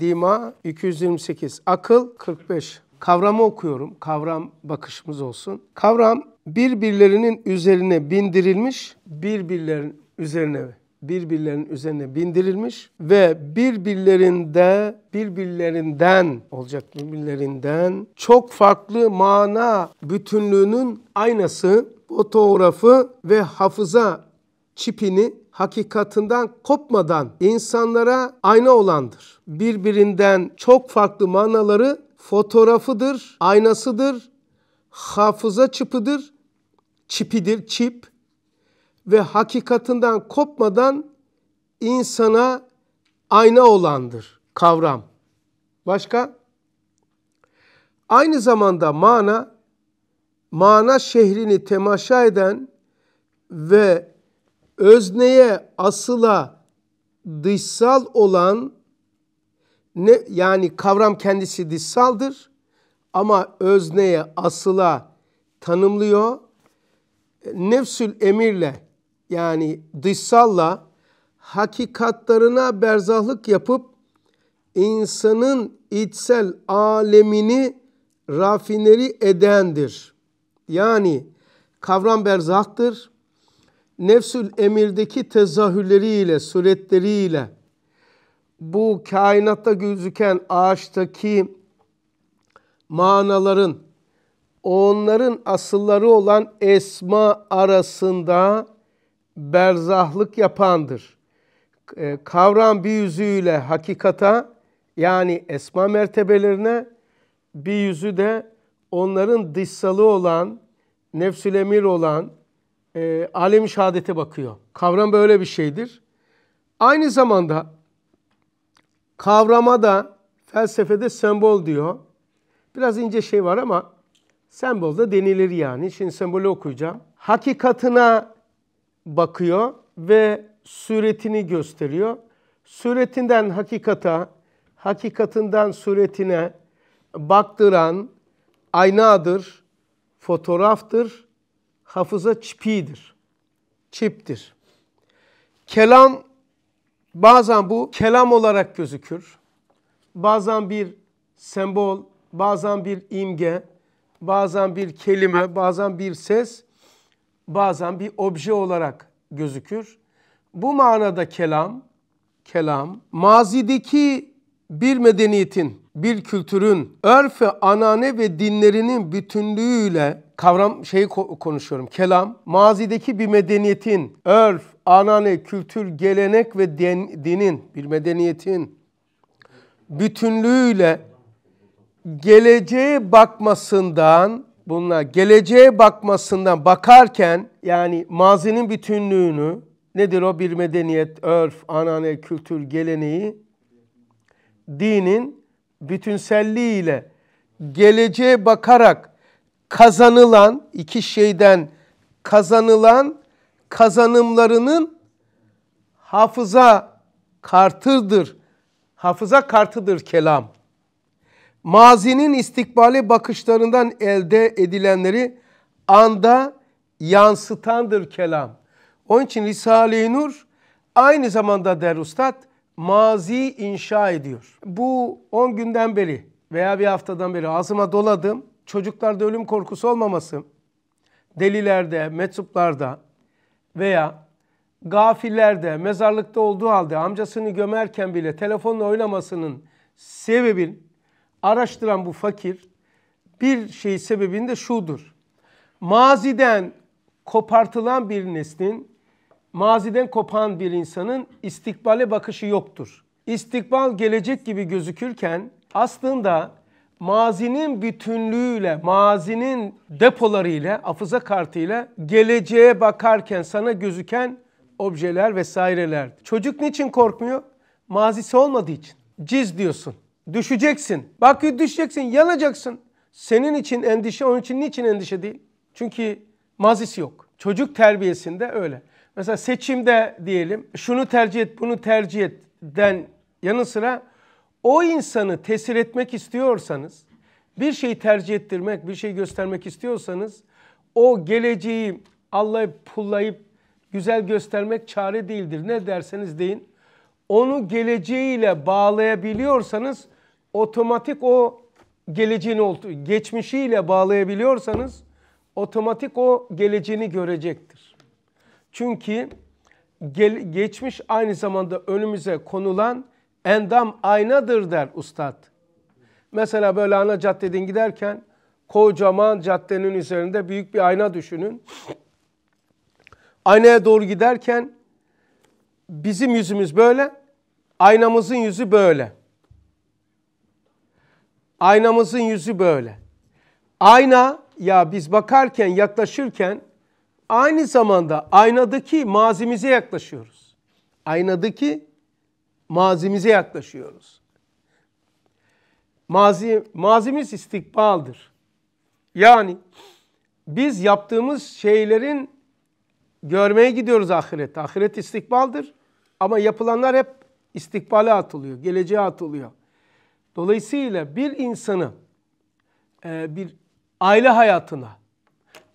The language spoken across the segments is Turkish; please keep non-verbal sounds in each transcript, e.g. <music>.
dima 228, akıl 45. Kavramı okuyorum. Kavram bakışımız olsun. Kavram birbirlerinin üzerine bindirilmiş, birbirlerin üzerine birbirlerinin üzerine bindirilmiş ve birbirlerinde birbirlerinden olacak birbirlerinden çok farklı mana bütünlüğünün aynası, fotoğrafı ve hafıza çipini hakikatından kopmadan insanlara ayna olandır. Birbirinden çok farklı manaları fotoğrafıdır, aynasıdır, hafıza çıpıdır, çipidir, çip ve hakikatından kopmadan insana ayna olandır kavram. Başka? Aynı zamanda mana, mana şehrini temaşa eden ve özneye, asıla dışsal olan ne yani kavram kendisi dışsaldır ama özneye, asıla tanımlıyor. Nefsül emirle yani dışsalla hakikatlarına berzahlık yapıp insanın içsel alemini rafineri edendir. Yani kavram berzahtır nefsül emirdeki tezahürleriyle, suretleriyle bu kainatta gözüken ağaçtaki manaların onların asılları olan esma arasında berzahlık yapandır. E, kavram bir yüzüyle hakikata yani esma mertebelerine bir yüzü de onların dışsalı olan, nefsül emir olan, e, alem şehadete bakıyor. Kavram böyle bir şeydir. Aynı zamanda kavrama da felsefede sembol diyor. Biraz ince şey var ama sembol da denilir yani. Şimdi sembolü okuyacağım. Hakikatına bakıyor ve suretini gösteriyor. Suretinden hakikata, hakikatinden suretine baktıran aynadır, fotoğraftır hafıza çipidir. Çiptir. Kelam bazen bu kelam olarak gözükür. Bazen bir sembol, bazen bir imge, bazen bir kelime, bazen bir ses, bazen bir obje olarak gözükür. Bu manada kelam, kelam mazideki bir medeniyetin bir kültürün örfe, anane ve dinlerinin bütünlüğüyle kavram şeyi konuşuyorum. Kelam, mazideki bir medeniyetin, örf, anane, kültür, gelenek ve din, dinin, bir medeniyetin bütünlüğüyle geleceğe bakmasından bunlar geleceğe bakmasından bakarken yani mazinin bütünlüğünü nedir o bir medeniyet, örf, anane, kültür, geleneği dinin bütünselliğiyle geleceğe bakarak kazanılan iki şeyden kazanılan kazanımlarının hafıza kartıdır. Hafıza kartıdır kelam. Mazinin istikbali bakışlarından elde edilenleri anda yansıtandır kelam. Onun için Risale-i Nur aynı zamanda der Ustad mazi inşa ediyor. Bu 10 günden beri veya bir haftadan beri ağzıma doladım. Çocuklarda ölüm korkusu olmaması, delilerde, meczuplarda veya gafillerde, mezarlıkta olduğu halde amcasını gömerken bile telefonla oynamasının sebebin araştıran bu fakir bir şey sebebinde şudur. Maziden kopartılan bir neslin maziden kopan bir insanın istikbale bakışı yoktur. İstikbal gelecek gibi gözükürken aslında mazinin bütünlüğüyle, mazinin depolarıyla, hafıza kartıyla geleceğe bakarken sana gözüken objeler vesaireler. Çocuk niçin korkmuyor? Mazisi olmadığı için. Ciz diyorsun. Düşeceksin. Bak düşeceksin, yanacaksın. Senin için endişe, onun için niçin endişe değil? Çünkü mazisi yok. Çocuk terbiyesinde öyle. Mesela seçimde diyelim şunu tercih et bunu tercih et den yanı sıra o insanı tesir etmek istiyorsanız bir şeyi tercih ettirmek bir şey göstermek istiyorsanız o geleceği allayıp pullayıp güzel göstermek çare değildir. Ne derseniz deyin onu geleceğiyle bağlayabiliyorsanız otomatik o geleceğini oldu geçmişiyle bağlayabiliyorsanız otomatik o geleceğini görecektir. Çünkü gel, geçmiş aynı zamanda önümüze konulan endam aynadır der ustad. Mesela böyle ana caddeden giderken kocaman caddenin üzerinde büyük bir ayna düşünün. Aynaya doğru giderken bizim yüzümüz böyle, aynamızın yüzü böyle. Aynamızın yüzü böyle. Ayna ya biz bakarken, yaklaşırken aynı zamanda aynadaki mazimize yaklaşıyoruz. Aynadaki mazimize yaklaşıyoruz. Mazi, mazimiz istikbaldır. Yani biz yaptığımız şeylerin görmeye gidiyoruz ahirette. Ahiret istikbaldır ama yapılanlar hep istikbale atılıyor, geleceğe atılıyor. Dolayısıyla bir insanı e, bir aile hayatına,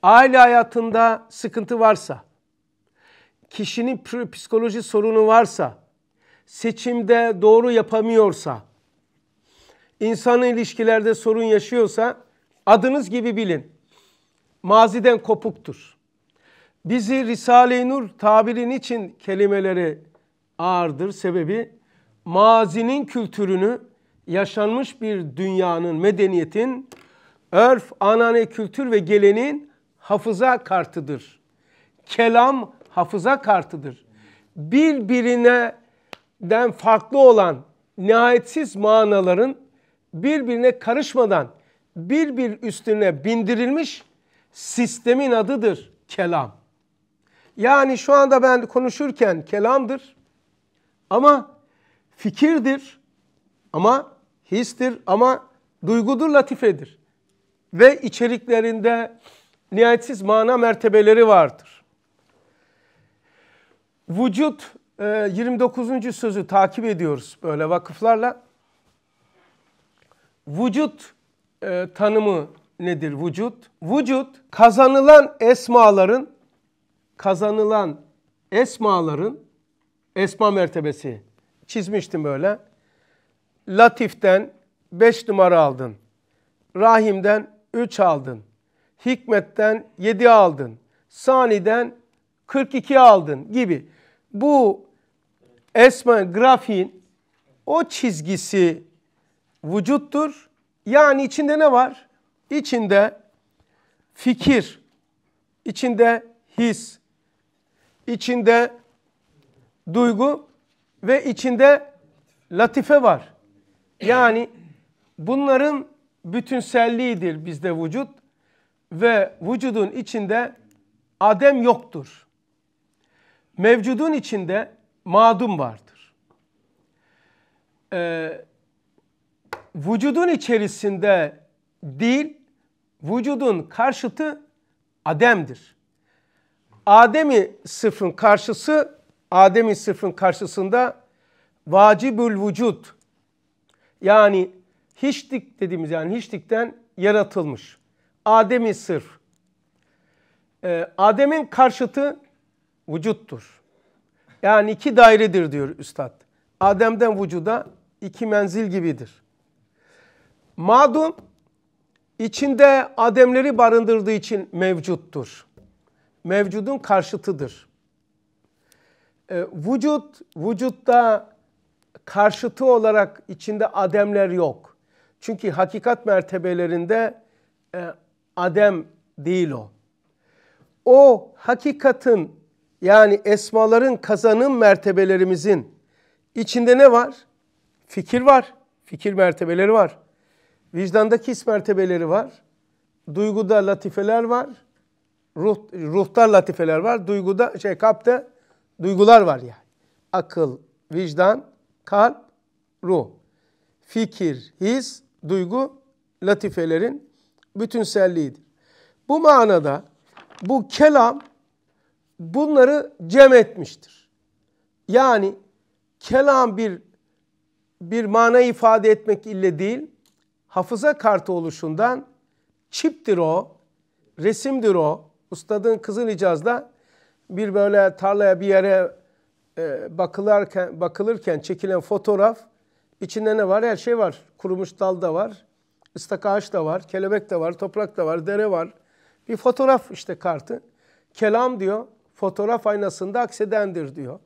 aile hayatında sıkıntı varsa, kişinin psikoloji sorunu varsa, seçimde doğru yapamıyorsa, insan ilişkilerde sorun yaşıyorsa adınız gibi bilin. Maziden kopuktur. Bizi Risale-i Nur tabirin için kelimeleri ağırdır. Sebebi mazinin kültürünü yaşanmış bir dünyanın, medeniyetin, örf, anane, kültür ve gelenin hafıza kartıdır. Kelam hafıza kartıdır. Birbirinden farklı olan nihayetsiz manaların birbirine karışmadan birbir bir üstüne bindirilmiş sistemin adıdır kelam. Yani şu anda ben konuşurken kelamdır ama fikirdir ama histir ama duygudur latifedir. Ve içeriklerinde nihayetsiz mana mertebeleri vardır. Vücut 29. E, sözü takip ediyoruz böyle vakıflarla. Vücut e, tanımı nedir vücut? Vücut kazanılan esmaların kazanılan esmaların esma mertebesi çizmiştim böyle. Latif'ten 5 numara aldın. Rahim'den 3 aldın hikmetten 7 aldın, saniden 42 aldın gibi. Bu esma grafiğin o çizgisi vücuttur. Yani içinde ne var? İçinde fikir, içinde his, içinde duygu ve içinde latife var. Yani bunların bütünselliğidir bizde vücut ve vücudun içinde adem yoktur. Mevcudun içinde madum vardır. Ee, vücudun içerisinde dil, vücudun karşıtı ademdir. Ademi sıfın karşısı, Ademi sıfın karşısında vacibül vücut. Yani hiçlik dediğimiz yani hiçlikten yaratılmış. Adem'i sır. Ee, Adem'in karşıtı vücuttur. Yani iki dairedir diyor üstad. Adem'den vücuda iki menzil gibidir. Madun içinde Ademleri barındırdığı için mevcuttur. Mevcudun karşıtıdır. Ee, vücut, vücutta karşıtı olarak içinde Ademler yok. Çünkü hakikat mertebelerinde e, adem değil o. O hakikatin yani esmaların kazanım mertebelerimizin içinde ne var? Fikir var. Fikir mertebeleri var. Vicdandaki his mertebeleri var. Duyguda latifeler var. Ruh, ruhta latifeler var. Duyguda şey kapta duygular var yani. Akıl, vicdan, kalp, ruh. Fikir, his, duygu latifelerin bütünselliğidir. Bu manada bu kelam bunları cem etmiştir. Yani kelam bir bir mana ifade etmek ile değil, hafıza kartı oluşundan çiptir o, resimdir o. Ustadın Kızılcaz'da bir böyle tarlaya bir yere e, bakılırken çekilen fotoğraf içinde ne var? Her şey var. Kurumuş dal da var. Islak ağaç da var, kelebek de var, toprak da var, dere var. Bir fotoğraf işte kartı. Kelam diyor, fotoğraf aynasında aksedendir diyor.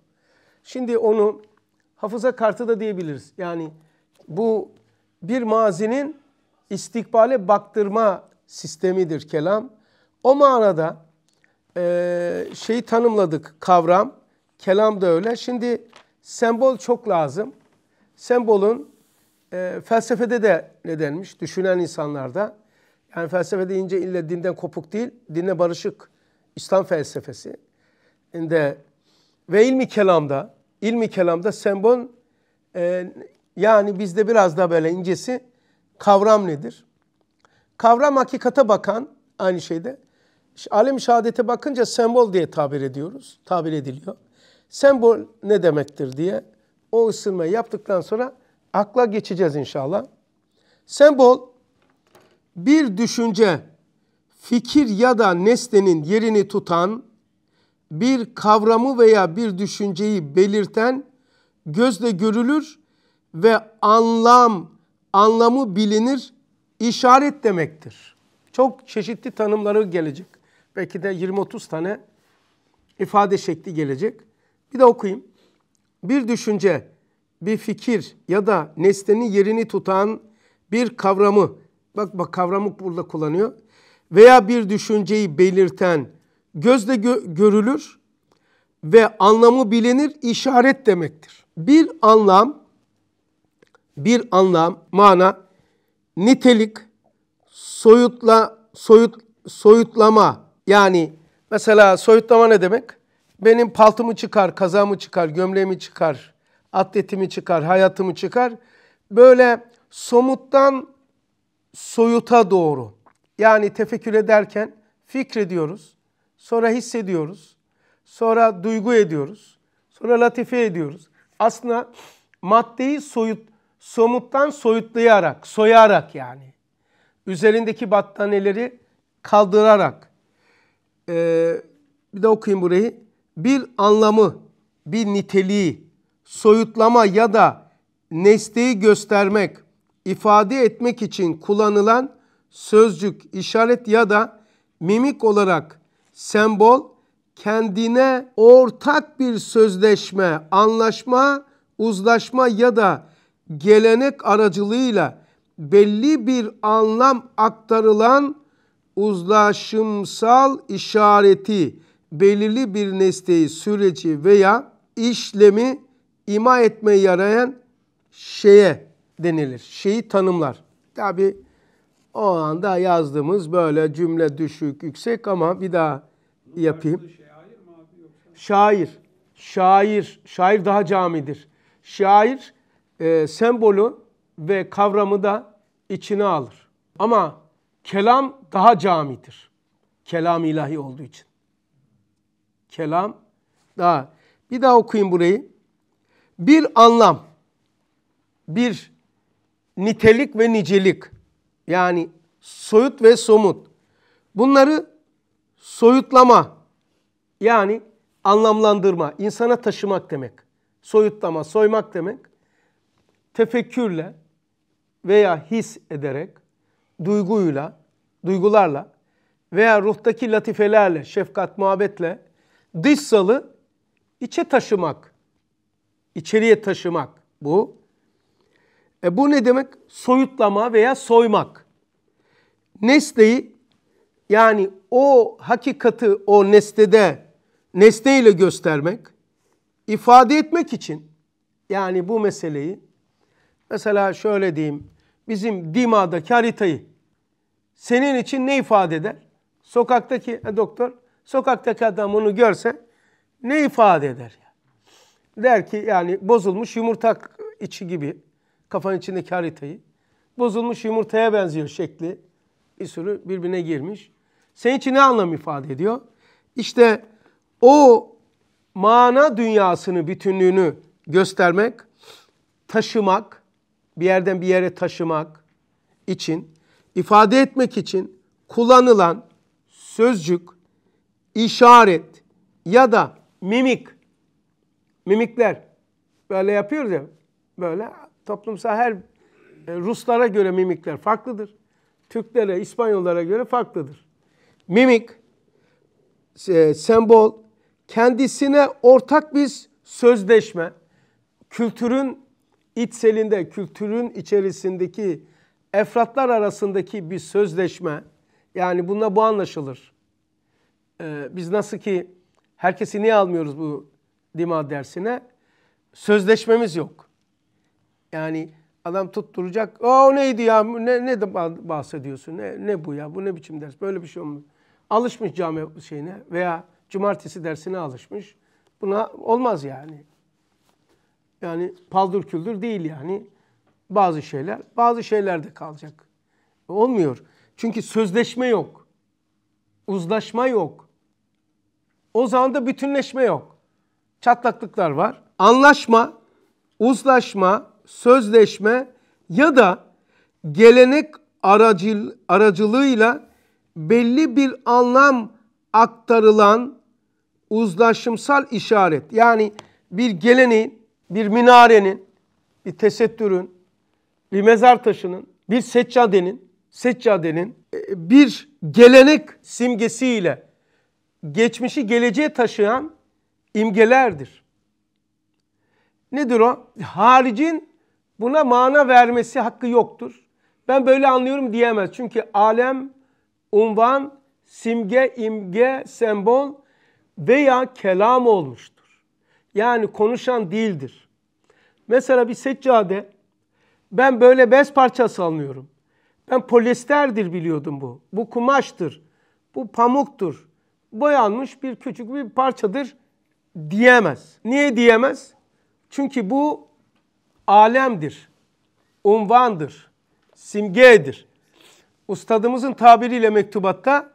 Şimdi onu hafıza kartı da diyebiliriz. Yani bu bir mazinin istikbale baktırma sistemidir kelam. O manada e, şeyi tanımladık kavram. Kelam da öyle. Şimdi sembol çok lazım. Sembolün e, felsefede de ne nedenmiş, düşünen insanlarda. Yani felsefe deyince illa dinden kopuk değil, dinle barışık. İslam felsefesi. De, ve ilmi kelamda, ilmi kelamda sembol e, yani bizde biraz daha böyle incesi kavram nedir? Kavram hakikate bakan aynı şeyde. Alem-i şehadete bakınca sembol diye tabir ediyoruz. Tabir ediliyor. Sembol ne demektir diye o ısınmayı yaptıktan sonra akla geçeceğiz inşallah. Sembol bir düşünce, fikir ya da nesnenin yerini tutan, bir kavramı veya bir düşünceyi belirten, gözle görülür ve anlam, anlamı bilinir, işaret demektir. Çok çeşitli tanımları gelecek. Belki de 20-30 tane ifade şekli gelecek. Bir de okuyayım. Bir düşünce, bir fikir ya da nesnenin yerini tutan bir kavramı, bak bak kavramı burada kullanıyor, veya bir düşünceyi belirten gözle gö görülür ve anlamı bilinir işaret demektir. Bir anlam, bir anlam, mana, nitelik, soyutla, soyut, soyutlama yani mesela soyutlama ne demek? Benim paltımı çıkar, kazamı çıkar, gömleğimi çıkar, atletimi çıkar, hayatımı çıkar. Böyle somuttan soyuta doğru yani tefekkür ederken fikrediyoruz, sonra hissediyoruz, sonra duygu ediyoruz, sonra latife ediyoruz. Aslında maddeyi soyut, somuttan soyutlayarak, soyarak yani üzerindeki battaniyeleri kaldırarak e, bir de okuyayım burayı. Bir anlamı, bir niteliği, soyutlama ya da nesneyi göstermek, ifade etmek için kullanılan sözcük, işaret ya da mimik olarak sembol kendine ortak bir sözleşme, anlaşma, uzlaşma ya da gelenek aracılığıyla belli bir anlam aktarılan uzlaşımsal işareti belirli bir nesneyi, süreci veya işlemi ima etmeyi yarayan şeye denilir. Şeyi tanımlar. Tabi o anda yazdığımız böyle cümle düşük, yüksek ama bir daha yapayım. Şair. Şair. Şair daha camidir. Şair e, sembolü ve kavramı da içine alır. Ama kelam daha camidir. Kelam ilahi olduğu için. Kelam daha. Bir daha okuyayım burayı bir anlam, bir nitelik ve nicelik yani soyut ve somut bunları soyutlama yani anlamlandırma, insana taşımak demek. Soyutlama, soymak demek. Tefekkürle veya his ederek, duyguyla, duygularla veya ruhtaki latifelerle, şefkat, muhabbetle dışsalı içe taşımak içeriye taşımak bu. E bu ne demek? Soyutlama veya soymak. Nesneyi yani o hakikati o nesnede nesneyle göstermek, ifade etmek için yani bu meseleyi mesela şöyle diyeyim bizim Dima'daki haritayı senin için ne ifade eder? Sokaktaki e, doktor, sokaktaki adam onu görse ne ifade eder? der ki yani bozulmuş yumurta içi gibi kafanın içindeki haritayı. Bozulmuş yumurtaya benziyor şekli. Bir sürü birbirine girmiş. Senin için ne anlam ifade ediyor? İşte o mana dünyasını, bütünlüğünü göstermek, taşımak, bir yerden bir yere taşımak için, ifade etmek için kullanılan sözcük, işaret ya da mimik mimikler böyle yapıyoruz ya böyle toplumsal her e, Ruslara göre mimikler farklıdır. Türklere, İspanyollara göre farklıdır. Mimik, e, sembol, kendisine ortak bir sözleşme, kültürün içselinde, kültürün içerisindeki efratlar arasındaki bir sözleşme, yani bununla bu anlaşılır. Ee, biz nasıl ki herkesi niye almıyoruz bu dima dersine sözleşmemiz yok. Yani adam tutturacak. O neydi ya? Ne, ne de bahsediyorsun? Ne, ne bu ya? Bu ne biçim ders? Böyle bir şey olmuyor. Alışmış cami şeyine veya cumartesi dersine alışmış. Buna olmaz yani. Yani paldır küldür değil yani. Bazı şeyler, bazı şeyler de kalacak. Olmuyor. Çünkü sözleşme yok. Uzlaşma yok. O zaman da bütünleşme yok çatlaklıklar var. Anlaşma, uzlaşma, sözleşme ya da gelenek aracıl, aracılığıyla belli bir anlam aktarılan uzlaşımsal işaret. Yani bir geleneğin, bir minarenin, bir tesettürün, bir mezar taşının, bir seccadenin, seccadenin e, bir gelenek simgesiyle geçmişi geleceğe taşıyan imgelerdir. Nedir o? Haricin buna mana vermesi hakkı yoktur. Ben böyle anlıyorum diyemez. Çünkü alem, unvan, simge, imge, sembol veya kelam olmuştur. Yani konuşan değildir. Mesela bir seccade ben böyle bez parçası anlıyorum. Ben polyesterdir biliyordum bu. Bu kumaştır. Bu pamuktur. Boyanmış bir küçük bir parçadır diyemez. Niye diyemez? Çünkü bu alemdir, unvandır, simgedir. Ustadımızın tabiriyle mektubatta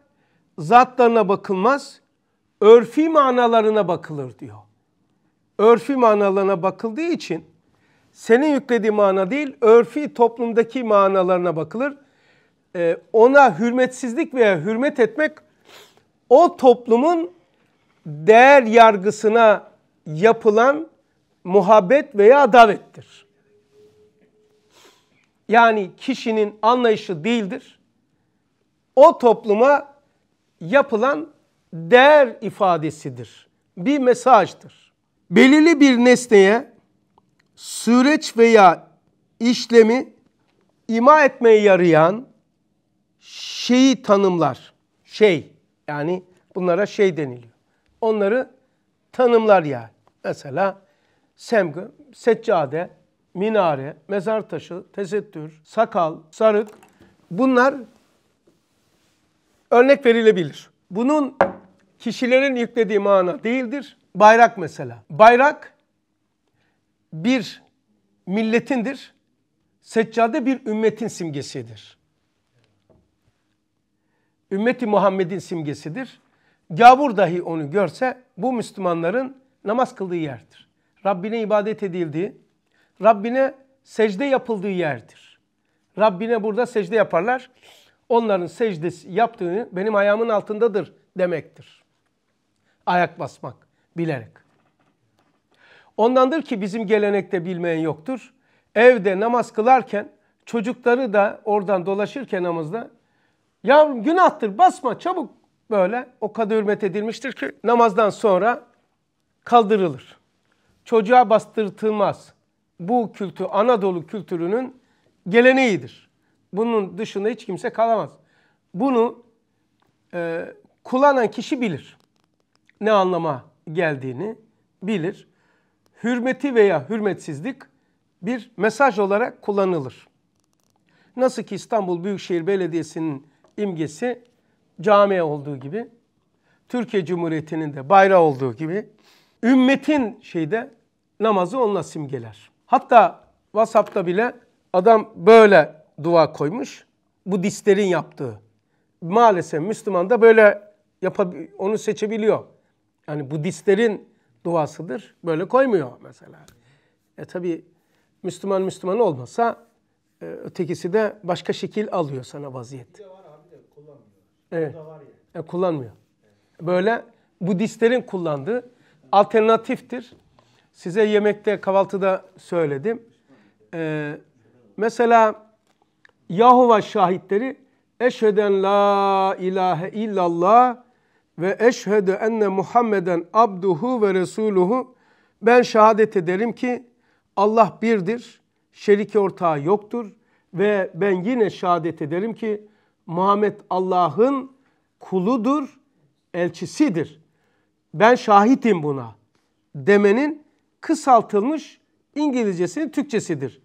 zatlarına bakılmaz, örfi manalarına bakılır diyor. Örfi manalarına bakıldığı için senin yüklediği mana değil, örfi toplumdaki manalarına bakılır. Ee, ona hürmetsizlik veya hürmet etmek o toplumun değer yargısına yapılan muhabbet veya davettir. Yani kişinin anlayışı değildir. O topluma yapılan değer ifadesidir. Bir mesajdır. Belirli bir nesneye süreç veya işlemi ima etmeye yarayan şeyi tanımlar. Şey yani bunlara şey deniliyor onları tanımlar yani. Mesela semgı, seccade, minare, mezar taşı, tesettür, sakal, sarık bunlar örnek verilebilir. Bunun kişilerin yüklediği mana değildir. Bayrak mesela. Bayrak bir milletindir. Seccade bir ümmetin simgesidir. Ümmeti Muhammed'in simgesidir gavur dahi onu görse bu Müslümanların namaz kıldığı yerdir. Rabbine ibadet edildiği, Rabbine secde yapıldığı yerdir. Rabbine burada secde yaparlar. Onların secdesi yaptığını benim ayağımın altındadır demektir. Ayak basmak bilerek. Ondandır ki bizim gelenekte bilmeyen yoktur. Evde namaz kılarken çocukları da oradan dolaşırken namazda yavrum günahtır basma çabuk böyle o kadar hürmet edilmiştir ki namazdan sonra kaldırılır. Çocuğa bastırtılmaz. Bu kültü Anadolu kültürünün geleneğidir. Bunun dışında hiç kimse kalamaz. Bunu e, kullanan kişi bilir. Ne anlama geldiğini bilir. Hürmeti veya hürmetsizlik bir mesaj olarak kullanılır. Nasıl ki İstanbul Büyükşehir Belediyesi'nin imgesi camiye olduğu gibi, Türkiye Cumhuriyeti'nin de bayrağı olduğu gibi ümmetin şeyde namazı onunla simgeler. Hatta WhatsApp'ta bile adam böyle dua koymuş. Bu dislerin yaptığı. Maalesef Müslüman da böyle yapab onu seçebiliyor. Yani bu dislerin duasıdır. Böyle koymuyor mesela. E tabi Müslüman Müslüman olmasa e, ötekisi de başka şekil alıyor sana vaziyet. Evet. E, kullanmıyor. Böyle Budistlerin kullandığı alternatiftir. Size yemekte kahvaltıda söyledim. Ee, mesela Yahova şahitleri eşheden la ilahe illallah ve eşhedü enne Muhammeden abduhu ve resuluhu ben şehadet ederim ki Allah birdir, şeriki ortağı yoktur ve ben yine şehadet ederim ki Muhammed Allah'ın kuludur, elçisidir. Ben şahitim buna demenin kısaltılmış İngilizcesinin Türkçesidir.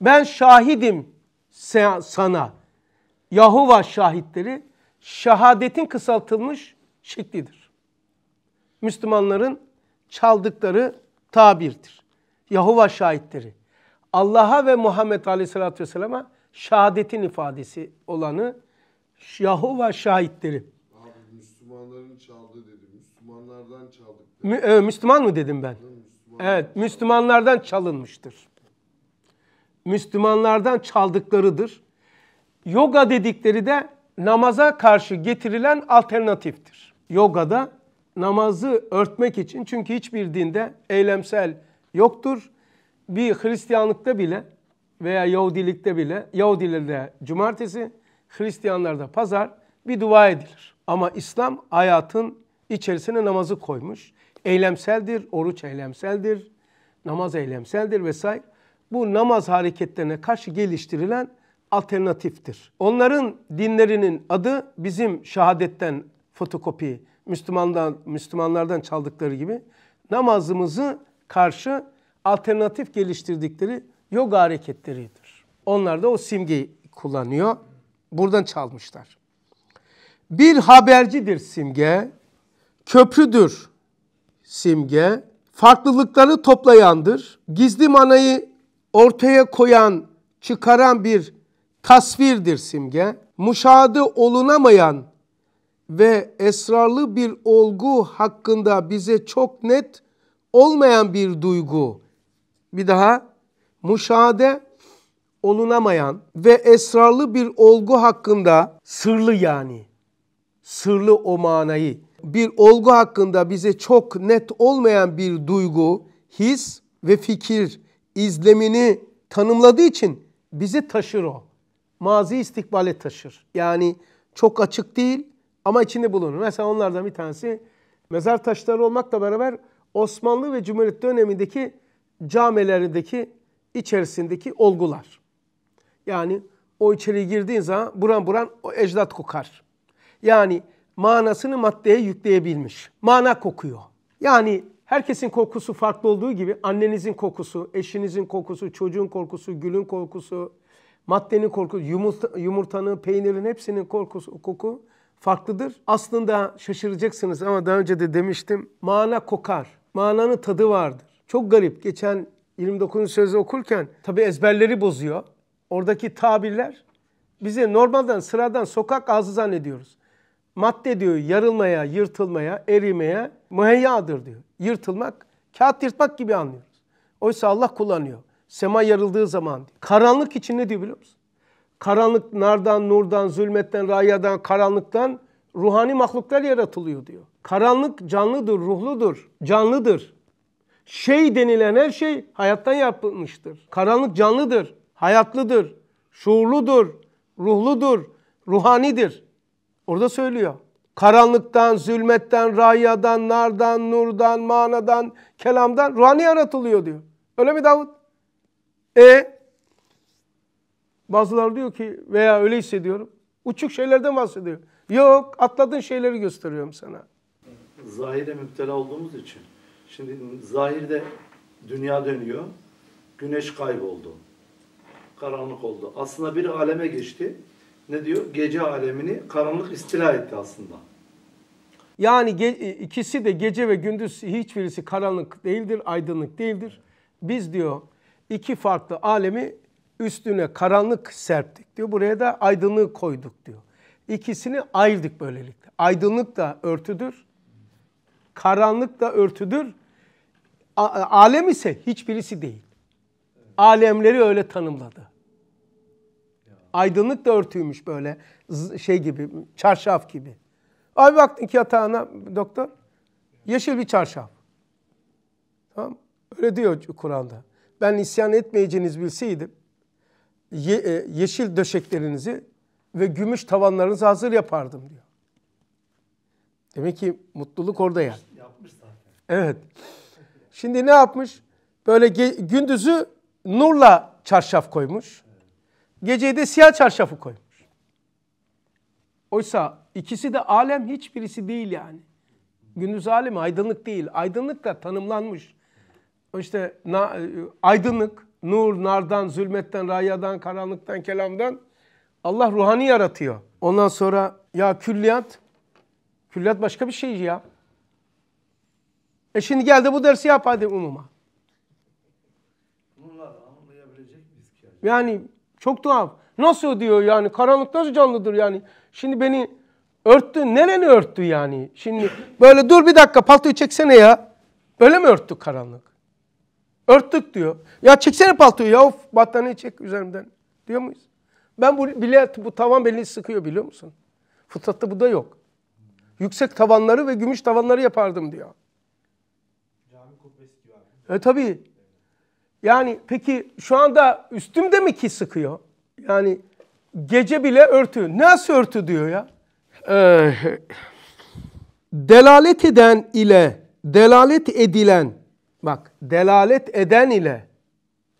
Ben şahidim sana. Yahuva şahitleri şehadetin kısaltılmış şeklidir. Müslümanların çaldıkları tabirdir. Yahuva şahitleri. Allah'a ve Muhammed Aleyhisselatü Vesselam'a şehadetin ifadesi olanı Yahova şahitleri. Abi Müslümanların çaldı dedi. Müslümanlardan çaldık. Mü, e, Müslüman mı dedim ben? Müslümanlardan evet, Müslümanlardan çalınmıştır. Müslümanlardan çaldıklarıdır. Yoga dedikleri de namaza karşı getirilen alternatiftir. Yogada namazı örtmek için çünkü hiçbir dinde eylemsel yoktur. Bir Hristiyanlıkta bile veya Yahudilikte bile, Yahudilerde cumartesi, Hristiyanlarda pazar bir dua edilir. Ama İslam hayatın içerisine namazı koymuş. Eylemseldir, oruç eylemseldir, namaz eylemseldir vesaire. Bu namaz hareketlerine karşı geliştirilen alternatiftir. Onların dinlerinin adı bizim şahadetten fotokopi, Müslümandan, Müslümanlardan çaldıkları gibi namazımızı karşı alternatif geliştirdikleri yoga hareketleridir. Onlar da o simgeyi kullanıyor. Buradan çalmışlar. Bir habercidir simge, köprüdür simge, farklılıkları toplayandır, gizli manayı ortaya koyan, çıkaran bir tasvirdir simge, müşahede olunamayan ve esrarlı bir olgu hakkında bize çok net olmayan bir duygu. Bir daha müşahede olunamayan ve esrarlı bir olgu hakkında sırlı yani sırlı o manayı bir olgu hakkında bize çok net olmayan bir duygu, his ve fikir izlemini tanımladığı için bizi taşır o. Mazi istikbale taşır. Yani çok açık değil ama içinde bulunur. Mesela onlardan bir tanesi mezar taşları olmakla beraber Osmanlı ve Cumhuriyet dönemindeki camilerindeki içerisindeki olgular. Yani o içeri girdiğin zaman buran buran o ecdat kokar. Yani manasını maddeye yükleyebilmiş. Mana kokuyor. Yani herkesin kokusu farklı olduğu gibi annenizin kokusu, eşinizin kokusu, çocuğun kokusu, gülün kokusu, maddenin kokusu, yumurta, yumurtanın, peynirin hepsinin kokusu koku farklıdır. Aslında şaşıracaksınız ama daha önce de demiştim. Mana kokar. Mananın tadı vardır. Çok garip. Geçen 29. sözü okurken tabi ezberleri bozuyor. Oradaki tabirler bize normalden sıradan sokak ağzı zannediyoruz. Madde diyor yarılmaya, yırtılmaya, erimeye müheyyadır diyor. Yırtılmak, kağıt yırtmak gibi anlıyoruz. Oysa Allah kullanıyor. Sema yarıldığı zaman diyor. Karanlık için ne diyor biliyor musun? Karanlık nardan, nurdan, zulmetten, rayadan, karanlıktan ruhani mahluklar yaratılıyor diyor. Karanlık canlıdır, ruhludur, canlıdır. Şey denilen her şey hayattan yapılmıştır. Karanlık canlıdır hayatlıdır, şuurludur, ruhludur, ruhanidir. Orada söylüyor. Karanlıktan, zulmetten, rayadan, nardan, nurdan, manadan, kelamdan ruhani yaratılıyor diyor. Öyle mi Davut? E bazılar diyor ki veya öyle hissediyorum. Uçuk şeylerden bahsediyor. Yok atladığın şeyleri gösteriyorum sana. Zahire müptela olduğumuz için. Şimdi zahirde dünya dönüyor. Güneş kayboldu karanlık oldu. Aslında bir aleme geçti. Ne diyor? Gece alemini karanlık istila etti aslında. Yani e, ikisi de gece ve gündüz hiçbirisi karanlık değildir, aydınlık değildir. Biz diyor iki farklı alemi üstüne karanlık serptik diyor. Buraya da aydınlığı koyduk diyor. İkisini ayırdık böylelikle. Aydınlık da örtüdür. Karanlık da örtüdür. A alem ise hiçbirisi değil alemleri öyle tanımladı. Aydınlık da örtüymüş böyle şey gibi, çarşaf gibi. Ay baktın ki yatağına doktor, yeşil bir çarşaf. Tamam Öyle diyor Kur'an'da. Ben isyan etmeyeceğiniz bilseydim, ye, e, yeşil döşeklerinizi ve gümüş tavanlarınızı hazır yapardım diyor. Demek ki mutluluk orada yani. Yapmış zaten. Evet. Şimdi ne yapmış? Böyle gündüzü nurla çarşaf koymuş. Geceyi de siyah çarşafı koymuş. Oysa ikisi de alem hiçbirisi değil yani. Gündüz alemi aydınlık değil. Aydınlık da tanımlanmış. İşte na, e, aydınlık, nur, nardan, zulmetten, rayadan, karanlıktan, kelamdan Allah ruhani yaratıyor. Ondan sonra ya külliyat, külliyat başka bir şey ya. E şimdi geldi bu dersi yap hadi umuma. Yani çok tuhaf. Nasıl diyor yani karanlık nasıl canlıdır yani. Şimdi beni örttü. Nereni örttü yani? Şimdi böyle dur bir dakika paltoyu çeksene ya. böyle mi örttü karanlık? Örttük diyor. Ya çeksene paltoyu ya of battaniyeyi çek üzerimden. Diyor muyuz? Ben bu bile bu tavan beni sıkıyor biliyor musun? Fıtratta bu da yok. Yüksek tavanları ve gümüş tavanları yapardım diyor. Cami kubbesi gibi. E tabii. Yani peki şu anda üstümde mi ki sıkıyor? Yani gece bile örtü. Nasıl örtü diyor ya? Ee, delalet eden ile delalet edilen bak delalet eden ile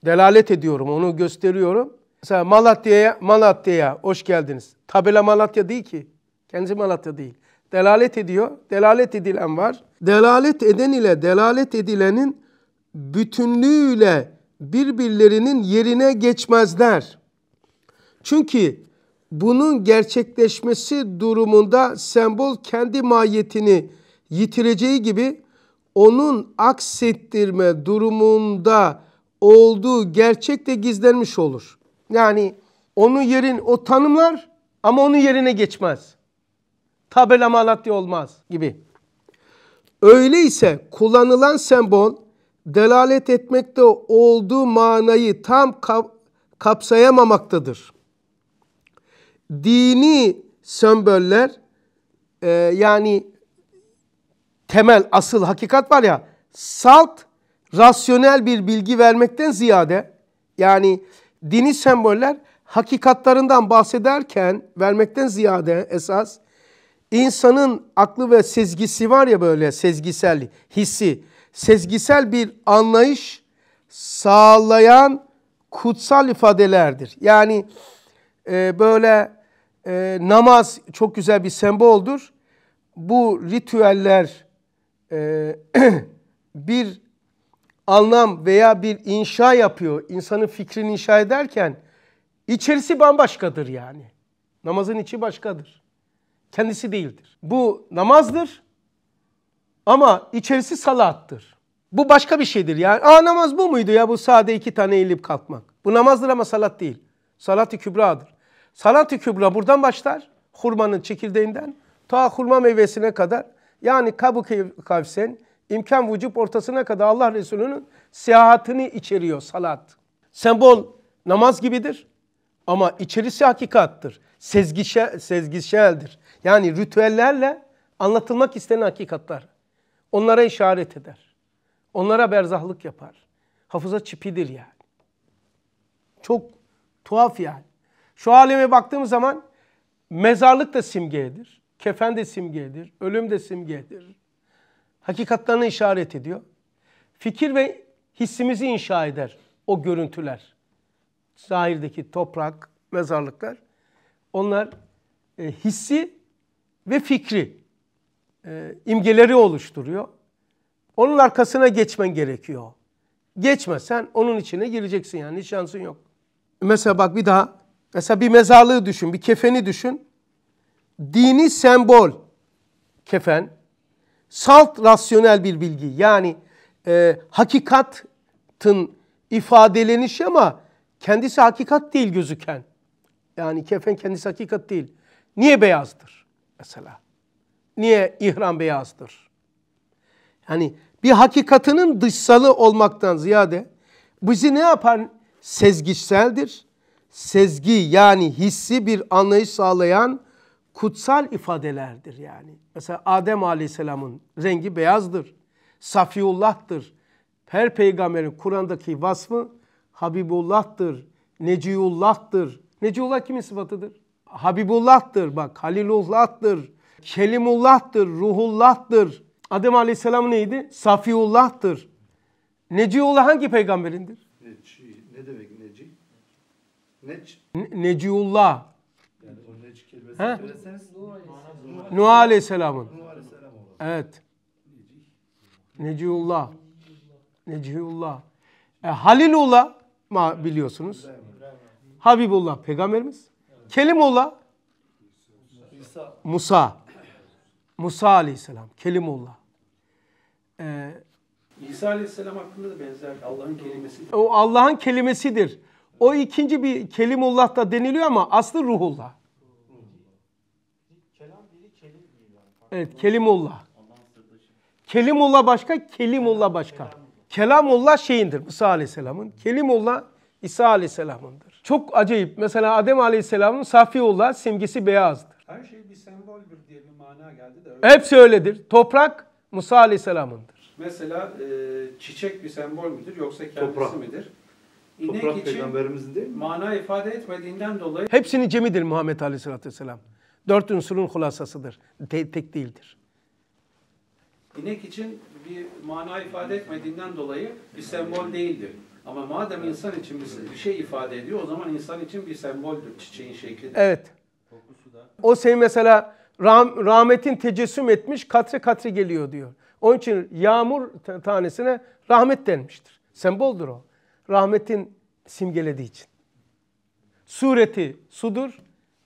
delalet ediyorum onu gösteriyorum. Mesela Malatya'ya Malatya'ya hoş geldiniz. Tabela Malatya değil ki. Kendisi Malatya değil. Delalet ediyor. Delalet edilen var. Delalet eden ile delalet edilenin bütünlüğüyle birbirlerinin yerine geçmezler. Çünkü bunun gerçekleşmesi durumunda sembol kendi mahiyetini yitireceği gibi onun aksettirme durumunda olduğu gerçek de gizlenmiş olur. Yani onun yerin o tanımlar ama onun yerine geçmez. Tabela malatya olmaz gibi. Öyleyse kullanılan sembol delalet etmekte olduğu manayı tam kapsayamamaktadır. Dini semboller e, yani temel, asıl, hakikat var ya salt, rasyonel bir bilgi vermekten ziyade yani dini semboller hakikatlarından bahsederken vermekten ziyade esas insanın aklı ve sezgisi var ya böyle sezgisel hissi sezgisel bir anlayış sağlayan kutsal ifadelerdir. Yani e, böyle e, namaz çok güzel bir semboldur. Bu ritüeller e, <clears throat> bir anlam veya bir inşa yapıyor. İnsanın fikrini inşa ederken içerisi bambaşkadır yani. Namazın içi başkadır. Kendisi değildir. Bu namazdır ama içerisi salattır. Bu başka bir şeydir yani. Aa namaz bu muydu ya bu sade iki tane eğilip kalkmak. Bu namazdır ama salat değil. Salat-ı kübradır. Salat-ı kübra buradan başlar. Hurmanın çekirdeğinden ta hurma meyvesine kadar. Yani kabuk kavsen imkan vücub ortasına kadar Allah Resulü'nün seyahatini içeriyor salat. Sembol namaz gibidir ama içerisi hakikattır. Sezgişel, sezgişeldir. Yani ritüellerle anlatılmak istenen hakikatlar. Onlara işaret eder. Onlara berzahlık yapar. Hafıza çipidir yani. Çok tuhaf yani. Şu aleme baktığımız zaman mezarlık da simgedir. Kefen de simgedir. Ölüm de simgedir. Hakikatlerini işaret ediyor. Fikir ve hissimizi inşa eder o görüntüler. Zahirdeki toprak, mezarlıklar. Onlar e, hissi ve fikri e, imgeleri oluşturuyor. Onun arkasına geçmen gerekiyor. Geçmesen onun içine gireceksin yani hiç şansın yok. Mesela bak bir daha. Mesela bir mezarlığı düşün, bir kefeni düşün. Dini sembol kefen. Salt rasyonel bir bilgi. Yani e, hakikatın ifadelenişi ama kendisi hakikat değil gözüken. Yani kefen kendisi hakikat değil. Niye beyazdır mesela? Niye ihram beyazdır? Yani bir hakikatinin dışsalı olmaktan ziyade bizi ne yapan sezgiseldir, Sezgi yani hissi bir anlayış sağlayan kutsal ifadelerdir yani. Mesela Adem Aleyhisselam'ın rengi beyazdır. Safiyullah'tır. Her peygamberin Kur'an'daki vasfı Habibullah'tır. Neciullah'tır. Neciullah kimin sıfatıdır? Habibullah'tır. Bak Halilullah'tır. Kelimullah'tır, ruhullah'tır. Adem Aleyhisselam neydi? Safiullah'tır. Neciullah hangi peygamberindir? Neci, ne demek neci? Neç? Ne, neciullah. Yani o neç kelimesi? Nuh Aleyhisselam'ın. Nuh Aleyhisselam Evet. Neciullah. Neciullah. E, Halilullah mı biliyorsunuz. Habibullah peygamberimiz. Kelimullah. Musa. Musa aleyhisselam, Kelimullah. Ee, İsa aleyhisselam hakkında da benzer Allah'ın kelimesi. O Allah'ın kelimesidir. O ikinci bir Kelimullah da deniliyor ama aslı Ruhullah. Evet, Kelimullah. Kelimullah başka, Kelimullah başka. Kelamullah şeyindir Musa Aleyhisselam'ın. Kelimullah İsa Aleyhisselam'ındır. Çok acayip. Mesela Adem Aleyhisselam'ın Safiullah simgesi beyazdı. Her şey bir semboldür diye bir mana geldi de. Öyle. Hepsi öyledir. Toprak Musa Aleyhisselam'ındır. Mesela e, çiçek bir sembol müdür yoksa kendisi Toprak. midir? İnek Toprak için peygamberimizin değil mi? mana ifade etmediğinden dolayı... Hepsinin cemidir Muhammed Aleyhisselatü Vesselam. Dört unsurun hulasasıdır. Te tek değildir. İnek için bir mana ifade etmediğinden dolayı bir sembol değildir. Ama madem insan için bir şey ifade ediyor o zaman insan için bir semboldür çiçeğin şekli. Evet. O senin mesela rahmetin tecessüm etmiş katre katre geliyor diyor. Onun için yağmur tanesine rahmet denmiştir. Semboldur o. Rahmetin simgelediği için. Sureti sudur,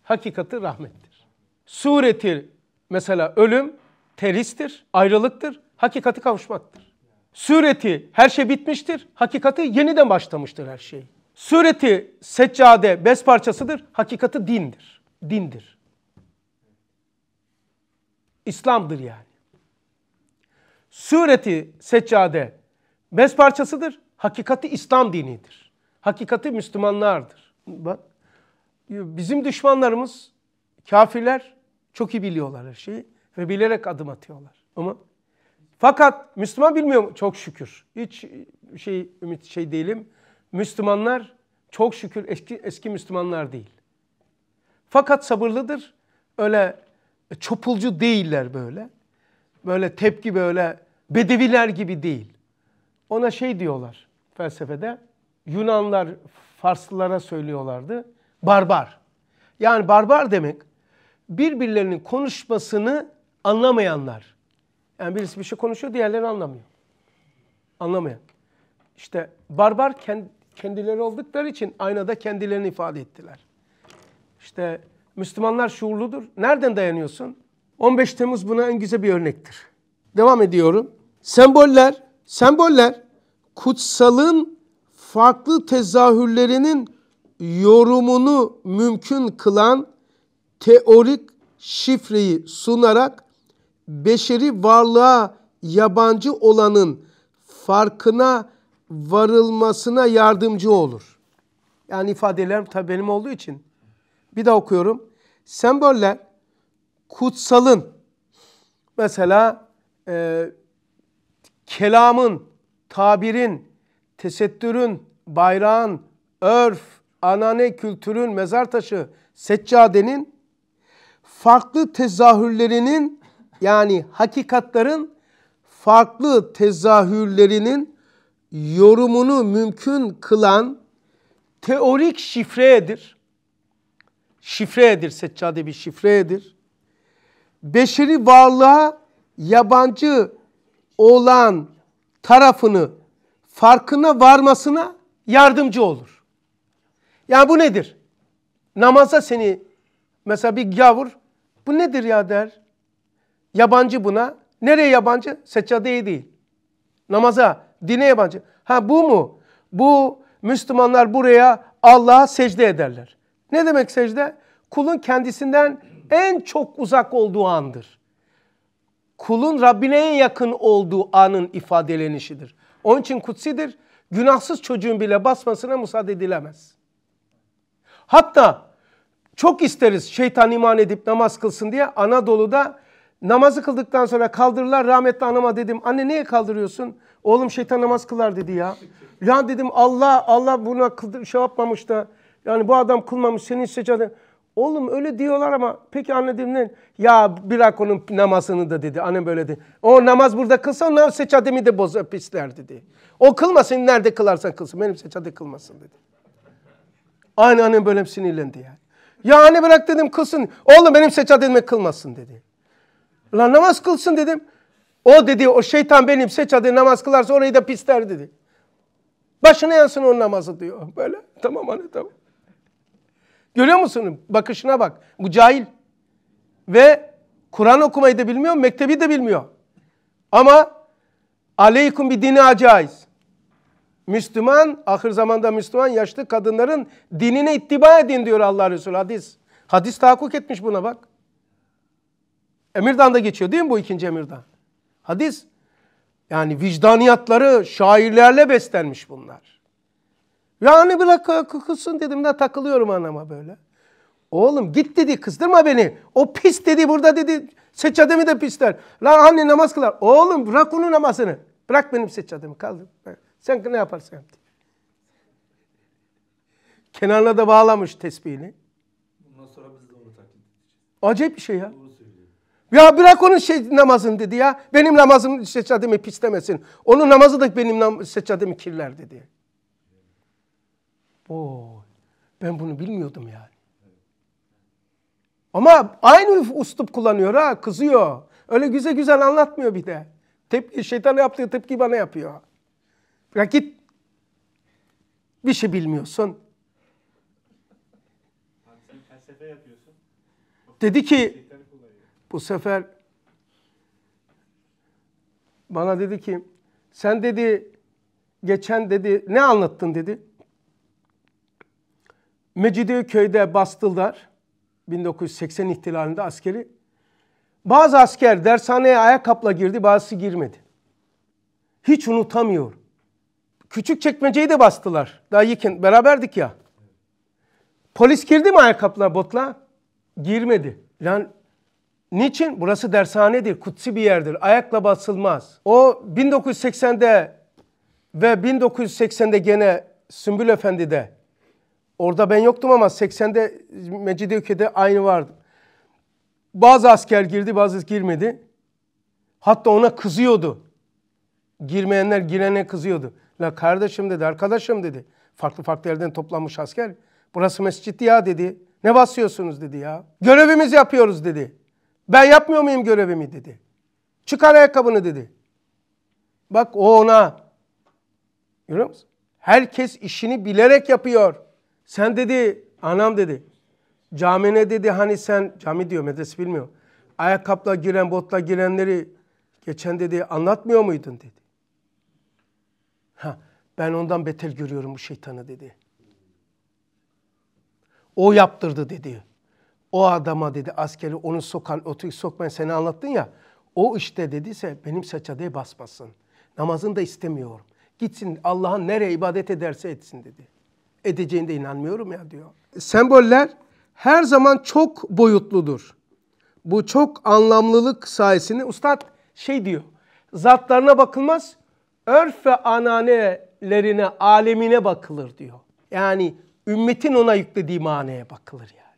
hakikati rahmettir. Sureti mesela ölüm, teristir, ayrılıktır, hakikati kavuşmaktır. Sureti her şey bitmiştir, hakikati yeniden başlamıştır her şey. Sureti seccade bez parçasıdır, hakikati dindir. Dindir. İslam'dır yani. Sureti seccade bez parçasıdır. Hakikati İslam dinidir. Hakikati Müslümanlardır. Bak, bizim düşmanlarımız kafirler çok iyi biliyorlar her şeyi ve bilerek adım atıyorlar. Ama fakat Müslüman bilmiyor mu? Çok şükür. Hiç şey ümit şey değilim. Müslümanlar çok şükür eski eski Müslümanlar değil. Fakat sabırlıdır. Öyle e, çopulcu değiller böyle. Böyle tepki böyle bedeviler gibi değil. Ona şey diyorlar felsefede. Yunanlar Farslılara söylüyorlardı. Barbar. Yani barbar demek birbirlerinin konuşmasını anlamayanlar. Yani birisi bir şey konuşuyor diğerleri anlamıyor. Anlamayan. İşte barbar kendileri oldukları için aynada kendilerini ifade ettiler. İşte Müslümanlar şuurludur. Nereden dayanıyorsun? 15 Temmuz buna en güzel bir örnektir. Devam ediyorum. Semboller, semboller kutsalın farklı tezahürlerinin yorumunu mümkün kılan teorik şifreyi sunarak beşeri varlığa yabancı olanın farkına varılmasına yardımcı olur. Yani ifadelerim tabi benim olduğu için. Bir daha okuyorum semboller kutsalın mesela e, kelamın, tabirin, tesettürün, bayrağın, örf, anane kültürün, mezar taşı, seccadenin farklı tezahürlerinin yani hakikatların farklı tezahürlerinin yorumunu mümkün kılan teorik şifredir şifredir, seccade bir şifredir. Beşeri varlığa yabancı olan tarafını farkına varmasına yardımcı olur. Yani bu nedir? Namaza seni mesela bir gavur bu nedir ya der. Yabancı buna. Nereye yabancı? Seccadeye değil. Namaza, dine yabancı. Ha bu mu? Bu Müslümanlar buraya Allah'a secde ederler. Ne demek secde? kulun kendisinden en çok uzak olduğu andır. Kulun Rabbine en yakın olduğu anın ifadelenişidir. Onun için kutsidir. Günahsız çocuğun bile basmasına müsaade edilemez. Hatta çok isteriz şeytan iman edip namaz kılsın diye Anadolu'da namazı kıldıktan sonra kaldırırlar. Rahmetli anama dedim anne niye kaldırıyorsun? Oğlum şeytan namaz kılar dedi ya. Ya dedim Allah Allah buna kıldır, şey yapmamış da yani bu adam kılmamış senin secade. Oğlum öyle diyorlar ama peki anladım ne? ya bırak onun namazını da dedi. Annem böyle dedi. O namaz burada kılsa o seccademi de bozar pisler dedi. O kılmasın nerede kılarsan kılsın benim seccade kılmasın dedi. Aynı annem böyle sinirlendi yani. Ya anne bırak dedim kılsın. Oğlum benim seccademi kılmasın dedi. Lan namaz kılsın dedim. O dedi o şeytan benim seccademi namaz kılarsa orayı da pisler dedi. Başına yansın onun namazı diyor. Böyle tamam anne tamam. Görüyor musun? Bakışına bak. Bu cahil. Ve Kur'an okumayı da bilmiyor, mektebi de bilmiyor. Ama aleykum bir dini acaiz. Müslüman, ahir zamanda Müslüman yaşlı kadınların dinine ittiba edin diyor Allah Resulü hadis. Hadis tahakkuk etmiş buna bak. Emirdan da geçiyor değil mi bu ikinci Emirdan? Hadis. Yani vicdaniyatları şairlerle beslenmiş bunlar. Rani bırak okusun dedim de takılıyorum anama böyle. Oğlum git dedi kızdırma beni. O pis dedi burada dedi seccademi de pisler. Lan anne namaz kılar. Oğlum bırak onun namazını. Bırak benim seccademi kaldır. Sen ne yaparsın? yap. Kenarına da bağlamış tesbihini. Bundan takip Acayip bir şey ya. Ya bırak onun şey, namazını dedi ya. Benim namazım seccademi pislemesin. Onun namazı da benim nam- seccademi kirler dedi. Oo, ben bunu bilmiyordum yani. Ama aynı ustup kullanıyor ha kızıyor. Öyle güzel güzel anlatmıyor bir de. Tepki, şeytan yaptığı tepki bana yapıyor. Bırak git. Bir şey bilmiyorsun. Dedi ki bu sefer bana dedi ki sen dedi geçen dedi ne anlattın dedi. Mecidiyeköy'de bastılar. 1980 ihtilalinde askeri. Bazı asker dershaneye ayakkabla girdi, bazısı girmedi. Hiç unutamıyor. Küçük çekmeceyi de bastılar. Daha yiken, beraberdik ya. Polis girdi mi ayakkabla, botla? Girmedi. Lan niçin? Burası dershanedir, kutsi bir yerdir. Ayakla basılmaz. O 1980'de ve 1980'de gene Sümbül Efendi'de Orada ben yoktum ama 80'de Mecidiyeköy'de aynı vardı. Bazı asker girdi, bazı girmedi. Hatta ona kızıyordu. Girmeyenler girene kızıyordu. La kardeşim dedi, arkadaşım dedi. Farklı farklı yerden toplanmış asker. Burası mescit ya dedi. Ne basıyorsunuz dedi ya. Görevimizi yapıyoruz dedi. Ben yapmıyor muyum görevimi dedi. Çıkar ayakkabını dedi. Bak o ona. Görüyor musun? Herkes işini bilerek yapıyor. Sen dedi anam dedi camine dedi hani sen cami diyor medrese bilmiyor. Ayakkabla giren botla girenleri geçen dedi anlatmıyor muydun dedi. Ha, ben ondan betel görüyorum bu şeytanı dedi. O yaptırdı dedi. O adama dedi askeri onu sokan otu sokmayan seni anlattın ya. O işte dediyse benim saçadeye basmasın. Namazını da istemiyorum. Gitsin Allah'a nereye ibadet ederse etsin dedi edeceğine inanmıyorum ya diyor. Semboller her zaman çok boyutludur. Bu çok anlamlılık sayesinde ustad şey diyor. Zatlarına bakılmaz, örf ve ananelerine, alemine bakılır diyor. Yani ümmetin ona yüklediği manaya bakılır yani.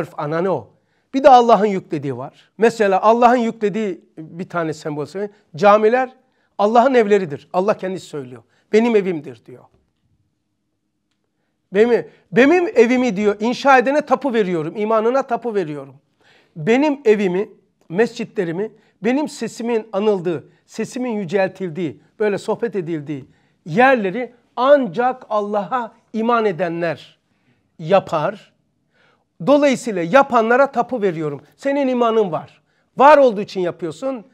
Örf, anane o. Bir de Allah'ın yüklediği var. Mesela Allah'ın yüklediği bir tane sembol. Camiler Allah'ın evleridir. Allah kendisi söylüyor. Benim evimdir diyor. Benim, Benim evimi diyor inşa edene tapu veriyorum, imanına tapu veriyorum. Benim evimi, mescitlerimi, benim sesimin anıldığı, sesimin yüceltildiği, böyle sohbet edildiği yerleri ancak Allah'a iman edenler yapar. Dolayısıyla yapanlara tapu veriyorum. Senin imanın var. Var olduğu için yapıyorsun.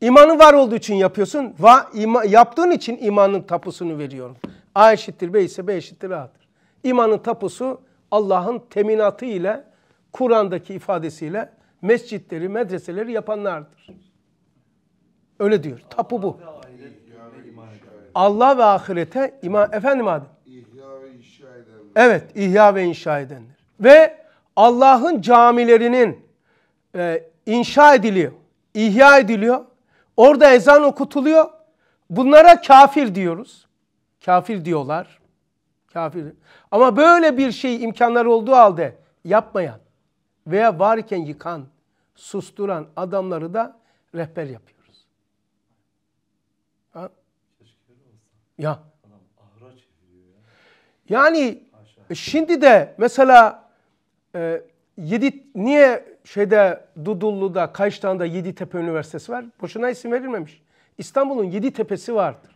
İmanın var olduğu için yapıyorsun. Va, ima, yaptığın için imanın tapusunu veriyorum. A eşittir B ise B eşittir A'dır. İmanın tapusu Allah'ın teminatı ile Kur'an'daki ifadesiyle mescitleri, medreseleri yapanlardır. Öyle diyor. Tapu bu. Allah ve ahirete iman efendim Adem. Evet, ihya ve inşa edenler. Ve Allah'ın camilerinin e, inşa ediliyor, ihya ediliyor. Orada ezan okutuluyor. Bunlara kafir diyoruz. Kafir diyorlar. Kafir. Ama böyle bir şey imkanlar olduğu halde yapmayan veya varken yıkan, susturan adamları da rehber yapıyoruz. Ha? Ya. Yani şimdi de mesela e, Yedi, niye şeyde Dudullu'da, Kayıştan'da Yeditepe Üniversitesi var? Boşuna isim verilmemiş. İstanbul'un yedi tepesi vardır.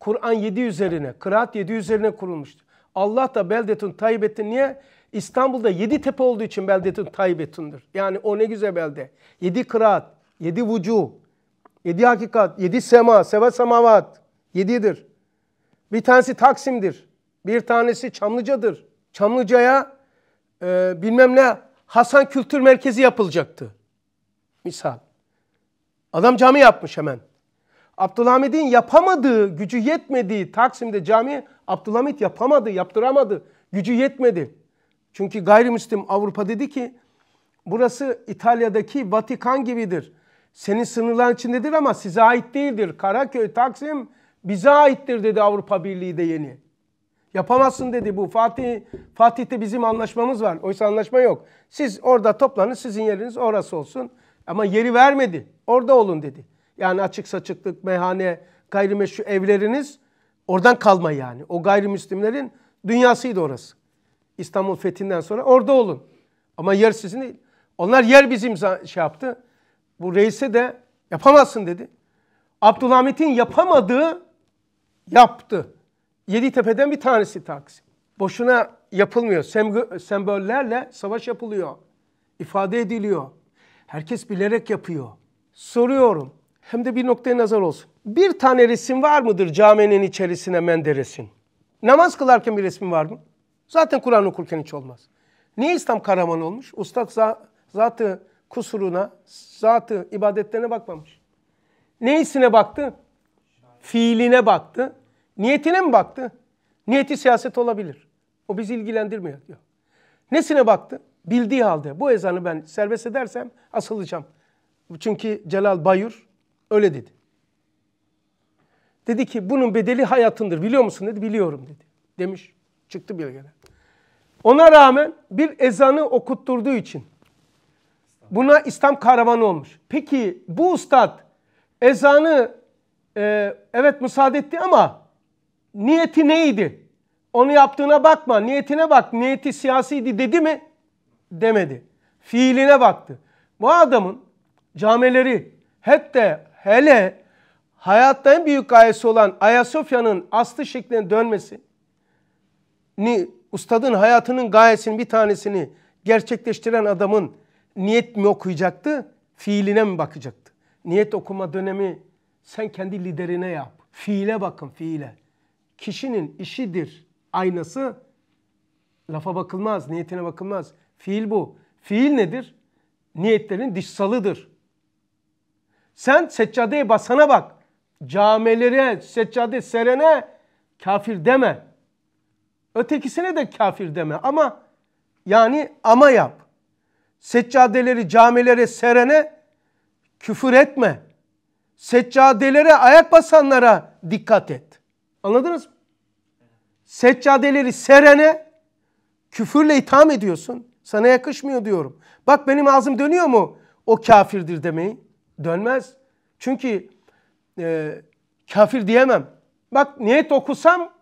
Kur'an 7 üzerine, kıraat 7 üzerine kurulmuştur. Allah da Beldetun Tayyibettin niye? İstanbul'da 7 tepe olduğu için Beldetun Tayyibettin'dir. Yani o ne güzel belde. 7 kıraat, 7 vucu, 7 hakikat, 7 sema, seva semavat. 7'dir. Bir tanesi Taksim'dir. Bir tanesi Çamlıca'dır. Çamlıca'ya e, bilmem ne Hasan Kültür Merkezi yapılacaktı. Misal. Adam cami yapmış hemen. Abdülhamid'in yapamadığı, gücü yetmediği Taksim'de cami Abdülhamid yapamadı, yaptıramadı. Gücü yetmedi. Çünkü gayrimüslim Avrupa dedi ki burası İtalya'daki Vatikan gibidir. Senin sınırların içindedir ama size ait değildir. Karaköy, Taksim bize aittir dedi Avrupa Birliği de yeni. Yapamazsın dedi bu. Fatih Fatih'te bizim anlaşmamız var. Oysa anlaşma yok. Siz orada toplanın, sizin yeriniz orası olsun. Ama yeri vermedi. Orada olun dedi. Yani açık saçıklık, mehane gayrimeşru evleriniz oradan kalma yani. O gayrimüslimlerin dünyasıydı orası. İstanbul fethinden sonra orada olun. Ama yer sizin değil. Onlar yer bizim şey yaptı. Bu reise de yapamazsın dedi. Abdülhamit'in yapamadığı yaptı. Yeditepe'den bir tanesi taksi Boşuna yapılmıyor. Semg sembollerle savaş yapılıyor. İfade ediliyor. Herkes bilerek yapıyor. Soruyorum hem de bir noktaya nazar olsun. Bir tane resim var mıdır caminin içerisine Menderes'in? Namaz kılarken bir resmi var mı? Zaten Kur'an okurken hiç olmaz. Niye İslam karaman olmuş? Ustad za zatı kusuruna, zatı ibadetlerine bakmamış. Neyisine baktı? Fiiline baktı. Niyetine mi baktı? Niyeti siyaset olabilir. O bizi ilgilendirmiyor diyor. Nesine baktı? Bildiği halde bu ezanı ben serbest edersem asılacağım. Çünkü Celal Bayur Öyle dedi. Dedi ki bunun bedeli hayatındır biliyor musun dedi. Biliyorum dedi. Demiş. Çıktı bilgene. Ona rağmen bir ezanı okutturduğu için buna İslam kahramanı olmuş. Peki bu ustad ezanı e, evet müsaade etti ama niyeti neydi? Onu yaptığına bakma, niyetine bak. Niyeti siyasiydi dedi mi? Demedi. Fiiline baktı. Bu adamın camileri hatta hele hayatta en büyük gayesi olan Ayasofya'nın aslı şekline dönmesi, ni ustadın hayatının gayesinin bir tanesini gerçekleştiren adamın niyet mi okuyacaktı, fiiline mi bakacaktı? Niyet okuma dönemi sen kendi liderine yap. Fiile bakın fiile. Kişinin işidir aynası. Lafa bakılmaz, niyetine bakılmaz. Fiil bu. Fiil nedir? Niyetlerin dışsalıdır. Sen seccadeye basana bak. Camilere, seccade serene kafir deme. Ötekisine de kafir deme ama yani ama yap. Seccadeleri camilere serene küfür etme. Seccadelere ayak basanlara dikkat et. Anladınız mı? Seccadeleri serene küfürle itham ediyorsun. Sana yakışmıyor diyorum. Bak benim ağzım dönüyor mu o kafirdir demeyi? Dönmez. Çünkü e, kafir diyemem. Bak niyet okusam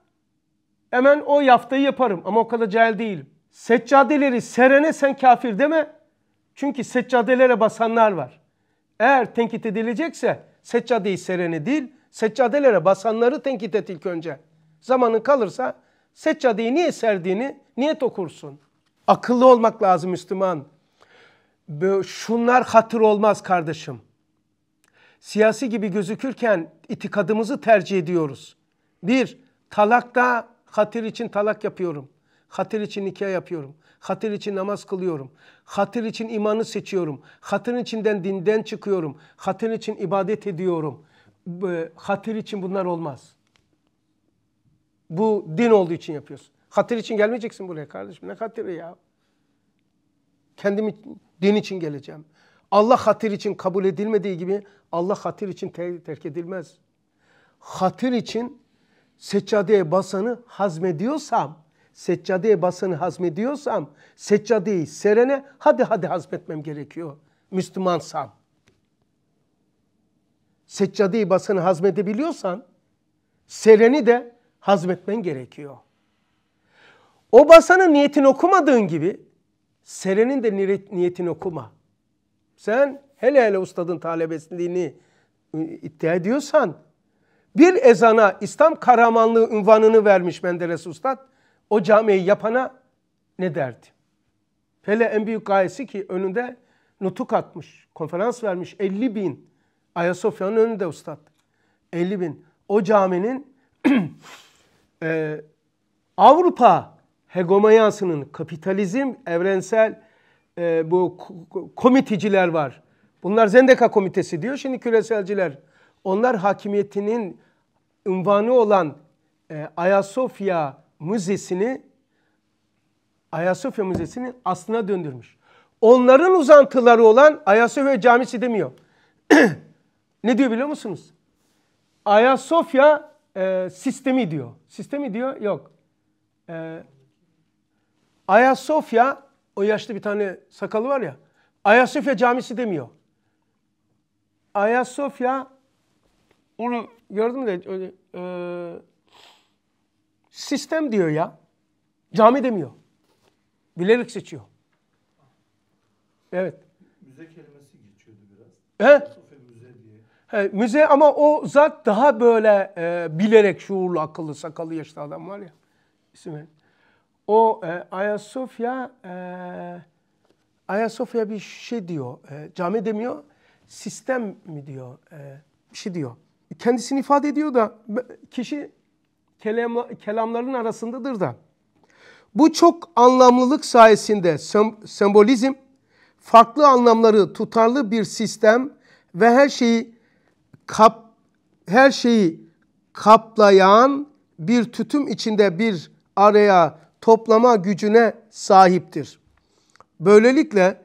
hemen o yaftayı yaparım ama o kadar cahil değilim. Seccadeleri serene sen kafir deme. Çünkü seccadelere basanlar var. Eğer tenkit edilecekse seccadeyi serene değil, seccadelere basanları tenkit et ilk önce. Zamanın kalırsa seccadeyi niye serdiğini niyet okursun. Akıllı olmak lazım Müslüman. Şunlar hatır olmaz kardeşim siyasi gibi gözükürken itikadımızı tercih ediyoruz. Bir, talakta hatir için talak yapıyorum. Hatir için nikah yapıyorum. Hatir için namaz kılıyorum. Hatir için imanı seçiyorum. Hatir içinden dinden çıkıyorum. Hatir için ibadet ediyorum. Hatir için bunlar olmaz. Bu din olduğu için yapıyorsun. Hatir için gelmeyeceksin buraya kardeşim. Ne hatiri ya? Kendimi din için geleceğim. Allah hatır için kabul edilmediği gibi Allah hatır için terk edilmez. Hatır için seccadeye basanı hazmediyorsam, seccadeye basanı hazmediyorsam, seccadeyi serene hadi hadi hazmetmem gerekiyor. Müslümansam. Seccadeyi basanı hazmedebiliyorsan, sereni de hazmetmen gerekiyor. O basanın niyetini okumadığın gibi, serenin de niyetini okuma. Sen hele hele ustadın talebesliğini iddia ediyorsan bir ezana İslam kahramanlığı unvanını vermiş Menderes Ustad o camiyi yapana ne derdi? Hele en büyük gayesi ki önünde nutuk atmış, konferans vermiş 50 bin. Ayasofya'nın önünde ustad. 50 bin. O caminin <clears throat> e, Avrupa hegemonyasının kapitalizm, evrensel e, bu komiteciler var. Bunlar Zendeka komitesi diyor. Şimdi küreselciler. Onlar hakimiyetinin ünvanı olan e, Ayasofya Müzesi'ni Ayasofya Müzesi'ni aslına döndürmüş. Onların uzantıları olan Ayasofya Camisi demiyor. <clears throat> ne diyor biliyor musunuz? Ayasofya e, sistemi diyor. Sistemi diyor yok. E, Ayasofya o yaşlı bir tane sakalı var ya. Ayasofya Camisi demiyor. Ayasofya onu gördüm de öyle, e, sistem diyor ya. Cami demiyor. Bilerek seçiyor. Evet. Müze kelimesi geçiyordu biraz. He? Müze He, müze ama o zat daha böyle e, bilerek şuurlu, akıllı, sakallı yaşlı adam var ya. İsim o e, Ayasofya e, Ayasofya bir şey diyor. E, cami demiyor. Sistem mi diyor? E, bir şey diyor. Kendisini ifade ediyor da kişi kelam, kelamların arasındadır da. Bu çok anlamlılık sayesinde sem, sembolizm farklı anlamları tutarlı bir sistem ve her şeyi kap her şeyi kaplayan bir tütüm içinde bir araya toplama gücüne sahiptir. Böylelikle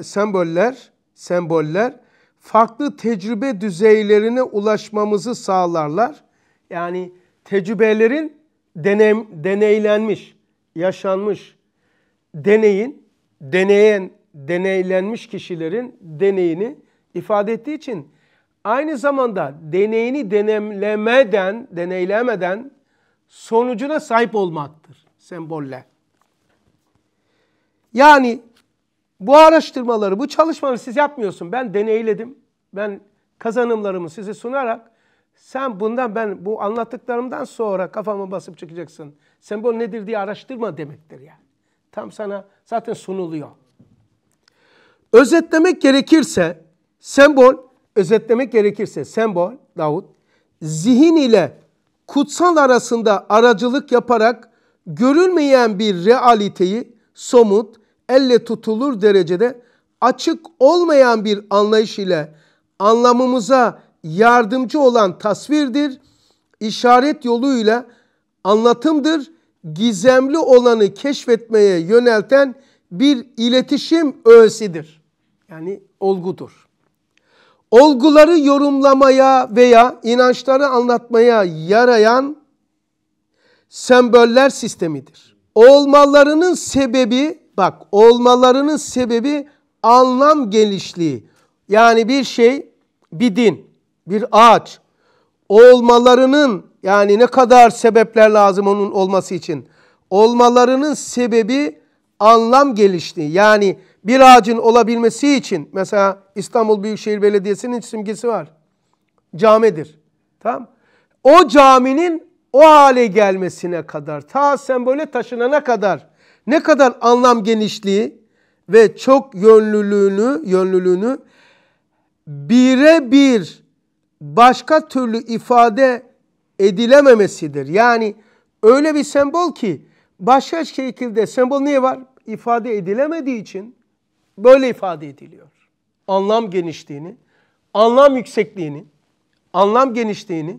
semboller, semboller farklı tecrübe düzeylerine ulaşmamızı sağlarlar. Yani tecrübelerin denem, deneylenmiş, yaşanmış, deneyin, deneyen, deneylenmiş kişilerin deneyini ifade ettiği için aynı zamanda deneyini denemlemeden, deneylemeden sonucuna sahip olmaktır semboller. Yani bu araştırmaları, bu çalışmaları siz yapmıyorsun. Ben deneyledim. Ben kazanımlarımı size sunarak sen bundan ben bu anlattıklarımdan sonra kafama basıp çıkacaksın. Sembol nedir diye araştırma demektir yani. Tam sana zaten sunuluyor. Özetlemek gerekirse sembol, özetlemek gerekirse sembol Davut zihin ile kutsal arasında aracılık yaparak görülmeyen bir realiteyi somut, elle tutulur derecede açık olmayan bir anlayış ile anlamımıza yardımcı olan tasvirdir. İşaret yoluyla anlatımdır. Gizemli olanı keşfetmeye yönelten bir iletişim öğesidir. Yani olgudur. Olguları yorumlamaya veya inançları anlatmaya yarayan semboller sistemidir. Olmalarının sebebi bak olmalarının sebebi anlam genişliği. Yani bir şey bir din, bir ağaç olmalarının yani ne kadar sebepler lazım onun olması için? Olmalarının sebebi anlam gelişliği. Yani bir ağacın olabilmesi için mesela İstanbul Büyükşehir Belediyesi'nin simgesi var. Camidir. Tamam? O caminin o hale gelmesine kadar, ta sembole taşınana kadar ne kadar anlam genişliği ve çok yönlülüğünü, yönlülüğünü birebir başka türlü ifade edilememesidir. Yani öyle bir sembol ki başka şekilde sembol niye var? İfade edilemediği için böyle ifade ediliyor. Anlam genişliğini, anlam yüksekliğini, anlam genişliğini,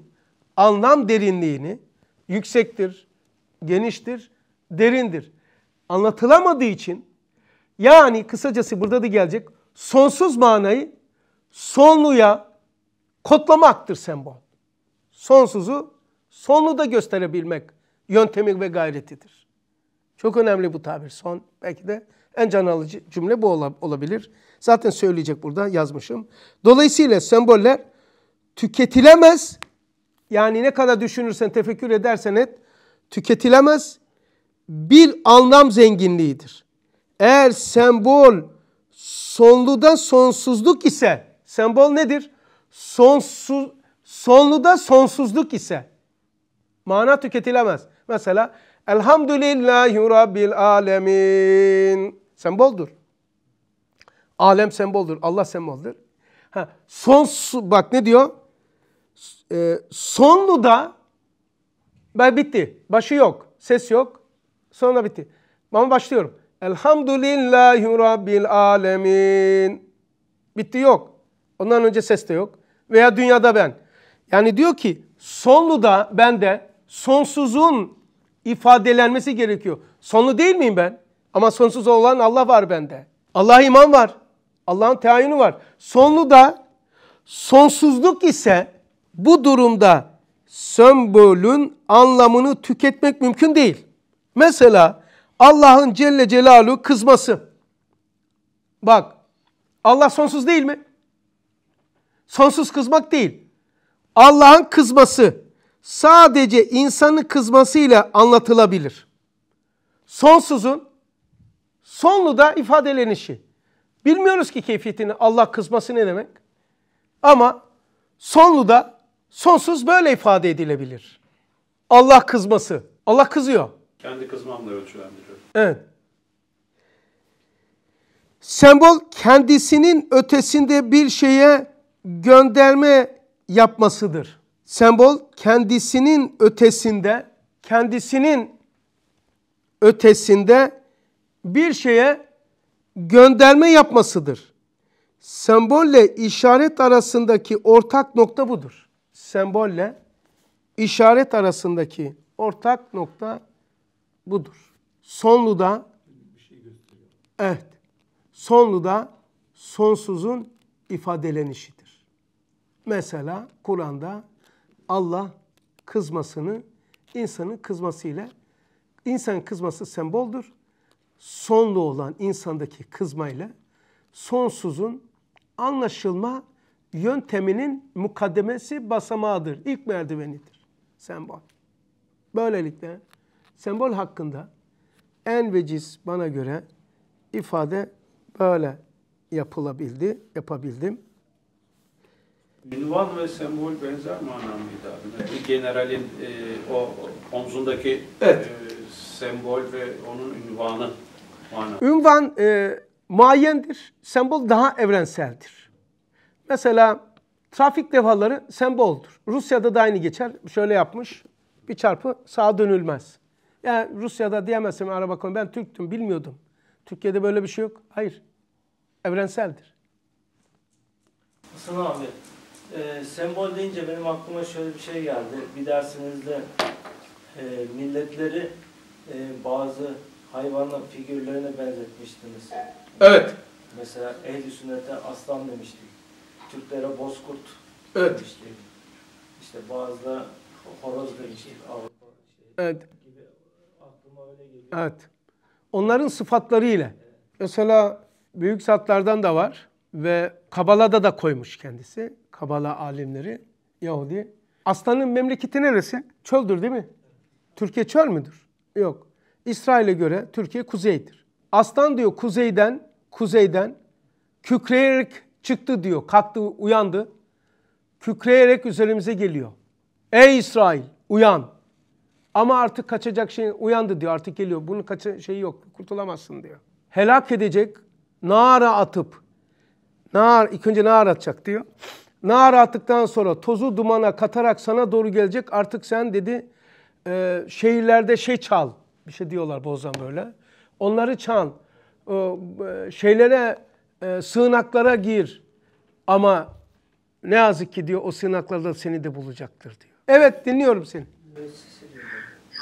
anlam derinliğini, yüksektir, geniştir, derindir. Anlatılamadığı için yani kısacası burada da gelecek sonsuz manayı sonluya kodlamaktır sembol. Sonsuzu sonlu da gösterebilmek yöntemi ve gayretidir. Çok önemli bu tabir son. Belki de en can alıcı cümle bu olabilir. Zaten söyleyecek burada yazmışım. Dolayısıyla semboller tüketilemez yani ne kadar düşünürsen, tefekkür edersen et, tüketilemez bir anlam zenginliğidir. Eğer sembol sonludan sonsuzluk ise, sembol nedir? Sonsuz, sonluda sonsuzluk ise, mana tüketilemez. Mesela, Elhamdülillahi Rabbil Alemin. Semboldur. Alem semboldur. Allah semboldur. Ha, sonsuz, bak ne diyor? E, ee, sonlu'da ben bitti. Başı yok. Ses yok. Sonra bitti. Ama başlıyorum. Elhamdülillahi Rabbil alemin. Bitti yok. Ondan önce ses de yok. Veya dünyada ben. Yani diyor ki sonlu'da ben de sonsuzun ifadelenmesi gerekiyor. Sonlu değil miyim ben? Ama sonsuz olan Allah var bende. Allah iman var. Allah'ın teyini var. Sonlu da sonsuzluk ise bu durumda sembolün anlamını tüketmek mümkün değil. Mesela Allah'ın Celle Celalu kızması. Bak Allah sonsuz değil mi? Sonsuz kızmak değil. Allah'ın kızması sadece insanın kızmasıyla anlatılabilir. Sonsuzun sonlu da ifadelenişi. Bilmiyoruz ki keyfiyetini Allah kızması ne demek. Ama sonlu da sonsuz böyle ifade edilebilir. Allah kızması. Allah kızıyor. Kendi kızmamla ölçülendiriyorum. Evet. Sembol kendisinin ötesinde bir şeye gönderme yapmasıdır. Sembol kendisinin ötesinde, kendisinin ötesinde bir şeye gönderme yapmasıdır. Sembolle işaret arasındaki ortak nokta budur sembolle işaret arasındaki ortak nokta budur. Sonlu'da şey evet, Sonlu'da sonsuzun ifadelenişidir. Mesela Kur'an'da Allah kızmasını insanın kızmasıyla insan kızması semboldur. Sonlu olan insandaki kızmayla sonsuzun anlaşılma yönteminin mukaddemesi basamağıdır. İlk merdivenidir. Sembol. Böylelikle sembol hakkında en veciz bana göre ifade böyle yapılabildi, yapabildim. Ünvan ve sembol benzer manamıydı abi. Yani generalin e, o omzundaki evet. e, sembol ve onun ünvanı. Manam. Ünvan e, muayyendir, sembol daha evrenseldir. Mesela trafik levhaları semboldür. Rusya'da da aynı geçer. Şöyle yapmış. Bir çarpı sağa dönülmez. Yani Rusya'da diyemezsin araba konu ben Türktüm bilmiyordum. Türkiye'de böyle bir şey yok. Hayır. Evrenseldir. Hasan abi, e, sembol deyince benim aklıma şöyle bir şey geldi. Bir dersinizde e, milletleri e, bazı hayvanla figürlerine benzetmiştiniz. Evet. Mesela ehl sünnete aslan demiştik. Türklere bozkurt evet. demişti. İşte bazıda horoz demişti. Şey. Avrupa şey evet. Evet. Onların sıfatları ile. Mesela büyük zatlardan da var ve Kabala'da da koymuş kendisi. Kabala alimleri Yahudi. Aslanın memleketi neresi? Çöldür değil mi? Türkiye çöl müdür? Yok. İsrail'e göre Türkiye kuzeydir. Aslan diyor kuzeyden, kuzeyden kükreyerek Çıktı diyor, kalktı, uyandı. Kükreyerek üzerimize geliyor. Ey İsrail uyan. Ama artık kaçacak şey uyandı diyor artık geliyor. Bunun kaça şeyi yok kurtulamazsın diyor. Helak edecek nara atıp nar, ilk önce nar atacak diyor. Nar attıktan sonra tozu dumana katarak sana doğru gelecek. Artık sen dedi e, şehirlerde şey çal. Bir şey diyorlar bozan böyle. Onları çal. E, şeylere e, sığınaklara gir ama ne yazık ki diyor o sığınaklarda seni de bulacaktır diyor. Evet dinliyorum seni.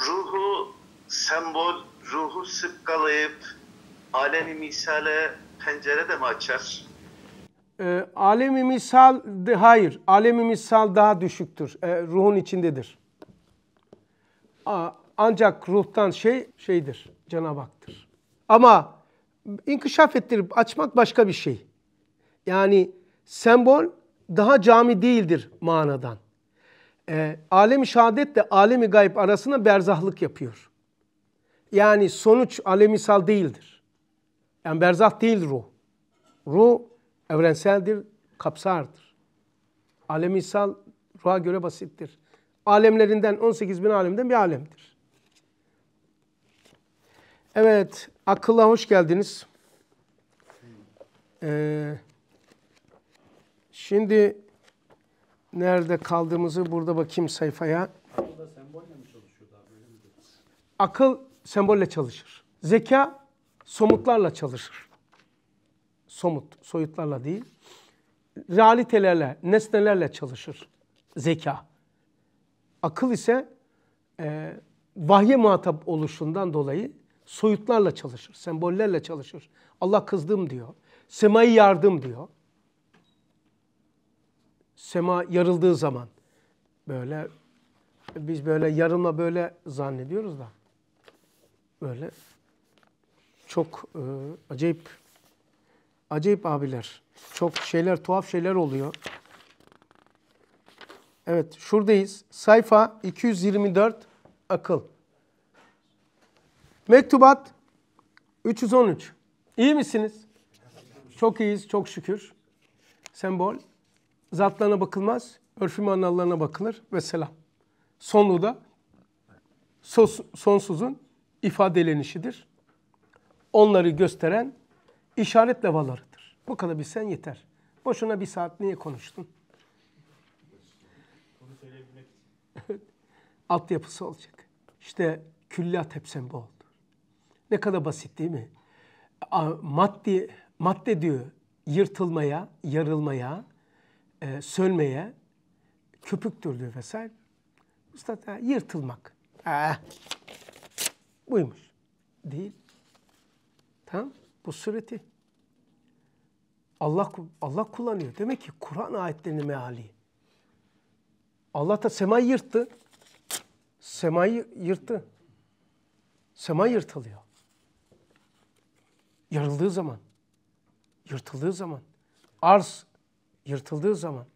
Ruhu sembol, ruhu sıkkalayıp alemi misale pencere de mi açar? E, alemi misal, de, hayır. Alemi misal daha düşüktür. E, ruhun içindedir. A, ancak ruhtan şey şeydir, Cenab-ı Hak'tır. Ama İnkişaf ettirip açmak başka bir şey. Yani sembol daha cami değildir manadan. E, alemi de alemi gayb arasında berzahlık yapıyor. Yani sonuç alemisal değildir. Yani berzah değildir ruh. Ruh evrenseldir, kapsardır. Alemisal ruha göre basittir. Alemlerinden 18 bin alemden bir alemdir. Evet, akılla hoş geldiniz. Ee, şimdi nerede kaldığımızı burada bakayım sayfaya. Akıl sembolle çalışır. Zeka somutlarla çalışır. Somut, soyutlarla değil. Realitelerle, nesnelerle çalışır zeka. Akıl ise e, vahye muhatap oluşundan dolayı soyutlarla çalışır, sembollerle çalışır. Allah kızdım diyor. Semayı yardım diyor. Sema yarıldığı zaman böyle biz böyle yarılma böyle zannediyoruz da böyle çok e, acayip acayip abiler. Çok şeyler tuhaf şeyler oluyor. Evet şuradayız. Sayfa 224 akıl. Mektubat 313. İyi misiniz? Çok iyiyiz, çok şükür. Sembol. Zatlarına bakılmaz, örfü manallarına bakılır ve selam. Sonlu da sos, sonsuzun ifadelenişidir. Onları gösteren işaret levhalarıdır. Bu kadar bir sen yeter. Boşuna bir saat niye konuştun? <laughs> Alt yapısı olacak. İşte külliyat hep sembol. Ne kadar basit değil mi? Maddi, madde diyor yırtılmaya, yarılmaya, e, sönmeye, köpüktür diyor vesaire. Üstad ha, yırtılmak. Ha, buymuş. Değil. Tamam. Bu sureti. Allah Allah kullanıyor. Demek ki Kur'an ayetlerinin meali. Allah da semayı yırttı. Semayı yırttı. Sema yırtılıyor yarıldığı zaman, yırtıldığı zaman, arz yırtıldığı zaman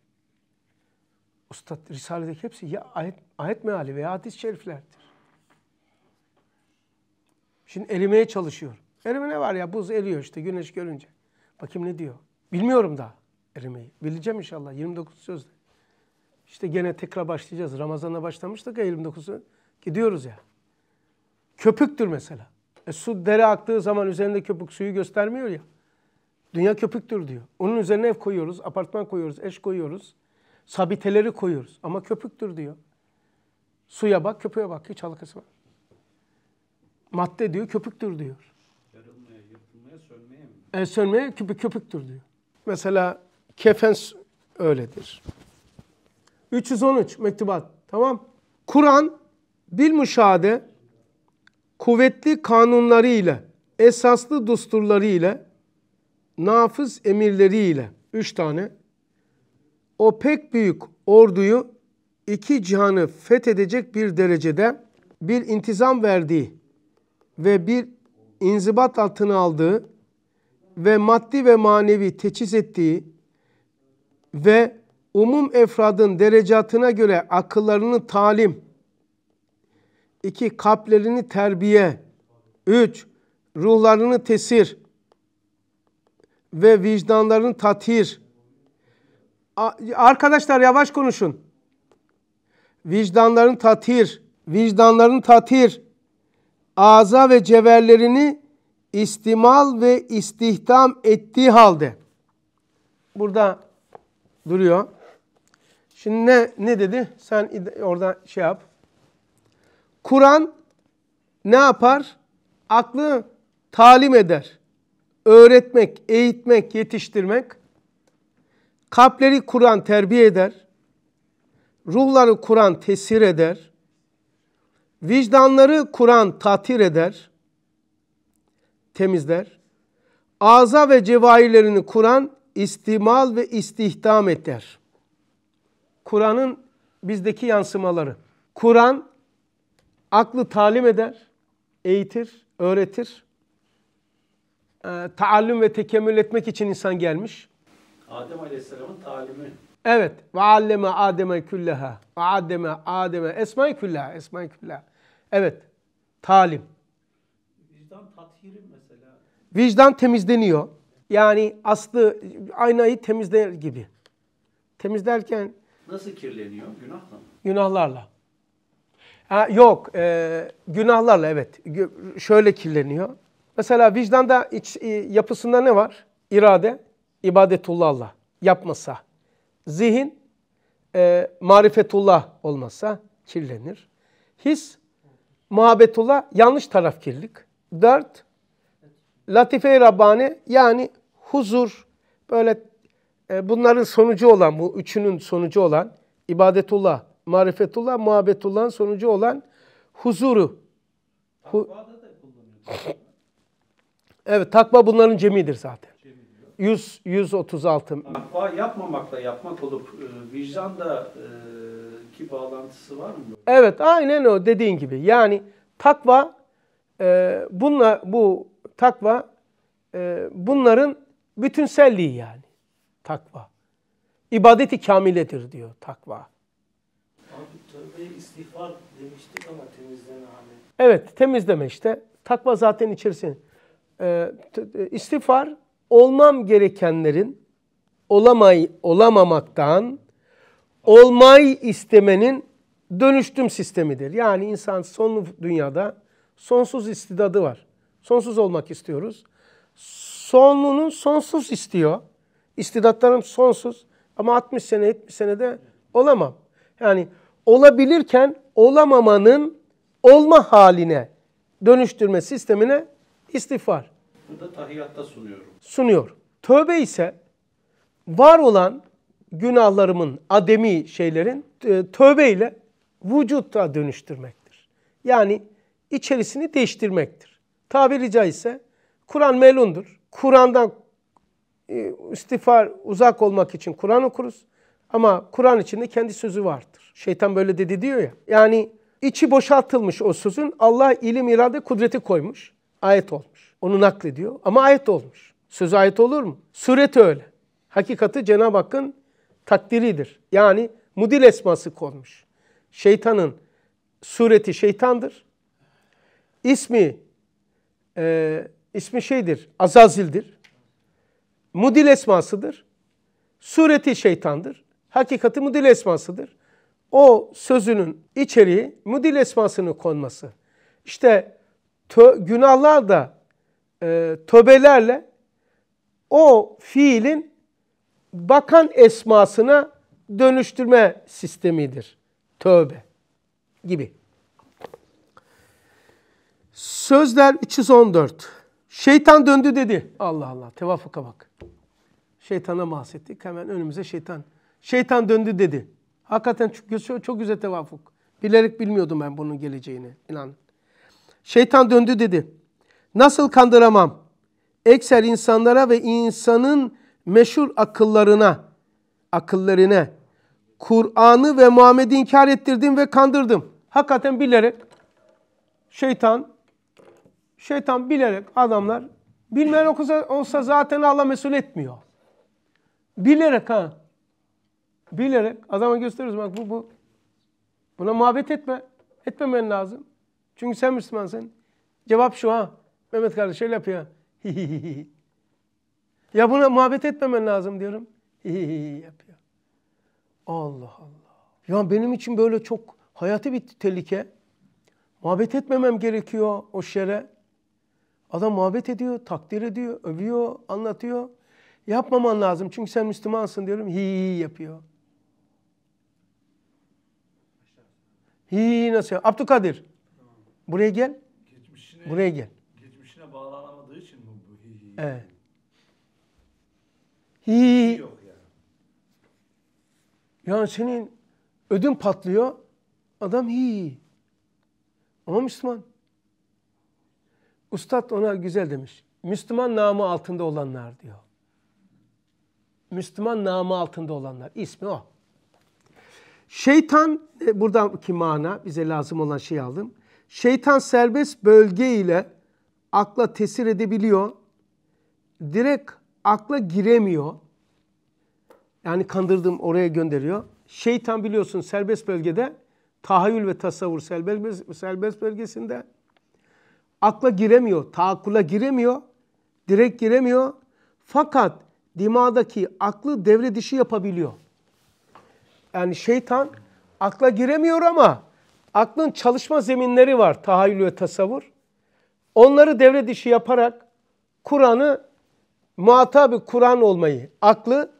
Ustad Risale'deki hepsi ya ayet, ayet meali veya hadis-i şeriflerdir. Şimdi erimeye çalışıyor. Erime ne var ya? Buz eriyor işte güneş görünce. Bakayım ne diyor? Bilmiyorum daha erimeyi. Bileceğim inşallah 29 sözde. İşte gene tekrar başlayacağız. Ramazan'a başlamıştık ya 29'u. Gidiyoruz ya. Köpüktür mesela. E, su dere aktığı zaman üzerinde köpük suyu göstermiyor ya. Dünya köpüktür diyor. Onun üzerine ev koyuyoruz, apartman koyuyoruz, eş koyuyoruz. Sabiteleri koyuyoruz ama köpüktür diyor. Suya bak, köpüğe bak. Hiç alakası var. Madde diyor, köpüktür diyor. Yarılmaya, yırtılmaya, sönmeye mi? E, sönmeye köpük, köpüktür diyor. Mesela kefen öyledir. 313 mektubat. Tamam. Kur'an bil müşahede kuvvetli kanunları ile, esaslı dusturları ile, nafız emirleri ile, üç tane, o pek büyük orduyu iki cihanı fethedecek bir derecede bir intizam verdiği ve bir inzibat altına aldığı ve maddi ve manevi teçhiz ettiği ve umum efradın derecatına göre akıllarını talim, 2. Kalplerini terbiye. 3. Ruhlarını tesir ve vicdanlarını tatir. Arkadaşlar yavaş konuşun. Vicdanların tatir, vicdanların tatir. Ağza ve ceverlerini istimal ve istihdam ettiği halde. Burada duruyor. Şimdi ne, ne dedi? Sen orada şey yap. Kur'an ne yapar? Aklı talim eder. Öğretmek, eğitmek, yetiştirmek. Kalpleri Kur'an terbiye eder. Ruhları Kur'an tesir eder. Vicdanları Kur'an tatir eder. Temizler. Ağza ve cevahirlerini Kur'an istimal ve istihdam eder. Kur'an'ın bizdeki yansımaları. Kur'an Aklı talim eder, eğitir, öğretir. E, taallüm ve tekemmül etmek için insan gelmiş. Adem Aleyhisselam'ın talimi. Evet. Ve alleme Adem'e külleha. Ve Adem'e Adem'e esma-i külleha. esma külleha. Evet. Talim. Vicdan tathiri mesela. Vicdan temizleniyor. Yani aslı aynayı temizler gibi. Temizlerken nasıl kirleniyor? Günahla mı? Günahlarla. Ha, yok, e, günahlarla evet. Şöyle kirleniyor. Mesela vicdanda iç, e, yapısında ne var? İrade, ibadetullah yapmasa. Zihin, e, marifetullah olmasa kirlenir. His, muhabbetullah yanlış taraf kirlik. Dört, latife-i Rabbani yani huzur, böyle e, bunların sonucu olan, bu üçünün sonucu olan ibadetullah, marifetullah, muhabbetullah'ın sonucu olan huzuru. Hu evet, takva bunların cemidir zaten. 100 136. Takva yapmamakla yapmak olup e, vicdanla e, ki bağlantısı var mı? Evet, aynen o dediğin gibi. Yani takva e, bununla bu takva e, bunların bütünselliği yani takva. İbadeti kamiledir diyor takva. Tövbe istiğfar demiştik ama temizleme hali. Evet temizleme işte. Takva zaten içerisinde. Ee, e, istiğfar olmam gerekenlerin olamay olamamaktan olmayı istemenin dönüştüm sistemidir. Yani insan son dünyada sonsuz istidadı var. Sonsuz olmak istiyoruz. Sonlunun sonsuz istiyor. İstidatlarım sonsuz ama 60 sene 70 senede olamam. Yani olabilirken olamamanın olma haline dönüştürme sistemine istiğfar. da tahiyatta sunuyorum. Sunuyor. Tövbe ise var olan günahlarımın, ademi şeylerin e, tövbeyle vücutta dönüştürmektir. Yani içerisini değiştirmektir. Tabiri caizse Kur'an melundur. Kur'an'dan e, istifar uzak olmak için Kur'an okuruz. Ama Kur'an içinde kendi sözü vardır. Şeytan böyle dedi diyor ya. Yani içi boşaltılmış o sözün Allah ilim, irade, kudreti koymuş. Ayet olmuş. Onu naklediyor ama ayet olmuş. Söz ayet olur mu? Suret öyle. Hakikati Cenab-ı Hakk'ın takdiridir. Yani mudil esması konmuş. Şeytanın sureti şeytandır. İsmi e, ismi şeydir, Azazil'dir. Mudil esmasıdır. Sureti şeytandır. Hakikati mudil esmasıdır o sözünün içeriği müdil esmasını konması. İşte tö, günahlar da e, töbelerle o fiilin bakan esmasına dönüştürme sistemidir. Tövbe gibi. Sözler 314. Şeytan döndü dedi. Allah Allah tevafuka bak. Şeytana mahsettik. Hemen önümüze şeytan. Şeytan döndü dedi. Hakikaten çok, çok güzel tevafuk. Bilerek bilmiyordum ben bunun geleceğini. İnan. Şeytan döndü dedi. Nasıl kandıramam? Ekser insanlara ve insanın meşhur akıllarına, akıllarına Kur'an'ı ve Muhammed'i inkar ettirdim ve kandırdım. Hakikaten bilerek şeytan, şeytan bilerek adamlar bilmeyen olsa, olsa zaten Allah mesul etmiyor. Bilerek ha bilerek adama gösteriyoruz bak bu bu. Buna muhabbet etme. Etmemen lazım. Çünkü sen Müslümansın. Cevap şu ha. Mehmet kardeş şöyle yapıyor. <laughs> ya buna muhabbet etmemen lazım diyorum. <laughs> yapıyor. Allah Allah. Ya benim için böyle çok hayatı bir tehlike. Muhabbet etmemem gerekiyor o şere. Adam muhabbet ediyor, takdir ediyor, övüyor, anlatıyor. Yapmaman lazım çünkü sen Müslümansın diyorum. Hi <laughs> yapıyor. Hi nasıl? Abdülkadir. Tamam. Buraya gel. Geçmişine, Buraya gel. Geçmişine bağlanamadığı için mi bu hi hi? Evet. Hi. hi. Yok yani. yani senin ödün patlıyor. Adam hi. Ama Müslüman. Ustad ona güzel demiş. Müslüman namı altında olanlar diyor. Müslüman namı altında olanlar. İsmi o. Şeytan e, buradaki mana bize lazım olan şeyi aldım. Şeytan serbest bölge ile akla tesir edebiliyor. Direkt akla giremiyor. Yani kandırdım oraya gönderiyor. Şeytan biliyorsun serbest bölgede tahayyül ve tasavvur serbest, serbest bölgesinde akla giremiyor, taakkula giremiyor, direkt giremiyor. Fakat dimadaki aklı devre dışı yapabiliyor yani şeytan akla giremiyor ama aklın çalışma zeminleri var tahayyül ve tasavvur. Onları devre dışı yaparak Kur'an'ı muhatabı Kur'an olmayı, aklı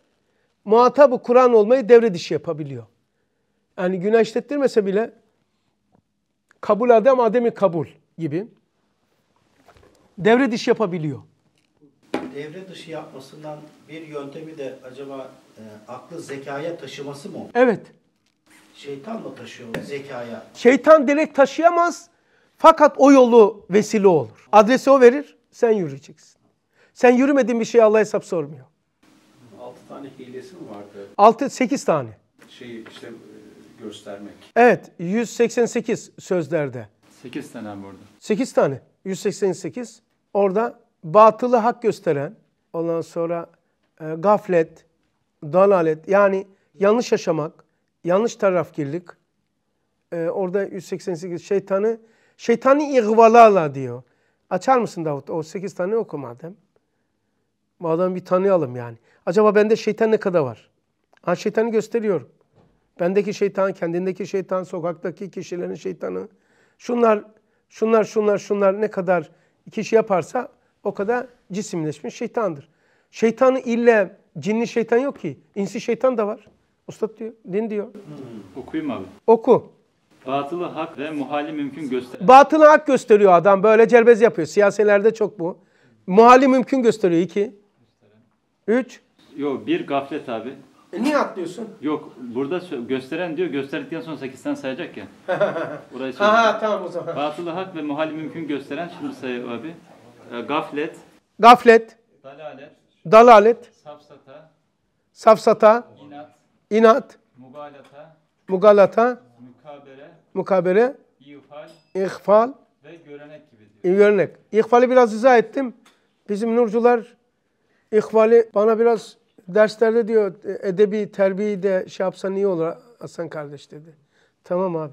muhatabı Kur'an olmayı devre dışı yapabiliyor. Yani günah bile kabul adam ademi kabul gibi devre dışı yapabiliyor. Devre dışı yapmasından bir yöntemi de acaba e, aklı zekaya taşıması mı? Evet. Şeytan mı taşıyor zekaya? Şeytan direkt taşıyamaz fakat o yolu vesile olur. Adresi o verir, sen yürüyeceksin. Sen yürümediğin bir şey Allah hesap sormuyor. Altı tane hilesi mi vardı? Altı sekiz tane. Şey işte e, göstermek. Evet, 188 sözlerde. Sekiz tane mi orada? 8 tane. 188. Orada batılı hak gösteren, ondan sonra e, gaflet, dalalet yani yanlış yaşamak, yanlış tarafgirlik. Ee, orada 188 şeytanı, şeytanı ihvalala diyor. Açar mısın Davut? O 8 tane oku madem. Bu adamı bir tanıyalım yani. Acaba bende şeytan ne kadar var? Ha şeytanı gösteriyorum. Bendeki şeytan, kendindeki şeytan, sokaktaki kişilerin şeytanı. Şunlar, şunlar, şunlar, şunlar ne kadar kişi yaparsa o kadar cisimleşmiş şeytandır. Şeytanı ille Cinli şeytan yok ki. İnsi şeytan da var. Ustad diyor, din diyor. Hmm, okuyayım abi. Oku. Batılı hak ve muhali mümkün göster. Batılı hak gösteriyor adam. Böyle celbez yapıyor. Siyaselerde çok bu. Muhali mümkün gösteriyor. iki. Üç. Yok bir gaflet abi. E niye atlıyorsun? Yok burada gösteren diyor gösterdikten sonra 8'ten sayacak ya. <laughs> Orayı söyleyeyim. ha, tamam o zaman. Batılı hak ve muhali mümkün gösteren şimdi sayıyor abi. E, gaflet. Gaflet. Dalalet. Dalalet safsata, inat, inat mugalata, mugalata, mukabere, mukabere ihfal, ihfal ve görenek gibi diyor. Görenek. İhfali biraz izah ettim. Bizim nurcular ihfali bana biraz derslerde diyor edebi terbiyi de şey yapsan iyi olur Hasan kardeş dedi. Tamam abi.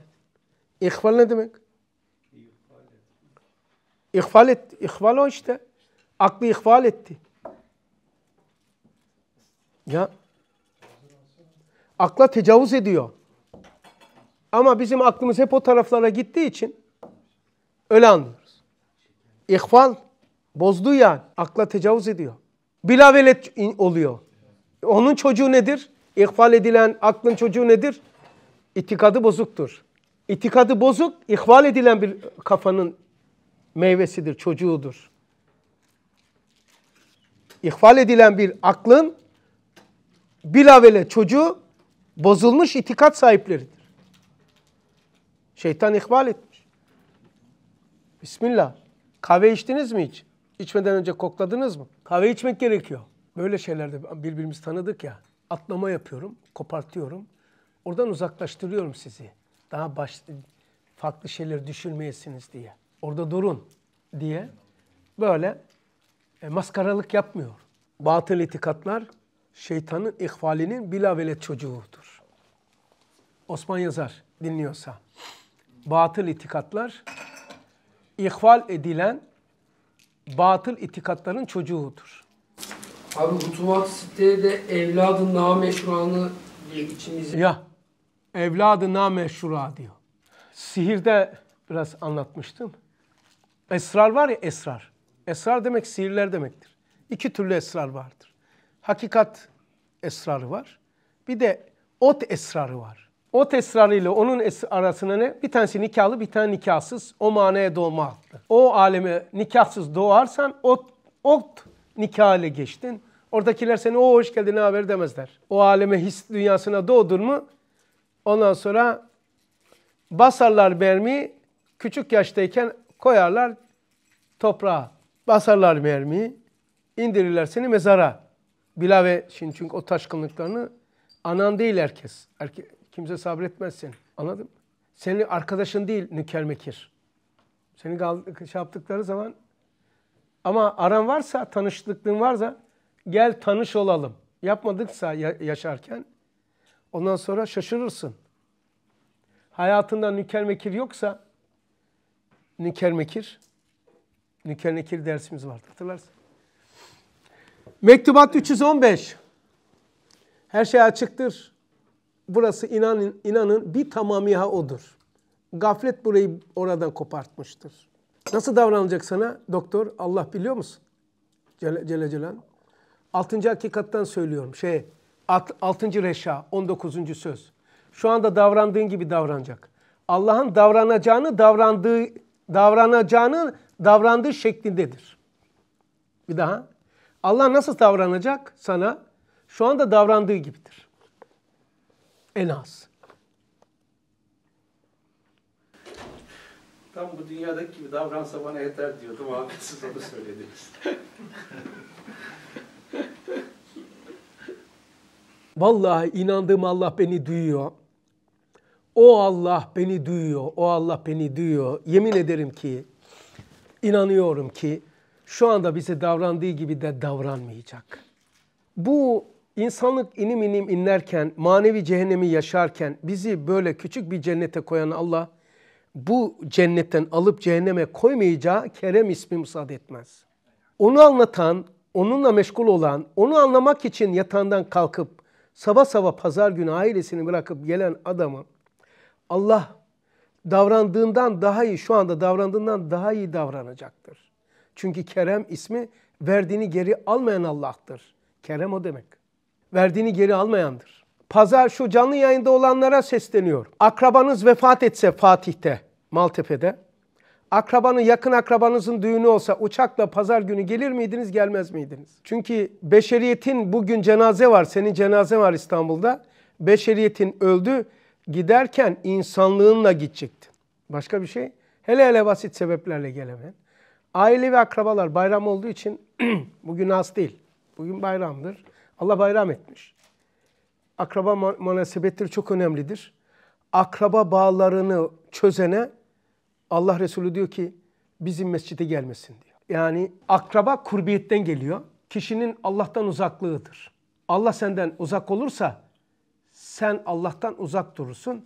İhval ne demek? İhval et. İhval o işte. Aklı ihval etti. Ya akla tecavüz ediyor. Ama bizim aklımız hep o taraflara gittiği için öyle anlıyoruz. İhval bozdu yani. Akla tecavüz ediyor. Bilavelet oluyor. Onun çocuğu nedir? İhval edilen aklın çocuğu nedir? İtikadı bozuktur. İtikadı bozuk, ihval edilen bir kafanın meyvesidir, çocuğudur. İhval edilen bir aklın bilavele çocuğu bozulmuş itikat sahipleridir. Şeytan ihmal etmiş. Bismillah. Kahve içtiniz mi hiç? İçmeden önce kokladınız mı? Kahve içmek gerekiyor. Böyle şeylerde birbirimizi tanıdık ya. Atlama yapıyorum, kopartıyorum. Oradan uzaklaştırıyorum sizi. Daha baş, farklı şeyler düşünmeyesiniz diye. Orada durun diye böyle e, maskaralık yapmıyor. Batıl itikatlar şeytanın ihvalinin bilavelet çocuğudur. Osman Yazar dinliyorsa. Batıl itikatlar ihval edilen batıl itikatların çocuğudur. Abi hutuvat siteye de evladı nameşruanı diye içimizde. Ya evladı nameşrua diyor. Sihirde biraz anlatmıştım. Esrar var ya esrar. Esrar demek sihirler demektir. İki türlü esrar vardır hakikat esrarı var. Bir de ot esrarı var. Ot esrarıyla onun es arasına ne? Bir tanesi nikahlı, bir tane nikahsız. O manaya doğma haklı. O aleme nikahsız doğarsan ot, ot nikahıyla geçtin. Oradakiler seni o hoş geldin ne haber demezler. O aleme his dünyasına doğdun mu ondan sonra basarlar mermiyi küçük yaştayken koyarlar toprağa. Basarlar mermiyi indirirler seni mezara. Bilave şimdi çünkü o taşkınlıklarını anan değil herkes. Erke, kimse sabretmez seni. Anladın mı? Senin arkadaşın değil nüker mekir. Seni şey yaptıkları zaman ama aran varsa, tanışıklığın varsa gel tanış olalım. Yapmadıksa yaşarken ondan sonra şaşırırsın. Hayatında nüker mekir yoksa nüker mekir, nüker mekir dersimiz vardı hatırlarsın. Mektubat 315. Her şey açıktır. Burası inanın, inanın bir tamamiha odur. Gaflet burayı oradan kopartmıştır. Nasıl davranacak sana doktor? Allah biliyor musun? Celle, Celle Celal. Altıncı hakikattan söylüyorum. Şey, alt, altıncı reşa, on dokuzuncu söz. Şu anda davrandığın gibi davranacak. Allah'ın davranacağını davrandığı davranacağını davrandığı şeklindedir. Bir daha. Allah nasıl davranacak sana? Şu anda davrandığı gibidir. En az. Tam bu dünyadaki gibi davransa bana yeter diyordum abi <laughs> siz onu söylediniz. <laughs> Vallahi inandığım Allah beni duyuyor. O Allah beni duyuyor. O Allah beni duyuyor. Yemin ederim ki inanıyorum ki şu anda bize davrandığı gibi de davranmayacak. Bu insanlık inim inim inlerken, manevi cehennemi yaşarken bizi böyle küçük bir cennete koyan Allah bu cennetten alıp cehenneme koymayacağı Kerem ismi müsaade etmez. Onu anlatan, onunla meşgul olan, onu anlamak için yatağından kalkıp sabah sabah pazar günü ailesini bırakıp gelen adamı Allah davrandığından daha iyi, şu anda davrandığından daha iyi davranacaktır. Çünkü kerem ismi verdiğini geri almayan Allah'tır. Kerem o demek. Verdiğini geri almayandır. Pazar şu canlı yayında olanlara sesleniyorum. Akrabanız vefat etse Fatih'te, Maltepe'de. Akrabanın, yakın akrabanızın düğünü olsa uçakla pazar günü gelir miydiniz, gelmez miydiniz? Çünkü beşeriyetin bugün cenaze var, senin cenaze var İstanbul'da. Beşeriyetin öldü, giderken insanlığınla gidecektin. Başka bir şey? Hele hele basit sebeplerle gelemeyen. Aile ve akrabalar bayram olduğu için <clears throat> bugün az değil. Bugün bayramdır. Allah bayram etmiş. Akraba münasebetleri çok önemlidir. Akraba bağlarını çözene Allah Resulü diyor ki bizim mescide gelmesin diyor. Yani akraba kurbiyetten geliyor. Kişinin Allah'tan uzaklığıdır. Allah senden uzak olursa sen Allah'tan uzak durursun.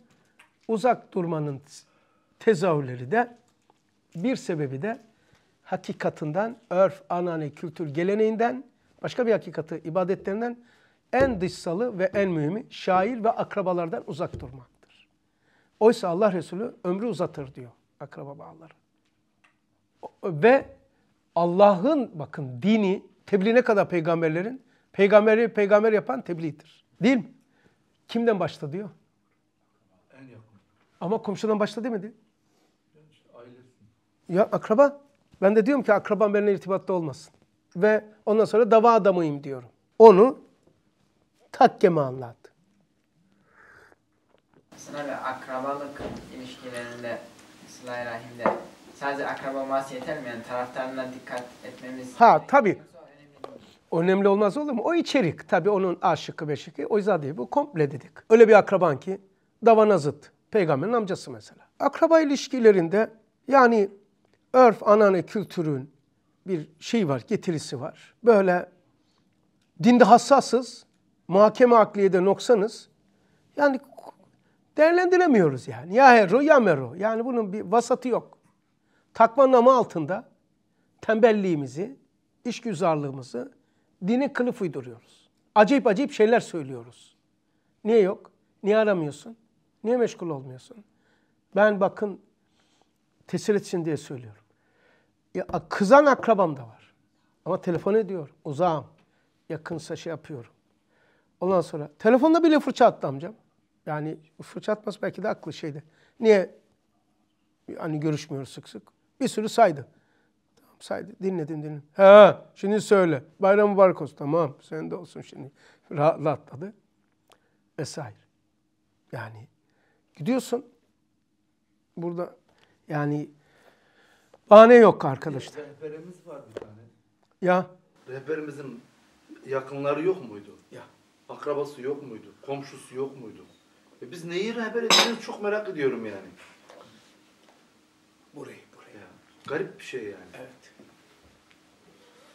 Uzak durmanın tezahürleri de bir sebebi de hakikatinden, örf, anane, kültür, geleneğinden, başka bir hakikati, ibadetlerinden en dışsalı ve en mühimi şair ve akrabalardan uzak durmaktır. Oysa Allah Resulü ömrü uzatır diyor akraba bağları. Ve Allah'ın bakın dini tebliğine kadar peygamberlerin peygamberi peygamber yapan tebliğdir. Değil mi? Kimden başla diyor? En yakın. Ama komşudan başla demedi. Ya akraba. Ben de diyorum ki akraban benimle irtibatta olmasın. Ve ondan sonra dava adamıyım diyorum. Onu takkeme anlattı. Aslında ve akrabalık ilişkilerinde, sıla rahimde sadece akraba olması yeter mi? Yani taraftarına dikkat etmemiz... Ha tabii. Önemli olmaz olur mu? O içerik tabii onun A ve B O yüzden değil bu komple dedik. Öyle bir akraban ki davana zıt. Peygamberin amcası mesela. Akraba ilişkilerinde yani örf, anane kültürün bir şey var, getirisi var. Böyle dinde hassasız, muhakeme akliyede noksanız. Yani değerlendiremiyoruz yani. Ya hero ya mero. Yani bunun bir vasatı yok. Takva namı altında tembelliğimizi, işgüzarlığımızı dini kılıf uyduruyoruz. Acayip acayip şeyler söylüyoruz. Niye yok? Niye aramıyorsun? Niye meşgul olmuyorsun? Ben bakın tesir etsin diye söylüyorum. Ya, kızan akrabam da var. Ama telefon ediyor. Uzağım. Yakınsa şey yapıyorum. Ondan sonra telefonda bile fırça attı amcam. Yani fırça atması belki de aklı şeydi. Niye hani görüşmüyoruz sık sık. Bir sürü saydı. Tamam saydı. Dinledim dinledim. He şimdi söyle. Bayram mübarek olsun. Tamam sen de olsun şimdi. Rahatladı. Vesaire. Yani gidiyorsun. Burada yani Bahane yok arkadaşlar. Rehberimiz var bir tane. Ya. Rehberimizin yakınları yok muydu? Ya. Akrabası yok muydu? Komşusu yok muydu? E biz neyi rehber edeceğiz çok merak ediyorum yani. Burayı, burayı. Ya, garip bir şey yani. Evet.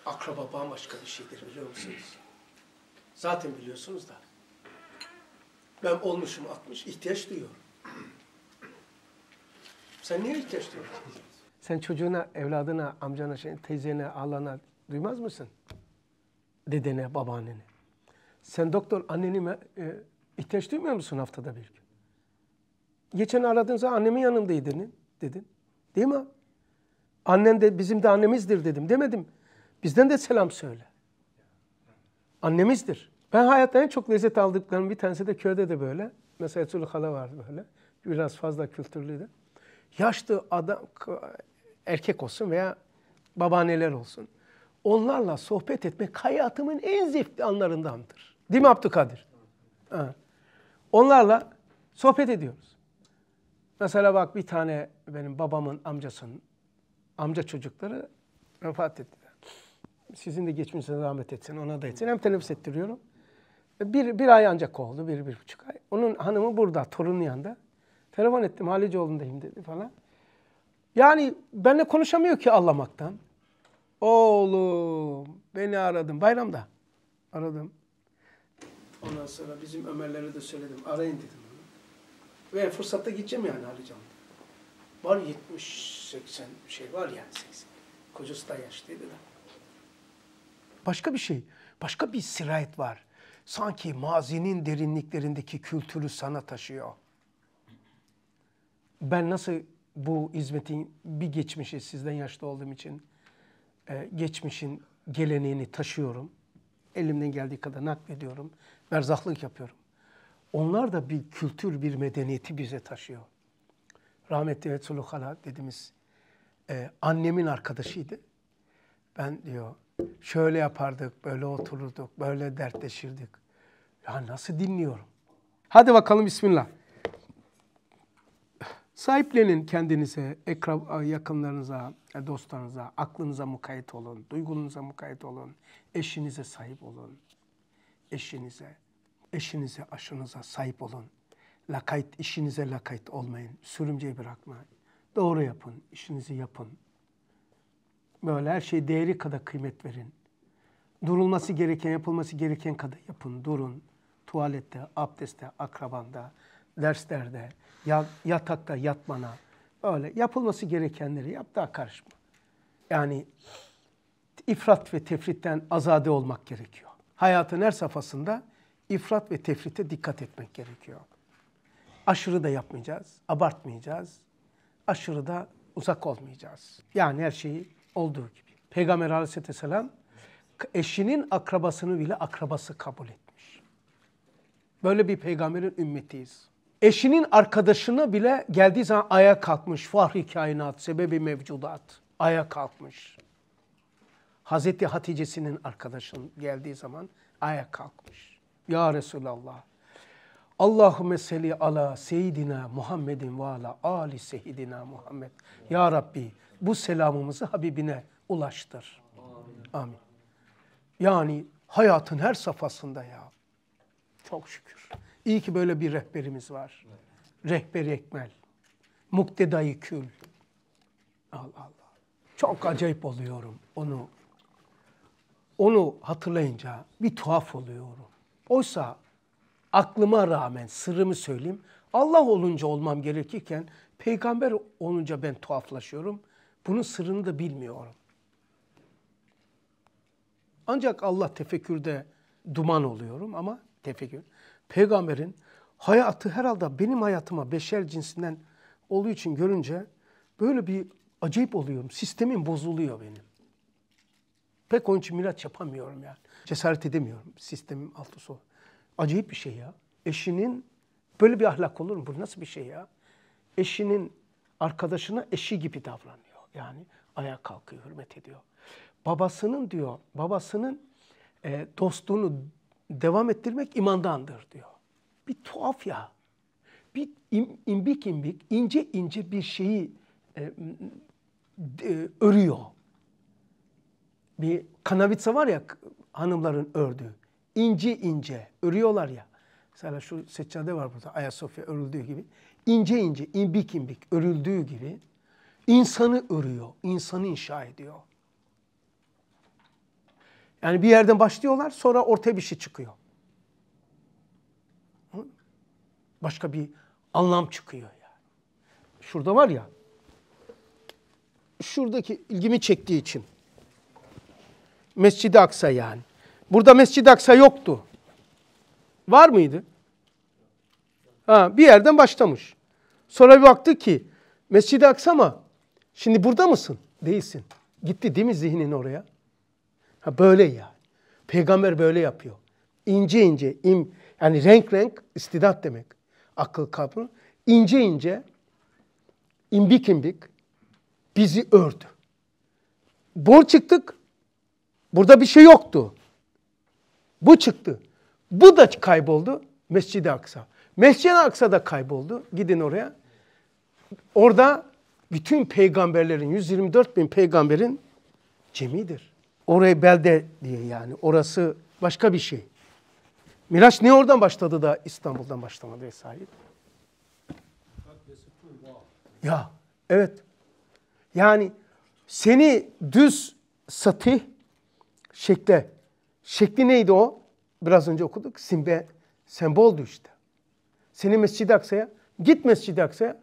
Akraba bambaşka bir şeydir biliyor musunuz? Zaten biliyorsunuz da. Ben olmuşum 60, ihtiyaç duyuyorum. Sen niye ihtiyaç duyuyorsun? Sen çocuğuna, evladına, amcana, şey, teyzene, alana duymaz mısın? Dedene, babaannene. Sen doktor anneni e, ihtiyaç duymuyor musun haftada bir gün? Geçen aradığın zaman annemin yanındaydın dedin. Değil mi? Annen de bizim de annemizdir dedim. Demedim. Bizden de selam söyle. Annemizdir. Ben hayatta en çok lezzet aldıklarım bir tanesi de köyde de böyle. Mesela Etulu Hala vardı böyle. Biraz fazla kültürlüydü. Yaşlı adam erkek olsun veya babaanneler olsun. Onlarla sohbet etmek hayatımın en zevkli anlarındandır. Değil mi Abdülkadir? Ha. Onlarla sohbet ediyoruz. Mesela bak bir tane benim babamın amcasının amca çocukları vefat etti. Sizin de geçmişinize rahmet etsin, ona da etsin. Hem teneffüs ettiriyorum. Bir, bir ay ancak oldu, bir, bir buçuk ay. Onun hanımı burada, torunun yanında. Telefon ettim, Halicoğlu'ndayım dedi falan. Yani benle konuşamıyor ki ağlamaktan. Oğlum beni aradın bayramda. Aradım. Ondan sonra bizim Ömer'lere de söyledim. Arayın dedim. Ve fırsatta gideceğim yani arayacağım. Var 70-80 şey var yani 80. Kocası da yaşlıydı da. Başka bir şey. Başka bir sirayet var. Sanki mazinin derinliklerindeki kültürü sana taşıyor. Ben nasıl bu hizmetin bir geçmişi sizden yaşlı olduğum için e, geçmişin geleneğini taşıyorum. Elimden geldiği kadar naklediyorum. Berzahlık yapıyorum. Onlar da bir kültür, bir medeniyeti bize taşıyor. Rahmetli Resulü Hala dediğimiz e, annemin arkadaşıydı. Ben diyor şöyle yapardık, böyle otururduk, böyle dertleşirdik. Ya nasıl dinliyorum? Hadi bakalım Bismillah. Sahiplenin kendinize, ekran, yakınlarınıza, e, dostlarınıza, aklınıza mukayyet olun, duygunuza mukayyet olun, eşinize sahip olun. Eşinize, eşinize, aşınıza sahip olun. Lakayt, işinize lakayt olmayın. Sürümceyi bırakmayın. Doğru yapın, işinizi yapın. Böyle her şeyi değeri kadar kıymet verin. Durulması gereken, yapılması gereken kadar yapın. Durun. Tuvalette, abdestte, akrabanda, derslerde, yatakta yatmana, öyle yapılması gerekenleri yap daha karışma. Yani ifrat ve tefritten azade olmak gerekiyor. Hayatın her safhasında ifrat ve tefrite dikkat etmek gerekiyor. Aşırı da yapmayacağız, abartmayacağız. Aşırı da uzak olmayacağız. Yani her şeyi olduğu gibi. Peygamber aleyhisselam eşinin akrabasını bile akrabası kabul etmiş. Böyle bir peygamberin ümmetiyiz. Eşinin arkadaşına bile geldiği zaman ayağa kalkmış. Fahri kainat, sebebi mevcudat. Ayağa kalkmış. Hazreti Hatice'sinin arkadaşın geldiği zaman ayağa kalkmış. Ya Resulallah. Allahümme seli ala seyyidina Muhammedin ve ala ali seyyidina Muhammed. Ya Rabbi bu selamımızı Habibine ulaştır. Amin. Yani hayatın her safhasında ya. Çok şükür. İyi ki böyle bir rehberimiz var. Evet. Rehberi Ekmel. Muktedayı Kül. Allah Allah. Çok acayip oluyorum onu. Onu hatırlayınca bir tuhaf oluyorum. Oysa aklıma rağmen sırrımı söyleyeyim. Allah olunca olmam gerekirken peygamber olunca ben tuhaflaşıyorum. Bunun sırrını da bilmiyorum. Ancak Allah tefekkürde duman oluyorum ama tefekkür peygamberin hayatı herhalde benim hayatıma beşer cinsinden olduğu için görünce böyle bir acayip oluyorum. Sistemin bozuluyor benim. Pek onun için miraç yapamıyorum yani. Cesaret edemiyorum sistemin altı sol. Acayip bir şey ya. Eşinin böyle bir ahlak olur mu? Bu nasıl bir şey ya? Eşinin arkadaşına eşi gibi davranıyor. Yani ayağa kalkıyor, hürmet ediyor. Babasının diyor, babasının e, dostunu devam ettirmek imandandır diyor. Bir tuhaf ya. Bir imbik imbik, ince ince bir şeyi e, e, örüyor. Bir kanavitsa var ya hanımların ördüğü. İnce ince örüyorlar ya. Mesela şu seccade var burada Ayasofya örüldüğü gibi. İnce ince, imbik imbik örüldüğü gibi insanı örüyor, insanı inşa ediyor. Yani bir yerden başlıyorlar sonra ortaya bir şey çıkıyor. Başka bir anlam çıkıyor yani. Şurada var ya. Şuradaki ilgimi çektiği için. Mescid-i Aksa yani. Burada Mescid-i Aksa yoktu. Var mıydı? Ha, bir yerden başlamış. Sonra bir baktı ki Mescid-i Aksa mı? Şimdi burada mısın? Değilsin. Gitti değil mi zihnin oraya? Ha böyle yani. Peygamber böyle yapıyor. İnce ince, im, yani renk renk istidat demek. Akıl kabul. ince ince, imbik imbik bizi ördü. Bor çıktık. Burada bir şey yoktu. Bu çıktı. Bu da kayboldu. Mescid-i Aksa. Mescid-i Aksa da kayboldu. Gidin oraya. Orada bütün peygamberlerin, 124 bin peygamberin cemidir. Orayı belde diye yani. Orası başka bir şey. Miraç niye oradan başladı da İstanbul'dan başlamadı vesaire? Ya evet. Yani seni düz sati şekle. Şekli neydi o? Biraz önce okuduk. Simbe, semboldü işte. Seni Mescid-i Aksa'ya, git Mescid-i Aksa'ya.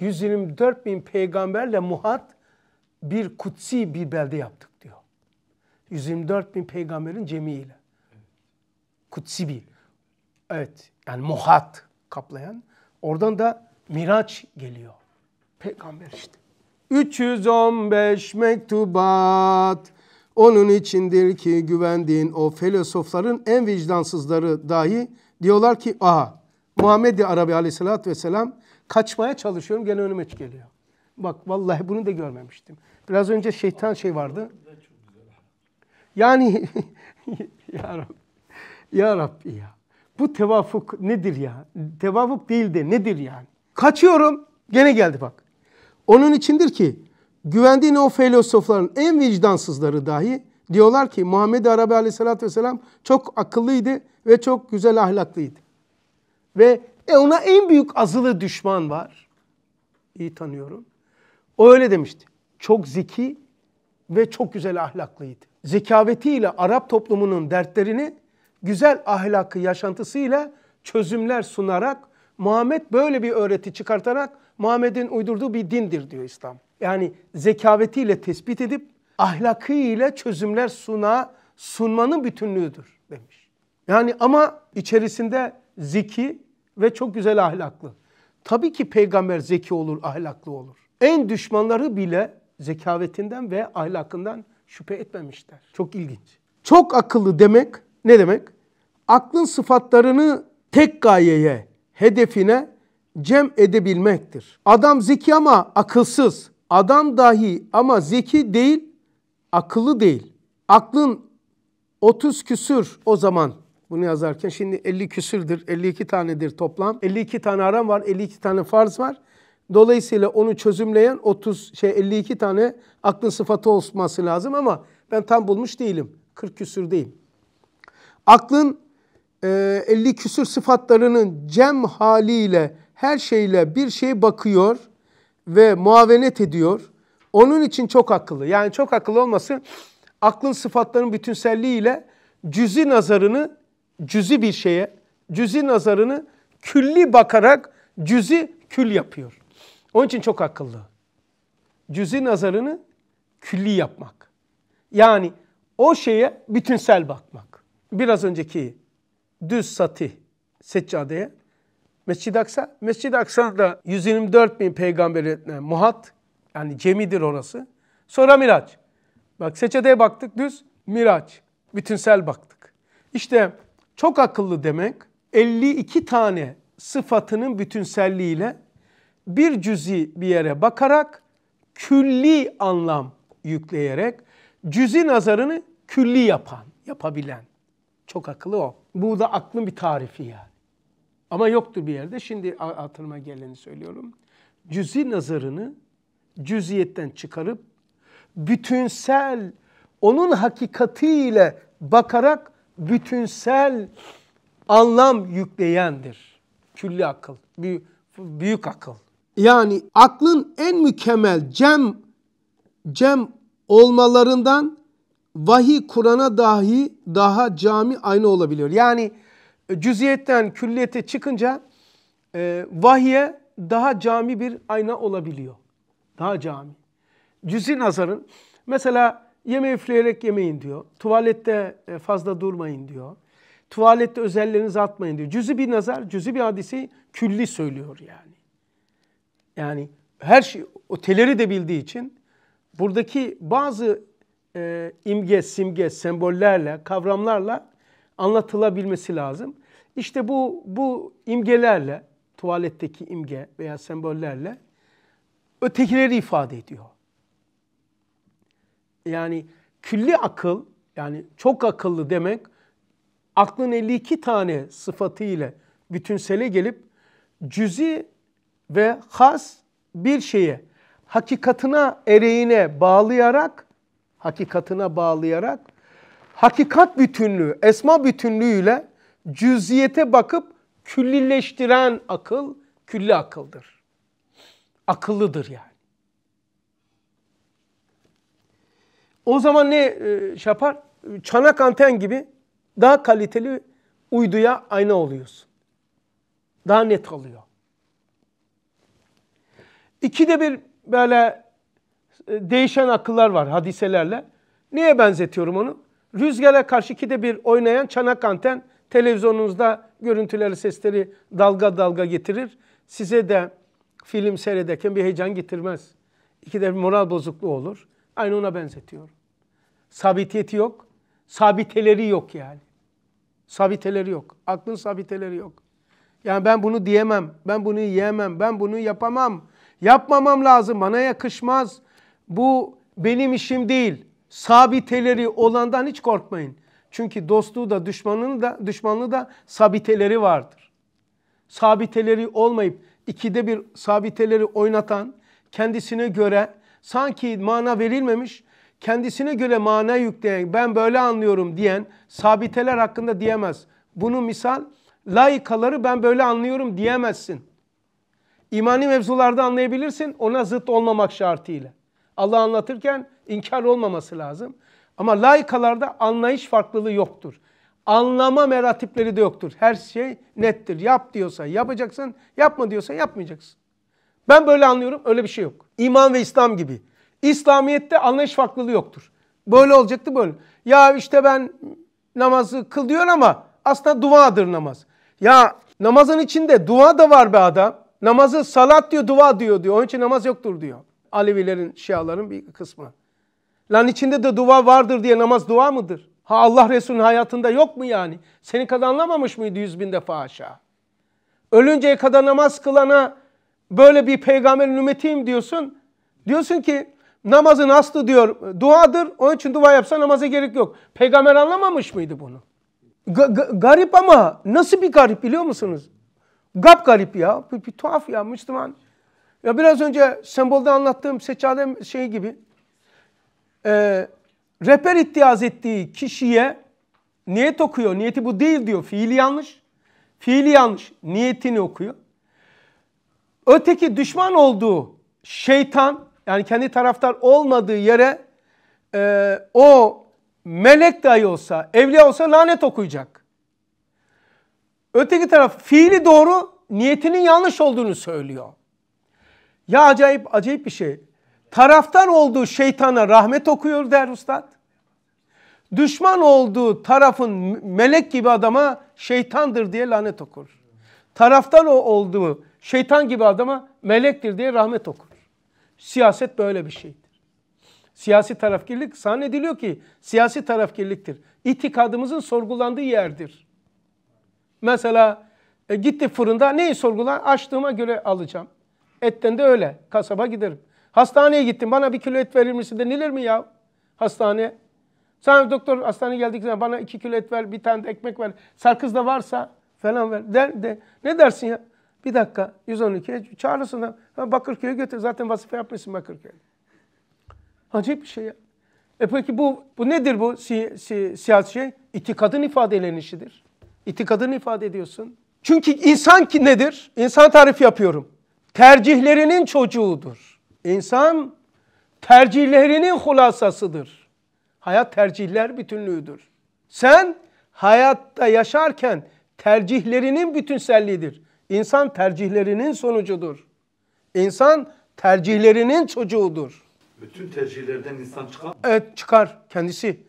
124 bin peygamberle muhat bir kutsi bir belde yaptık. 124 bin peygamberin cemiyle. Kutsi bir. Evet. Yani muhat kaplayan. Oradan da miraç geliyor. Peygamber işte. 315 mektubat. Onun içindir ki güvendiğin o filozofların en vicdansızları dahi diyorlar ki aha Muhammed-i Arabi aleyhissalatü vesselam kaçmaya çalışıyorum gene önüme geliyor. Bak vallahi bunu da görmemiştim. Biraz önce şeytan şey vardı. Yani <laughs> ya Rabbi, ya Rabbi ya. Bu tevafuk nedir ya? Tevafuk değil de nedir yani? Kaçıyorum. Gene geldi bak. Onun içindir ki güvendiğin o filozofların en vicdansızları dahi diyorlar ki Muhammed Arabi Aleyhisselatü Vesselam çok akıllıydı ve çok güzel ahlaklıydı. Ve e ona en büyük azılı düşman var. İyi tanıyorum. O öyle demişti. Çok zeki ve çok güzel ahlaklıydı zekavetiyle Arap toplumunun dertlerini güzel ahlakı yaşantısıyla çözümler sunarak Muhammed böyle bir öğreti çıkartarak Muhammed'in uydurduğu bir dindir diyor İslam. Yani zekavetiyle tespit edip ahlakıyla çözümler suna sunmanın bütünlüğüdür demiş. Yani ama içerisinde zeki ve çok güzel ahlaklı. Tabii ki peygamber zeki olur, ahlaklı olur. En düşmanları bile zekavetinden ve ahlakından şüphe etmemişler. Çok ilginç. Çok akıllı demek ne demek? Aklın sıfatlarını tek gayeye, hedefine cem edebilmektir. Adam zeki ama akılsız. Adam dahi ama zeki değil, akıllı değil. Aklın 30 küsür o zaman bunu yazarken şimdi 50 küsürdür, 52 tanedir toplam. 52 tane aram var, 52 tane farz var. Dolayısıyla onu çözümleyen 30 şey 52 tane aklın sıfatı olması lazım ama ben tam bulmuş değilim. 40 küsür değil. Aklın e, 50 küsür sıfatlarının cem haliyle her şeyle bir şey bakıyor ve muavenet ediyor. Onun için çok akıllı. Yani çok akıllı olması aklın sıfatlarının bütünselliğiyle cüzi nazarını cüzi bir şeye, cüzi nazarını külli bakarak cüzi kül yapıyor. Onun için çok akıllı. Cüzi nazarını külli yapmak. Yani o şeye bütünsel bakmak. Biraz önceki düz sati seccadeye Mescid-i Aksa. Mescid-i Aksa'da 124 bin peygamber muhat. Yani cemidir orası. Sonra Miraç. Bak seccadeye baktık düz. Miraç. Bütünsel baktık. İşte çok akıllı demek 52 tane sıfatının bütünselliğiyle bir cüzi bir yere bakarak külli anlam yükleyerek cüzi nazarını külli yapan, yapabilen. Çok akıllı o. Bu da aklın bir tarifi yani. Ama yoktur bir yerde. Şimdi hatırıma geleni söylüyorum. Cüzi nazarını cüziyetten çıkarıp bütünsel onun hakikatiyle bakarak bütünsel anlam yükleyendir. Külli akıl, büyük, büyük akıl. Yani aklın en mükemmel cem cem olmalarından vahiy Kur'an'a dahi daha cami aynı olabiliyor. Yani e, cüziyetten külliyete çıkınca e, vahiye daha cami bir ayna olabiliyor. Daha cami. Cüzi nazarın mesela yemeği üfleyerek yemeyin diyor. Tuvalette e, fazla durmayın diyor. Tuvalette özellerinizi atmayın diyor. Cüzi bir nazar, cüzi bir hadisi külli söylüyor yani. Yani her şey oteleri de bildiği için buradaki bazı e, imge, simge, sembollerle, kavramlarla anlatılabilmesi lazım. İşte bu bu imgelerle, tuvaletteki imge veya sembollerle ötekileri ifade ediyor. Yani külli akıl, yani çok akıllı demek, aklın 52 tane sıfatı ile bütünsele gelip cüzi ve has bir şeye hakikatına ereğine bağlayarak hakikatına bağlayarak hakikat bütünlüğü, esma bütünlüğüyle cüziyete bakıp küllileştiren akıl külli akıldır. Akıllıdır yani. O zaman ne e, şey yapar? Çanak anten gibi daha kaliteli uyduya ayna oluyorsun. Daha net oluyor. İkide bir böyle e, değişen akıllar var hadiselerle. Niye benzetiyorum onu? Rüzgara karşı ikide bir oynayan çanak anten televizyonunuzda görüntüleri, sesleri dalga dalga getirir. Size de film seyrederken bir heyecan getirmez. İkide bir moral bozukluğu olur. Aynı ona benzetiyorum. Sabitiyeti yok. Sabiteleri yok yani. Sabiteleri yok. Aklın sabiteleri yok. Yani ben bunu diyemem, ben bunu yiyemem, ben bunu yapamam Yapmamam lazım, bana yakışmaz. Bu benim işim değil. Sabiteleri olandan hiç korkmayın. Çünkü dostluğu da düşmanını da düşmanlığı da sabiteleri vardır. Sabiteleri olmayıp ikide bir sabiteleri oynatan kendisine göre sanki mana verilmemiş kendisine göre mana yükleyen ben böyle anlıyorum diyen sabiteler hakkında diyemez. Bunu misal laikaları ben böyle anlıyorum diyemezsin. İmani mevzularda anlayabilirsin ona zıt olmamak şartıyla. Allah anlatırken inkar olmaması lazım. Ama laikalarda anlayış farklılığı yoktur. Anlama meratipleri de yoktur. Her şey nettir. Yap diyorsa yapacaksın, yapma diyorsa yapmayacaksın. Ben böyle anlıyorum öyle bir şey yok. İman ve İslam gibi. İslamiyet'te anlayış farklılığı yoktur. Böyle olacaktı böyle. Ya işte ben namazı kıl diyor ama aslında duadır namaz. Ya namazın içinde dua da var be adam. Namazı salat diyor, dua diyor diyor. Onun için namaz yoktur diyor. Alevilerin, Şiaların bir kısmı. Lan içinde de dua vardır diye namaz dua mıdır? Ha Allah Resulü'nün hayatında yok mu yani? Seni kadar anlamamış mıydı yüz bin defa aşağı? Ölünceye kadar namaz kılana böyle bir peygamberin ümmetiyim diyorsun. Diyorsun ki namazın aslı diyor duadır. Onun için dua yapsa namaza gerek yok. Peygamber anlamamış mıydı bunu? G- garip ama nasıl bir garip biliyor musunuz? Gap garip ya. Bir, bir tuhaf ya Müslüman. Ya biraz önce sembolde anlattığım seçade şey gibi. E, rehber ittiyaz ettiği kişiye niyet okuyor. Niyeti bu değil diyor. Fiili yanlış. Fiili yanlış. Niyetini okuyor. Öteki düşman olduğu şeytan yani kendi taraftar olmadığı yere e, o melek dahi olsa, evliya olsa lanet okuyacak. Öteki taraf fiili doğru, niyetinin yanlış olduğunu söylüyor. Ya acayip acayip bir şey. Taraftar olduğu şeytana rahmet okuyor der ustad. Düşman olduğu tarafın melek gibi adama şeytandır diye lanet okur. Taraftar olduğu şeytan gibi adama melektir diye rahmet okur. Siyaset böyle bir şeydir. Siyasi tarafkirlik sahnediliyor ki siyasi tarafkirliktir. İtikadımızın sorgulandığı yerdir. Mesela e, gitti fırında neyi sorgular? Açtığıma göre alacağım. Etten de öyle. Kasaba giderim. Hastaneye gittim. Bana bir kilo et verir misin denilir mi ya? Hastane. Sana doktor hastaneye geldik zaman bana iki kilo et ver, bir tane de ekmek ver. Sarkız da varsa falan ver. De de, ne dersin ya? Bir dakika 112'ye çağırırsın. Ha, Bakırköy'e götür. Zaten vazife yapmışsın Bakırköy. Acayip bir şey ya. E peki bu, bu nedir bu si, si, siyasi şey? İtikadın ifade işidir. İtikadını ifade ediyorsun. Çünkü insan ki nedir? İnsan tarifi yapıyorum. Tercihlerinin çocuğudur. İnsan tercihlerinin hulasasıdır. Hayat tercihler bütünlüğüdür. Sen hayatta yaşarken tercihlerinin bütünselliğidir. İnsan tercihlerinin sonucudur. İnsan tercihlerinin çocuğudur. Bütün tercihlerden insan çıkar mı? Evet çıkar kendisi.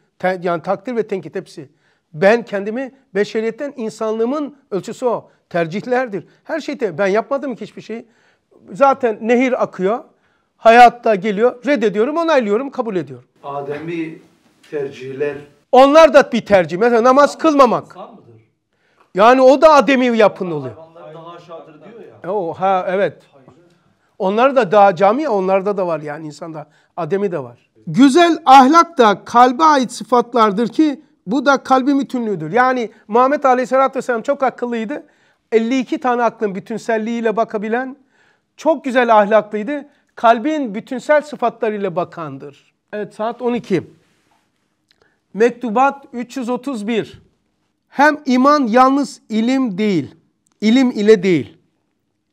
yani takdir ve tenkit hepsi. Ben kendimi beşeriyetten insanlığımın ölçüsü o. Tercihlerdir. Her şeyde ben yapmadım ki hiçbir şeyi. Zaten nehir akıyor. Hayatta geliyor. Reddediyorum, onaylıyorum, kabul ediyorum. Ademi tercihler. Onlar da bir tercih. Mesela namaz kılmamak. Yani o da ademi yapın oluyor. Hayvanlar daha aşağıdır diyor ya. E, o, ha evet. Onlar da daha cami onlarda da var yani insanda. Ademi de var. Güzel ahlak da kalbe ait sıfatlardır ki bu da kalbin bütünlüğüdür. Yani Muhammed Aleyhisselatü Vesselam çok akıllıydı. 52 tane aklın bütünselliğiyle bakabilen, çok güzel ahlaklıydı. Kalbin bütünsel sıfatlarıyla bakandır. Evet saat 12. Mektubat 331. Hem iman yalnız ilim değil, ilim ile değil.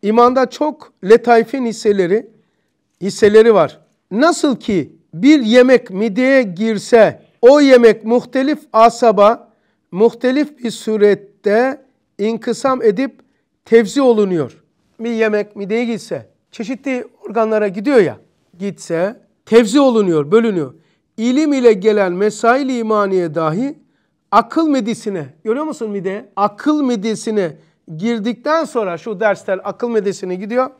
İmanda çok letaifin hisseleri, hisseleri var. Nasıl ki bir yemek mideye girse o yemek muhtelif asaba, muhtelif bir surette inkısam edip tevzi olunuyor. Bir yemek mideye gitse, çeşitli organlara gidiyor ya, gitse tevzi olunuyor, bölünüyor. İlim ile gelen mesail imaniye dahi akıl midisine, görüyor musun mide? Akıl midisine girdikten sonra şu dersler akıl midesine gidiyor.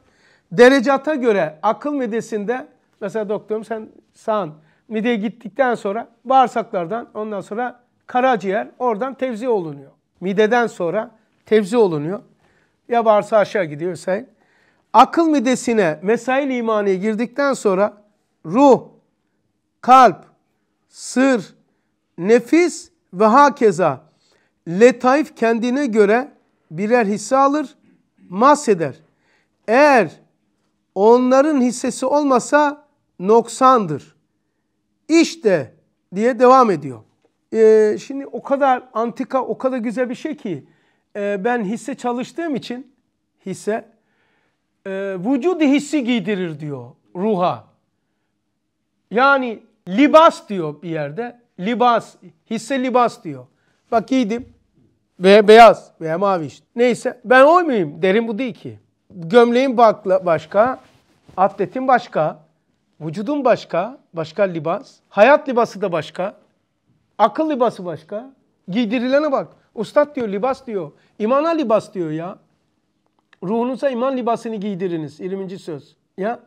Derecata göre akıl midesinde mesela doktorum sen sağın mideye gittikten sonra bağırsaklardan ondan sonra karaciğer oradan tevzi olunuyor. Mideden sonra tevzi olunuyor. Ya bağırsağı aşağı gidiyor Hüseyin. Akıl midesine mesail imaniye girdikten sonra ruh, kalp, sır, nefis ve hakeza letaif kendine göre birer hisse alır, eder. Eğer onların hissesi olmasa noksandır. İşte diye devam ediyor. Ee, şimdi o kadar antika, o kadar güzel bir şey ki e, ben hisse çalıştığım için hisse e, vücudu hissi giydirir diyor ruha. Yani libas diyor bir yerde. Libas, hisse libas diyor. Bak giydim ve beyaz veya mavi işte. Neyse ben oy muyum? Derim bu değil ki. Gömleğim bakla başka, atletim başka. Vücudun başka, başka libas. Hayat libası da başka. Akıl libası başka. Giydirilene bak. Ustad diyor libas diyor. İmana libas diyor ya. Ruhunuza iman libasını giydiriniz. 20. söz. Ya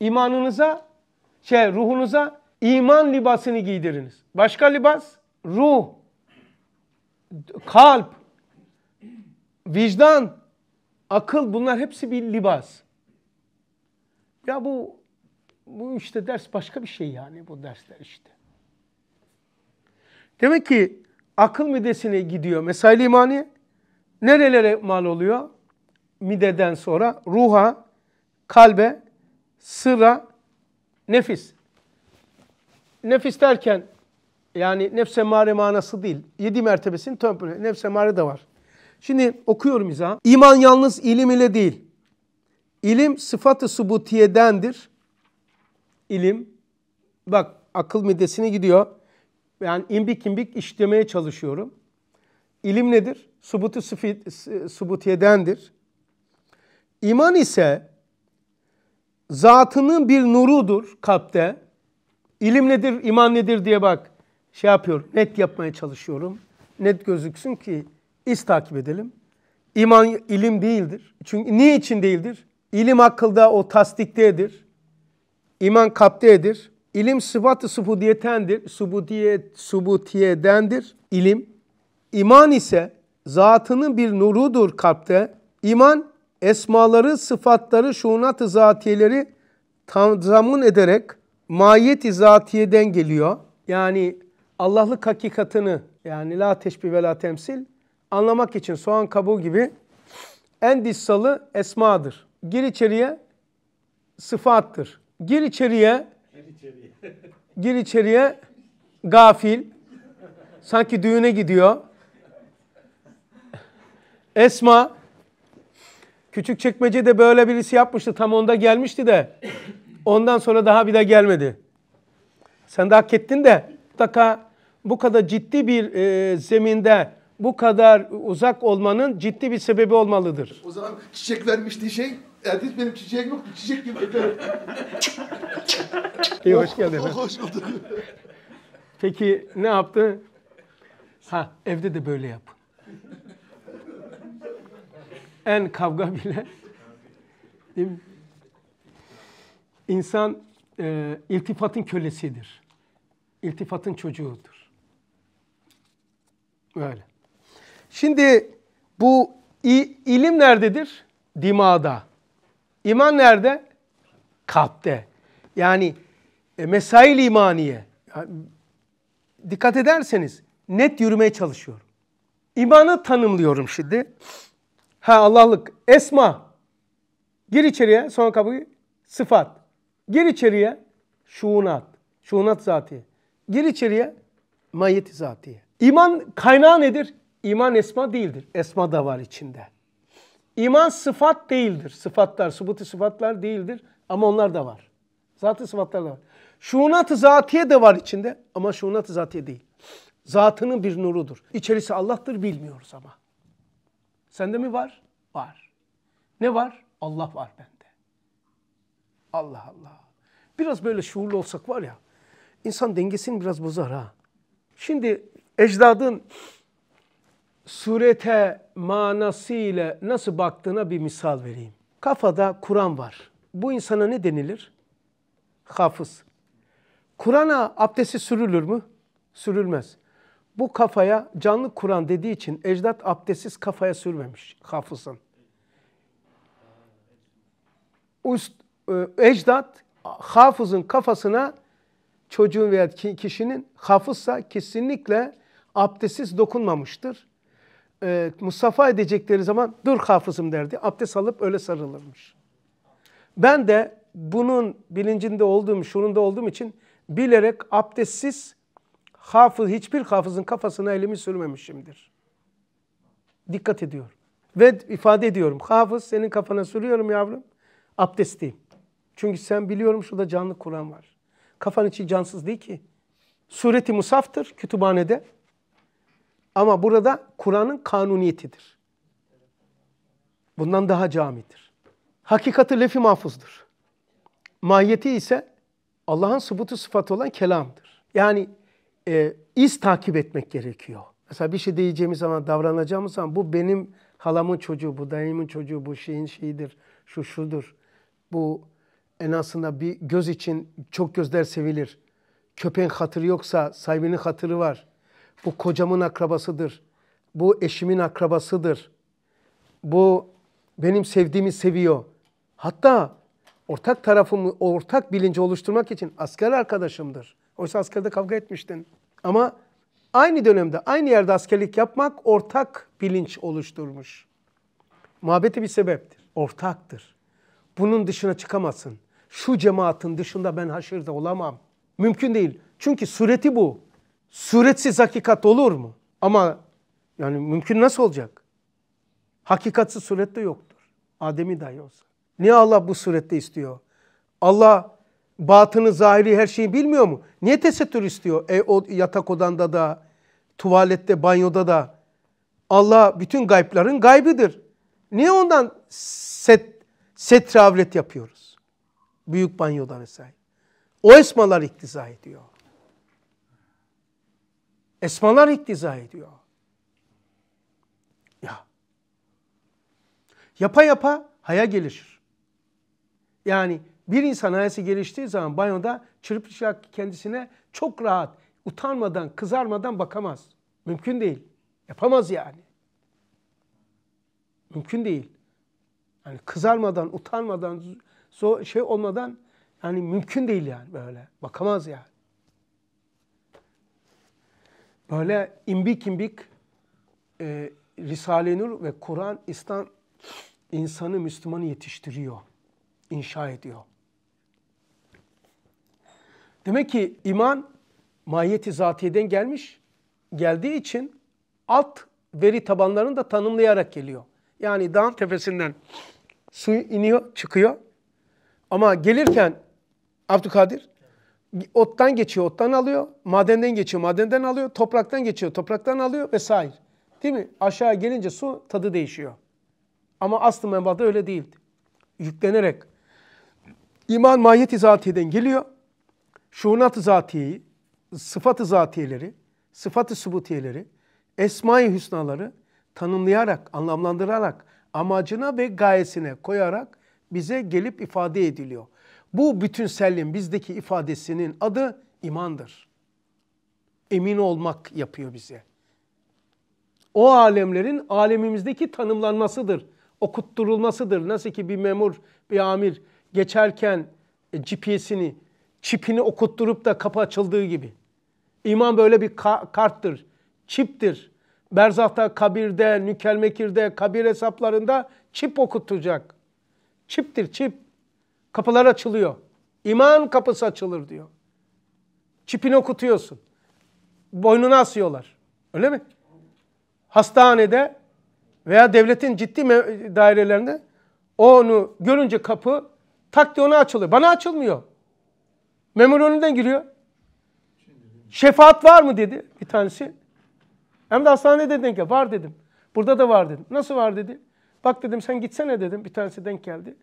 imanınıza şey ruhunuza iman libasını giydiriniz. Başka libas ruh, kalp, vicdan, akıl bunlar hepsi bir libas. Ya bu bu işte ders başka bir şey yani bu dersler işte. Demek ki akıl midesine gidiyor. mesela imani nerelere mal oluyor? Mideden sonra ruha, kalbe, sıra, nefis. Nefis derken yani nefse mare manası değil. Yedi mertebesinin tömpülü. Nefse mare de var. Şimdi okuyorum izah. İman yalnız ilim ile değil. İlim sıfatı subutiyedendir ilim, bak akıl midesini gidiyor. Yani imbik imbik işlemeye çalışıyorum. İlim nedir? Subutu subutiyedendir. İman ise zatının bir nurudur kalpte. İlim nedir, iman nedir diye bak şey yapıyor. net yapmaya çalışıyorum. Net gözüksün ki iz takip edelim. İman ilim değildir. Çünkü niye için değildir? İlim akılda o tasdiktedir. İman kaptedir. İlim sıfatı subudiyetendir. Subudiye, subutiyedendir. İlim. İman ise zatının bir nurudur kalpte. İman esmaları, sıfatları, şunat-ı zatiyeleri tanzamun ederek mahiyet-i zatiyeden geliyor. Yani Allah'lık hakikatını yani la teşbih ve la temsil anlamak için soğan kabuğu gibi en dissalı esmadır. Gir içeriye sıfattır. Gir içeriye. <laughs> Gir içeriye. Gafil. Sanki düğüne gidiyor. Esma. Küçük çekmece de böyle birisi yapmıştı. Tam onda gelmişti de. Ondan sonra daha bir de gelmedi. Sen de hak ettin de mutlaka bu kadar ciddi bir e, zeminde bu kadar uzak olmanın ciddi bir sebebi olmalıdır. O zaman çiçek vermişti şey Ertesi benim çiçeğim yoktu. Çiçek gibi öperim. İyi oh, hoş geldin. Oh, hoş bulduk. Peki ne yaptı? Ha evde de böyle yap. en kavga bile. Değil mi? İnsan e, iltifatın kölesidir. İltifatın çocuğudur. Böyle. Şimdi bu ilim nerededir? Dimada. İman nerede? Kalpte. Yani e, mesail imaniye. Yani, dikkat ederseniz net yürümeye çalışıyorum. İmanı tanımlıyorum şimdi. Ha Allah'lık. Esma. Gir içeriye. Sonra kapıyı. Sıfat. Gir içeriye. Şuunat. Şuunat zatiye. Gir içeriye. Mayit zatiye. İman kaynağı nedir? İman esma değildir. Esma da var içinde. İman sıfat değildir. Sıfatlar, sıbıtı sıfatlar değildir ama onlar da var. Zatı sıfatlar da var. Şunat-ı zatiye de var içinde ama şunat-ı zatiye değil. Zatının bir nurudur. İçerisi Allah'tır bilmiyoruz ama. Sende mi var? Var. Ne var? Allah var bende. Allah Allah. Biraz böyle şuurlu olsak var ya, İnsan dengesini biraz bozar ha. Şimdi ecdadın surete manası ile nasıl baktığına bir misal vereyim. Kafada Kur'an var. Bu insana ne denilir? Hafız. Kur'an'a abdesti sürülür mü? Sürülmez. Bu kafaya canlı Kur'an dediği için ecdat abdestsiz kafaya sürmemiş hafızın. Üst e, ecdat hafızın kafasına çocuğun veya kişinin hafızsa kesinlikle abdestsiz dokunmamıştır e, musafa edecekleri zaman dur hafızım derdi. Abdest alıp öyle sarılırmış. Ben de bunun bilincinde olduğum, şununda olduğum için bilerek abdestsiz hafız, hiçbir hafızın kafasına elimi sürmemişimdir. Dikkat ediyor. Ve ifade ediyorum. Hafız senin kafana sürüyorum yavrum. Abdestliyim. Çünkü sen biliyorum şurada canlı Kur'an var. Kafan için cansız değil ki. Sureti musaftır kütüphanede. Ama burada Kur'an'ın kanuniyetidir. Bundan daha camidir. Hakikati lefi mahfuzdur. Mahiyeti ise Allah'ın sıbutu sıfatı olan kelamdır. Yani e, iz takip etmek gerekiyor. Mesela bir şey diyeceğimiz zaman, davranacağımız zaman bu benim halamın çocuğu, bu dayımın çocuğu, bu şeyin şeyidir, şu şudur. Bu en aslında bir göz için çok gözler sevilir. Köpeğin hatırı yoksa sahibinin hatırı var. Bu kocamın akrabasıdır. Bu eşimin akrabasıdır. Bu benim sevdiğimi seviyor. Hatta ortak tarafımı, ortak bilinci oluşturmak için asker arkadaşımdır. Oysa askerde kavga etmiştin. Ama aynı dönemde, aynı yerde askerlik yapmak ortak bilinç oluşturmuş. Muhabbeti bir sebeptir. Ortaktır. Bunun dışına çıkamazsın. Şu cemaatin dışında ben haşırda olamam. Mümkün değil. Çünkü sureti bu. Suretsiz hakikat olur mu? Ama yani mümkün nasıl olacak? Hakikatsız surette yoktur. Adem'i dahi olsa. Niye Allah bu surette istiyor? Allah batını, zahiri her şeyi bilmiyor mu? Niye tesettür istiyor? E, o yatak odanda da, tuvalette, banyoda da. Allah bütün gaypların gaybıdır. Niye ondan set, set yapıyoruz? Büyük banyoda vesaire. O esmalar iktiza ediyor esmalar iktiza ediyor. Ya. Yapa yapa haya gelişir. Yani bir insan hayası geliştiği zaman banyoda çırpışak kendisine çok rahat, utanmadan, kızarmadan bakamaz. Mümkün değil. Yapamaz yani. Mümkün değil. Yani kızarmadan, utanmadan, şey olmadan yani mümkün değil yani böyle. Bakamaz yani böyle imbik imbik e, Risale-i Nur ve Kur'an, İslam insanı, Müslümanı yetiştiriyor, inşa ediyor. Demek ki iman mahiyeti zatiyeden gelmiş, geldiği için alt veri tabanlarını da tanımlayarak geliyor. Yani dağın tepesinden su iniyor, çıkıyor. Ama gelirken Abdülkadir ottan geçiyor, ottan alıyor. Madenden geçiyor, madenden alıyor. Topraktan geçiyor, topraktan alıyor vesaire. Değil mi? Aşağı gelince su tadı değişiyor. Ama aslı menbaada öyle değildi. Yüklenerek. iman mahiyeti zatiyeden geliyor. Şuunat-ı zatiyeyi, sıfat-ı zatiyeleri, sıfat-ı subutiyeleri, esma-i hüsnaları tanımlayarak, anlamlandırarak, amacına ve gayesine koyarak bize gelip ifade ediliyor. Bu bütünselliğin bizdeki ifadesinin adı imandır. Emin olmak yapıyor bize. O alemlerin alemimizdeki tanımlanmasıdır, okutturulmasıdır. Nasıl ki bir memur, bir amir geçerken e, GPS'ini, çipini okutturup da kapı açıldığı gibi. İman böyle bir ka- karttır, çiptir. Berzahta, kabirde, nükelmekirde, kabir hesaplarında çip okutacak. Çiptir çip. Kapılar açılıyor. İman kapısı açılır diyor. Çipini okutuyorsun. Boynuna asıyorlar. Öyle mi? Hastanede veya devletin ciddi dairelerinde onu görünce kapı tak diye ona açılıyor. Bana açılmıyor. Memur önünden giriyor. Şefaat var mı dedi bir tanesi. Hem de hastanede denk geldi. Var dedim. Burada da var dedim. Nasıl var dedi. Bak dedim sen gitsene dedim. Bir tanesi denk geldi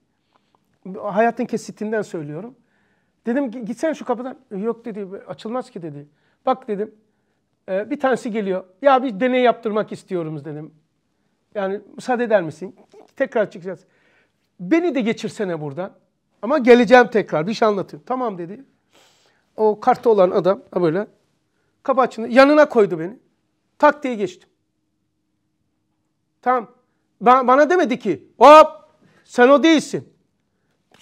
hayatın kesitinden söylüyorum. Dedim gitsen şu kapıdan. Yok dedi açılmaz ki dedi. Bak dedim e, bir tanesi geliyor. Ya bir deney yaptırmak istiyoruz dedim. Yani müsaade eder misin? Tekrar çıkacağız. Beni de geçirsene buradan. Ama geleceğim tekrar bir şey anlatayım. Tamam dedi. O kartı olan adam ha böyle kapı açıldı. Yanına koydu beni. Tak diye geçtim. Tamam. Ba bana demedi ki hop sen o değilsin.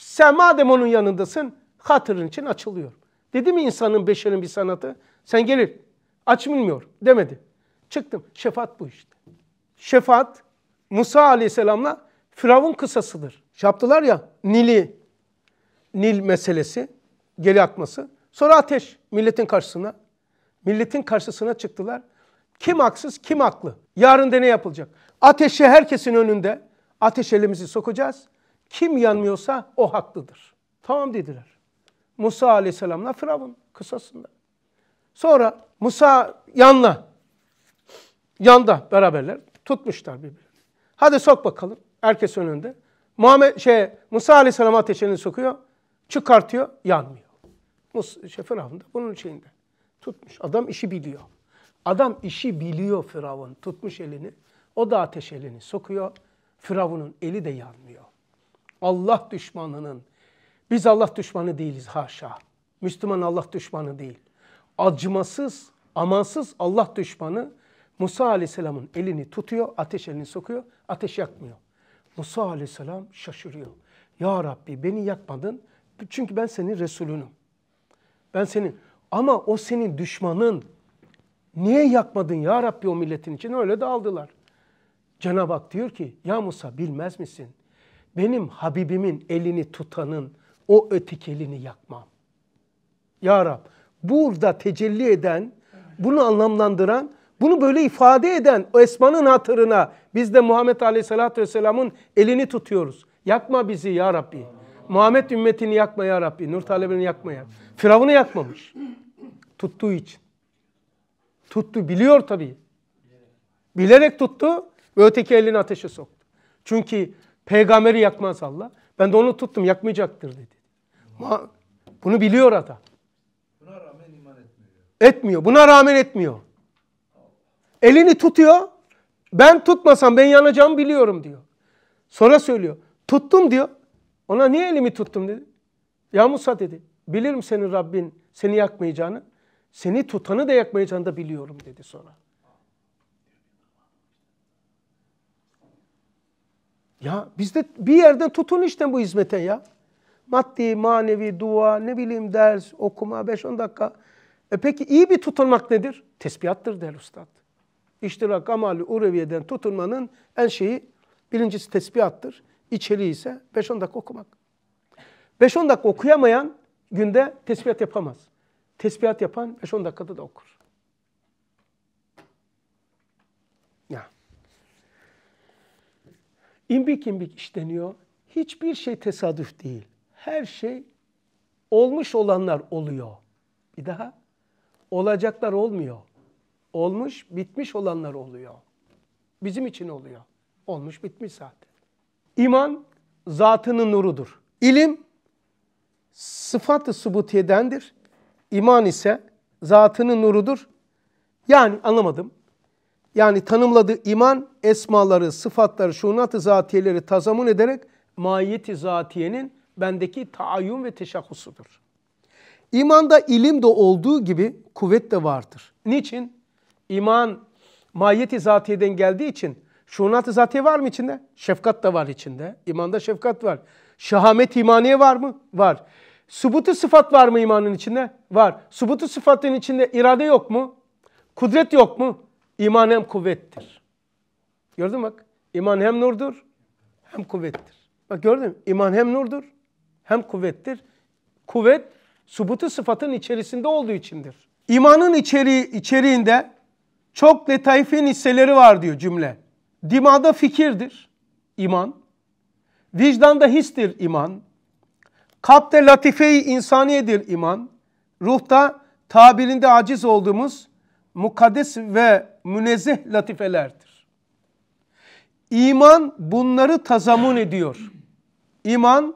Sen madem onun yanındasın hatırın için açılıyor. Dedi mi insanın beşerin bir sanatı? Sen gelir. Açmılmıyor demedi. Çıktım. Şefaat bu işte. Şefaat Musa aleyhisselamla Firavun kısasıdır. Şey yaptılar ya Nil'i, Nil meselesi, geri akması. Sonra ateş milletin karşısına. Milletin karşısına çıktılar. Kim haksız, kim haklı? Yarın da ne yapılacak? Ateşe herkesin önünde ateş elimizi sokacağız. Kim yanmıyorsa o haklıdır. Tamam dediler. Musa aleyhisselamla Firavun kısasında. Sonra Musa yanla. Yanda beraberler. Tutmuşlar birbirini. Hadi sok bakalım. Herkes önünde. Muhammed şey Musa aleyhisselam ateşini sokuyor. Çıkartıyor. Yanmıyor. Musa, şey, Firavun da bunun şeyinde. Tutmuş. Adam işi biliyor. Adam işi biliyor Firavun. Tutmuş elini. O da ateş elini sokuyor. Firavun'un eli de yanmıyor. Allah düşmanının. Biz Allah düşmanı değiliz haşa. Müslüman Allah düşmanı değil. Acımasız, amansız Allah düşmanı Musa Aleyhisselam'ın elini tutuyor, ateş elini sokuyor, ateş yakmıyor. Musa Aleyhisselam şaşırıyor. Ya Rabbi beni yakmadın çünkü ben senin Resulünüm. Ben senin ama o senin düşmanın. Niye yakmadın ya Rabbi o milletin için? Öyle de aldılar. Cenab-ı Hak diyor ki ya Musa bilmez misin? benim Habibimin elini tutanın o öteki elini yakmam. Ya Rab burada tecelli eden, bunu anlamlandıran, bunu böyle ifade eden o Esma'nın hatırına biz de Muhammed Aleyhisselatü Vesselam'ın elini tutuyoruz. Yakma bizi ya Rabbi. Muhammed ümmetini yakma ya Rabbi. Nur talebini yakma ya. Firavun'u yakmamış. Tuttuğu için. Tuttu biliyor tabii. Bilerek tuttu ve öteki elini ateşe soktu. Çünkü Peygamberi yakmaz Allah. Ben de onu tuttum yakmayacaktır dedi. Ama bunu biliyor adam. Buna rağmen iman etmiyor. Etmiyor. Buna rağmen etmiyor. Elini tutuyor. Ben tutmasam ben yanacağımı biliyorum diyor. Sonra söylüyor. Tuttum diyor. Ona niye elimi tuttum dedi. Ya Musa dedi. Bilirim senin Rabbin seni yakmayacağını. Seni tutanı da yakmayacağını da biliyorum dedi sonra. Ya bizde bir yerden tutun işte bu hizmete ya. Maddi, manevi, dua, ne bileyim ders, okuma 5-10 dakika. E peki iyi bir tutunmak nedir? Tesbihattır der üstad. İştirak, amali, ureviyeden tutunmanın en şeyi birincisi tesbihattır. İçeriği ise 5-10 dakika okumak. 5-10 dakika okuyamayan günde tesbihat yapamaz. Tesbihat yapan 5-10 dakikada da okur. imbik imbik işleniyor. Hiçbir şey tesadüf değil. Her şey olmuş olanlar oluyor. Bir daha olacaklar olmuyor. Olmuş, bitmiş olanlar oluyor. Bizim için oluyor. Olmuş, bitmiş zaten. İman zatının nurudur. İlim sıfatı subutiyedendir. İman ise zatının nurudur. Yani anlamadım yani tanımladığı iman esmaları, sıfatları, şunat-ı zatiyeleri tazamun ederek mahiyeti zatiyenin bendeki taayyum ve teşakkusudur. İmanda ilim de olduğu gibi kuvvet de vardır. Niçin? İman mahiyeti zatiyeden geldiği için şunat-ı zatiye var mı içinde? Şefkat da var içinde. İmanda şefkat var. Şahamet imaniye var mı? Var. Subutu sıfat var mı imanın içinde? Var. Subutu sıfatın içinde irade yok mu? Kudret yok mu? İman hem kuvvettir. Gördün mü bak? İman hem nurdur hem kuvvettir. Bak gördün mü? İman hem nurdur hem kuvvettir. Kuvvet subutu sıfatın içerisinde olduğu içindir. İmanın içeriği, içeriğinde çok letaifin hisseleri var diyor cümle. Dimada fikirdir iman. Vicdanda histir iman. Kalpte latife-i insaniyedir iman. Ruhta tabirinde aciz olduğumuz mukaddes ve münezzeh latifelerdir. İman bunları tazamun ediyor. İman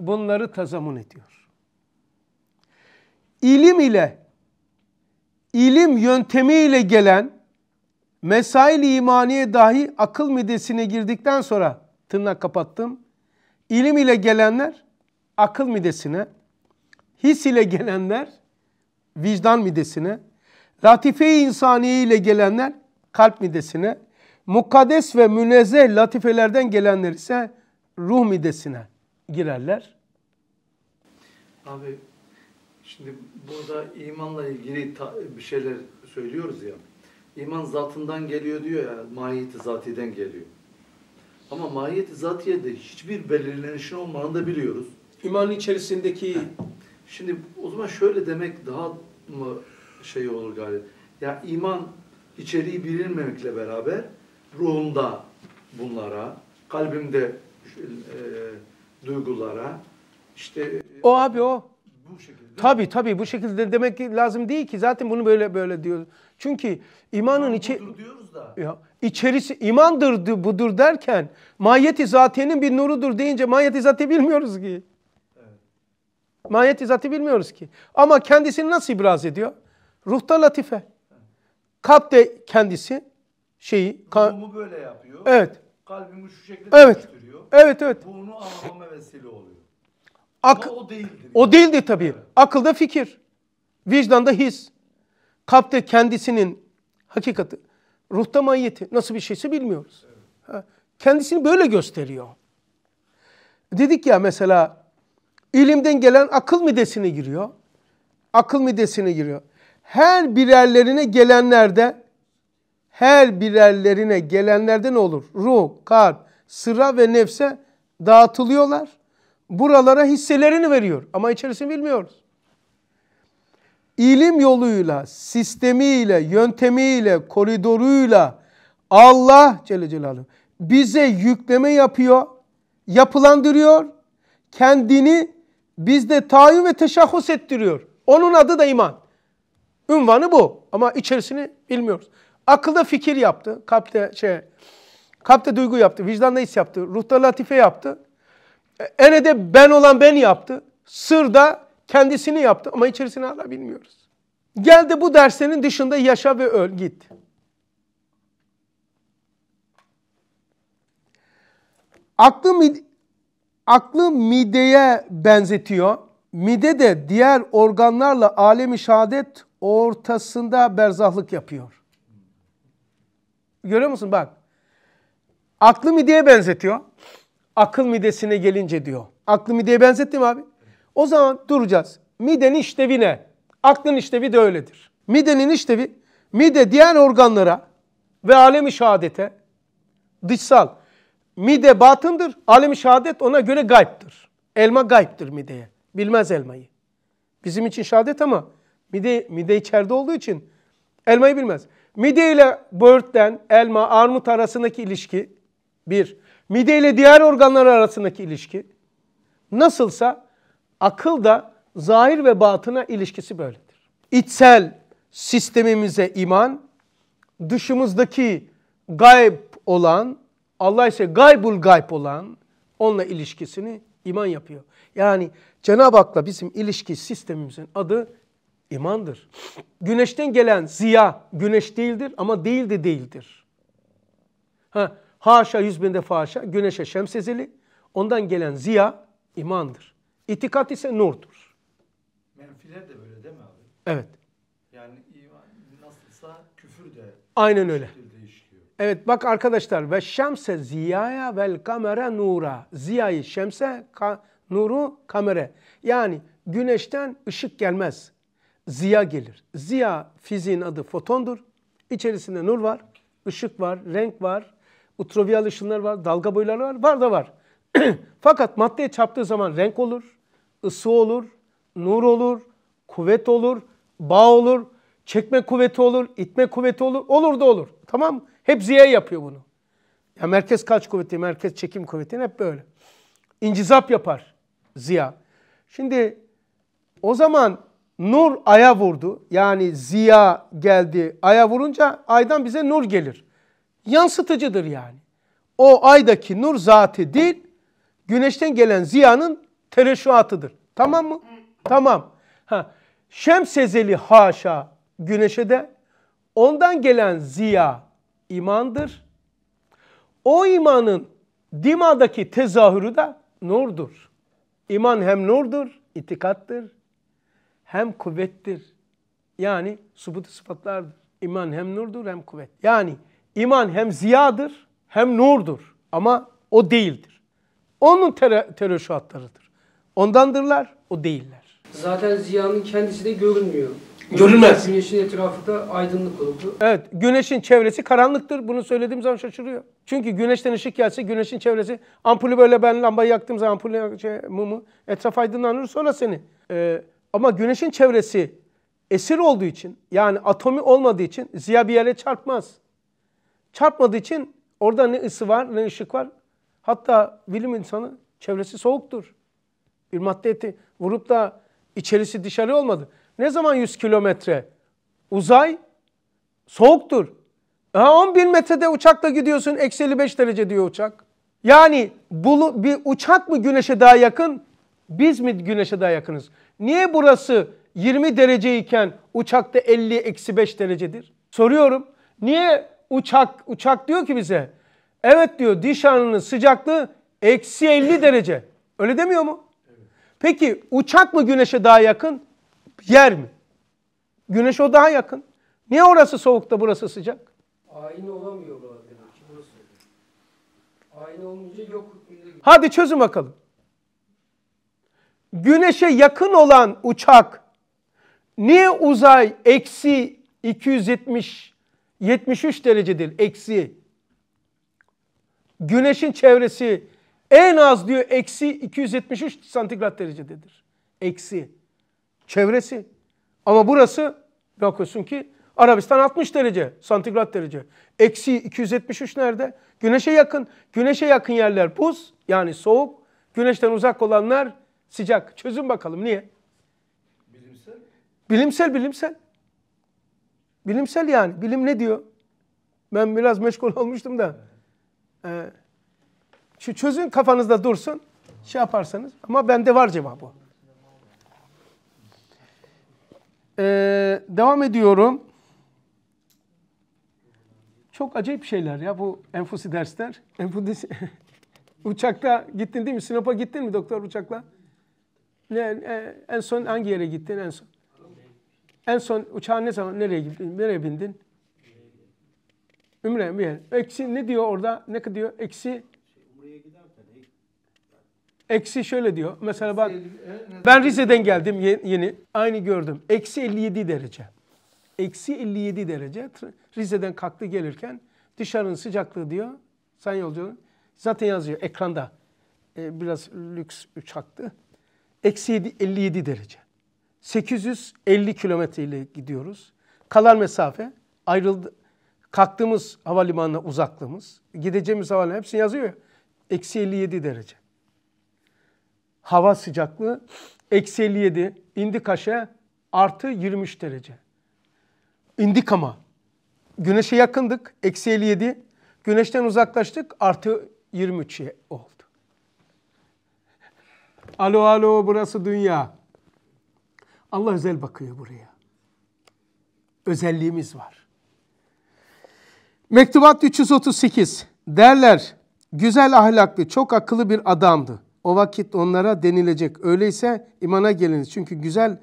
bunları tazamun ediyor. İlim ile, ilim yöntemiyle gelen mesail imaniye dahi akıl midesine girdikten sonra tırnak kapattım. İlim ile gelenler akıl midesine, his ile gelenler vicdan midesine, Latife-i insaniye ile gelenler kalp midesine, mukaddes ve müneze latifelerden gelenler ise ruh midesine girerler. Abi şimdi burada imanla ilgili bir şeyler söylüyoruz ya. İman zatından geliyor diyor ya, mahiyeti zatiden geliyor. Ama mahiyeti zatiyede de hiçbir belirlenişin olmadığını da biliyoruz. İmanın içerisindeki... Şimdi o zaman şöyle demek daha mı şey olur galiba. Ya yani iman içeriği bilinmemekle beraber ruhumda bunlara, kalbimde e, duygulara işte o abi o. Bu şekilde. Tabii tabii bu şekilde demek lazım değil ki zaten bunu böyle böyle diyor. Çünkü imanın içi diyoruz da. Ya içerisi imandır budur derken mahiyeti zatiyenin bir nurudur deyince mahiyeti zati bilmiyoruz ki. Evet. Mahiyeti zati bilmiyoruz ki. Ama kendisini nasıl ibraz ediyor? Ruhta latife. Kalp de kendisi şeyi. Ruhumu böyle yapıyor. Evet. Kalbimi şu şekilde evet. dönüştürüyor. Evet evet. Bunu anlamama vesile oluyor. Ak Ama o değildir. O yani. değildir tabii. Evet. Akılda fikir. Vicdanda his. Kalpte kendisinin hakikati. Ruhta mahiyeti. Nasıl bir şeyse bilmiyoruz. Evet. Kendisini böyle gösteriyor. Dedik ya mesela ilimden gelen akıl midesine giriyor. Akıl midesine giriyor her birerlerine gelenlerde her birerlerine gelenlerde ne olur? Ruh, kalp, sıra ve nefse dağıtılıyorlar. Buralara hisselerini veriyor ama içerisini bilmiyoruz. İlim yoluyla, sistemiyle, yöntemiyle, koridoruyla Allah Celle Celaluhu bize yükleme yapıyor, yapılandırıyor, kendini bizde tayin ve teşahhus ettiriyor. Onun adı da iman. Ünvanı bu ama içerisini bilmiyoruz. Akılda fikir yaptı, kalpte şey, kalpte duygu yaptı, vicdanda his yaptı, ruhta latife yaptı. E, Enede ben olan ben yaptı. Sırda kendisini yaptı ama içerisini hala bilmiyoruz. Gel bu derslerin dışında yaşa ve öl git. Aklı, mid aklı mideye benzetiyor. Mide de diğer organlarla alemi şehadet ortasında berzahlık yapıyor. Görüyor musun bak. Aklı mideye benzetiyor. Akıl midesine gelince diyor. Aklı mideye benzettim abi. O zaman duracağız. Midenin işlevi ne? Aklın işlevi de öyledir. Midenin işlevi, mide diğer organlara ve alemi şehadete dışsal. Mide batındır, alemi şehadet ona göre gayiptir. Elma gayiptir mideye. Bilmez elmayı. Bizim için şehadet ama Mide, mide içeride olduğu için elmayı bilmez. Mide ile böğürtlen, elma, armut arasındaki ilişki bir. Mide ile diğer organlar arasındaki ilişki nasılsa akıl da zahir ve batına ilişkisi böyledir. İçsel sistemimize iman, dışımızdaki gayb olan, Allah ise gaybul gayb olan onunla ilişkisini iman yapıyor. Yani Cenab-ı Hak'la bizim ilişki sistemimizin adı İmandır. Güneşten gelen ziya güneş değildir ama değil de değildir. Ha, haşa yüz bin defa haşa güneşe şemsezeli ondan gelen ziya imandır. İtikat ise nurdur. Menfiler de böyle değil mi abi? Evet. Yani iman nasılsa küfür de Aynen öyle. Evet bak arkadaşlar ve şemse ziyaya vel kamera nura. Ziyayı şemse ka, nuru kamera. Yani güneşten ışık gelmez ziya gelir. Ziya fiziğin adı fotondur. İçerisinde nur var, ışık var, renk var, ultraviyol ışınlar var, dalga boyları var, var da var. <clears throat> Fakat maddeye çarptığı zaman renk olur, ısı olur, nur olur, kuvvet olur, bağ olur, çekme kuvveti olur, itme kuvveti olur, olur da olur. Tamam Hep ziya yapıyor bunu. Ya merkez kaç kuvveti, merkez çekim kuvveti hep böyle. İncizap yapar ziya. Şimdi o zaman Nur aya vurdu. Yani ziya geldi aya vurunca aydan bize nur gelir. Yansıtıcıdır yani. O aydaki nur zatı değil, güneşten gelen ziyanın tereşuatıdır. Tamam mı? Tamam. Ha. Şemsezeli haşa güneşe de ondan gelen ziya imandır. O imanın dimadaki tezahürü de nurdur. İman hem nurdur, itikattır, hem kuvvettir. Yani subut sıfatlardır. İman hem nurdur hem kuvvet. Yani iman hem ziyadır hem nurdur ama o değildir. Onun ter Ondandırlar, o değiller. Zaten ziyanın kendisi de görünmüyor. Görünmez. Güneşin etrafı da aydınlık oldu. Evet, güneşin çevresi karanlıktır. Bunu söylediğim zaman şaşırıyor. Çünkü güneşten ışık gelse güneşin çevresi ampulü böyle ben lambayı yaktığım zaman ampulü şey, mumu etraf aydınlanır sonra seni e, ama güneşin çevresi esir olduğu için yani atomi olmadığı için ziya bir yere çarpmaz. Çarpmadığı için orada ne ısı var ne ışık var. Hatta bilim insanı çevresi soğuktur. Bir madde eti vurup da içerisi dışarı olmadı. Ne zaman 100 kilometre? Uzay soğuktur. Ha 11 metrede uçakla gidiyorsun eksi 55 derece diyor uçak. Yani bulu, bir uçak mı güneşe daha yakın biz mi güneşe daha yakınız? Niye burası 20 derece iken uçakta 50 eksi 5 derecedir? Soruyorum. Niye uçak uçak diyor ki bize evet diyor dışarının sıcaklığı eksi 50 derece. Öyle demiyor mu? Peki uçak mı güneşe daha yakın? Yer mi? Güneş o daha yakın. Niye orası soğuk da burası sıcak? Aynı olamıyor bazen. Aynı olunca yok. Hadi çözün bakalım güneşe yakın olan uçak niye uzay eksi 270 73 derecedir eksi güneşin çevresi en az diyor eksi 273 santigrat derecededir eksi çevresi ama burası bakıyorsun ki Arabistan 60 derece santigrat derece eksi 273 nerede güneşe yakın güneşe yakın yerler buz yani soğuk güneşten uzak olanlar Sıcak. Çözün bakalım niye? Bilimsel. Bilimsel bilimsel. Bilimsel yani. Bilim ne diyor? Ben biraz meşgul <laughs> olmuştum da. Ee, şu çözün kafanızda dursun. Şey yaparsanız. Ama bende var cevabı. Ee, devam ediyorum. Çok acayip şeyler ya bu enfusi dersler. Enfusi... <laughs> Uçakta gittin değil mi? Sinop'a gittin mi doktor uçakla? Ne, en, en son hangi yere gittin en son? En son uçağın ne zaman nereye gittin? Nereye bindin? Ümre mi? Eksi ne diyor orada? Ne diyor? Eksi Eksi şöyle diyor. Mesela bak e, ben Rize'den geldim yeni. Aynı gördüm. Eksi 57 derece. Eksi 57 derece. Rize'den kalktı gelirken dışarının sıcaklığı diyor. Sen yolcu zaten yazıyor ekranda. Ee, biraz lüks uçaktı eksi 57 derece. 850 kilometre ile gidiyoruz. Kalan mesafe ayrıldı. Kalktığımız havalimanına uzaklığımız, gideceğimiz havalimanı hepsini yazıyor ya. Eksi 57 derece. Hava sıcaklığı eksi 57, indik aşağı artı 23 derece. İndik ama güneşe yakındık, eksi 57. Güneşten uzaklaştık, artı 23 oldu. Alo alo burası dünya. Allah özel bakıyor buraya. Özelliğimiz var. Mektubat 338. Derler güzel ahlaklı çok akıllı bir adamdı. O vakit onlara denilecek. Öyleyse imana geliniz. Çünkü güzel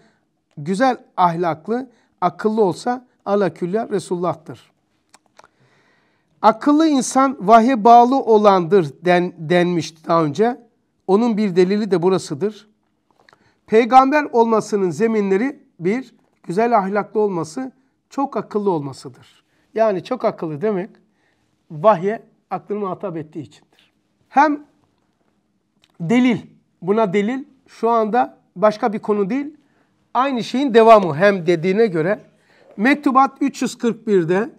güzel ahlaklı akıllı olsa ala külla Resulullah'tır. Akıllı insan vahye bağlı olandır den, denmiş daha önce. Onun bir delili de burasıdır. Peygamber olmasının zeminleri bir, güzel ahlaklı olması, çok akıllı olmasıdır. Yani çok akıllı demek vahye aklını muhatap ettiği içindir. Hem delil, buna delil şu anda başka bir konu değil. Aynı şeyin devamı hem dediğine göre Mektubat 341'de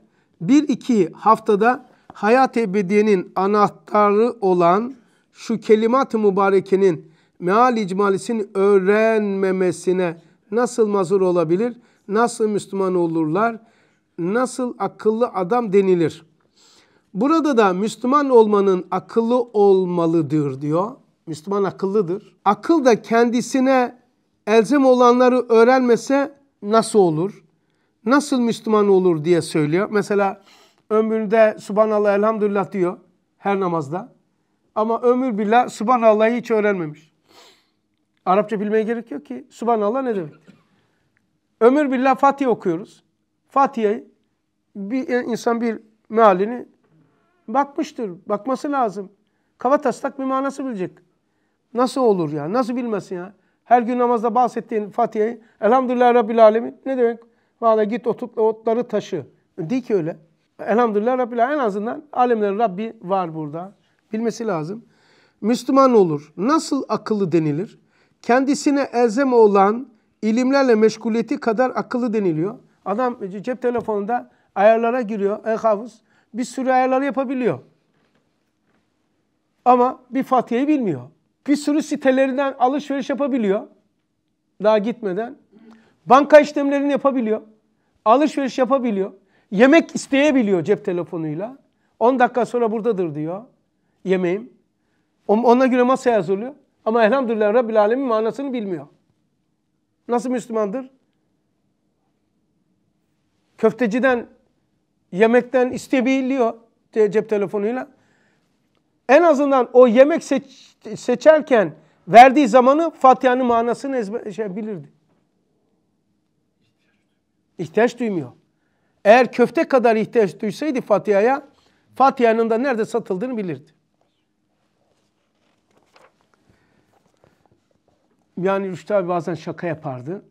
1-2 haftada hayat ebediyenin anahtarı olan şu kelimat-ı mübarekenin meal icmalisini öğrenmemesine nasıl mazur olabilir? Nasıl Müslüman olurlar? Nasıl akıllı adam denilir? Burada da Müslüman olmanın akıllı olmalıdır diyor. Müslüman akıllıdır. Akıl da kendisine elzem olanları öğrenmese nasıl olur? Nasıl Müslüman olur diye söylüyor. Mesela ömründe Subhanallah Elhamdülillah diyor her namazda. Ama ömür billah Subhanallah'ı hiç öğrenmemiş. Arapça bilmeye gerek yok ki. Subhanallah ne demek? Ömür billah Fatiha okuyoruz. Fatiha'yı bir insan bir mealini bakmıştır. Bakması lazım. Kava taslak bir manası bilecek. Nasıl olur ya? Nasıl bilmesin ya? Her gün namazda bahsettiğin Fatiha'yı Elhamdülillah Rabbil Alemin ne demek? Valla git otup otları taşı. Değil ki öyle. Elhamdülillah Rabbil Alemin. En azından alemlerin Rabbi var burada. Bilmesi lazım. Müslüman olur. Nasıl akıllı denilir? Kendisine elzem olan ilimlerle meşguliyeti kadar akıllı deniliyor. Adam cep telefonunda ayarlara giriyor. en hafız bir sürü ayarları yapabiliyor. Ama bir Fatiha'yı bilmiyor. Bir sürü sitelerinden alışveriş yapabiliyor. Daha gitmeden. Banka işlemlerini yapabiliyor. Alışveriş yapabiliyor. Yemek isteyebiliyor cep telefonuyla. 10 dakika sonra buradadır diyor yemeğim. Ona göre masaya hazırlıyor. Ama elhamdülillah Rabbil Alemin manasını bilmiyor. Nasıl Müslümandır? Köfteciden, yemekten isteyebiliyor cep telefonuyla. En azından o yemek seç, seçerken verdiği zamanı Fatiha'nın manasını ezber, şey, bilirdi. İhtiyaç duymuyor. Eğer köfte kadar ihtiyaç duysaydı Fatiha'ya, Fatiha'nın da nerede satıldığını bilirdi. yani Rüştü abi bazen şaka yapardı.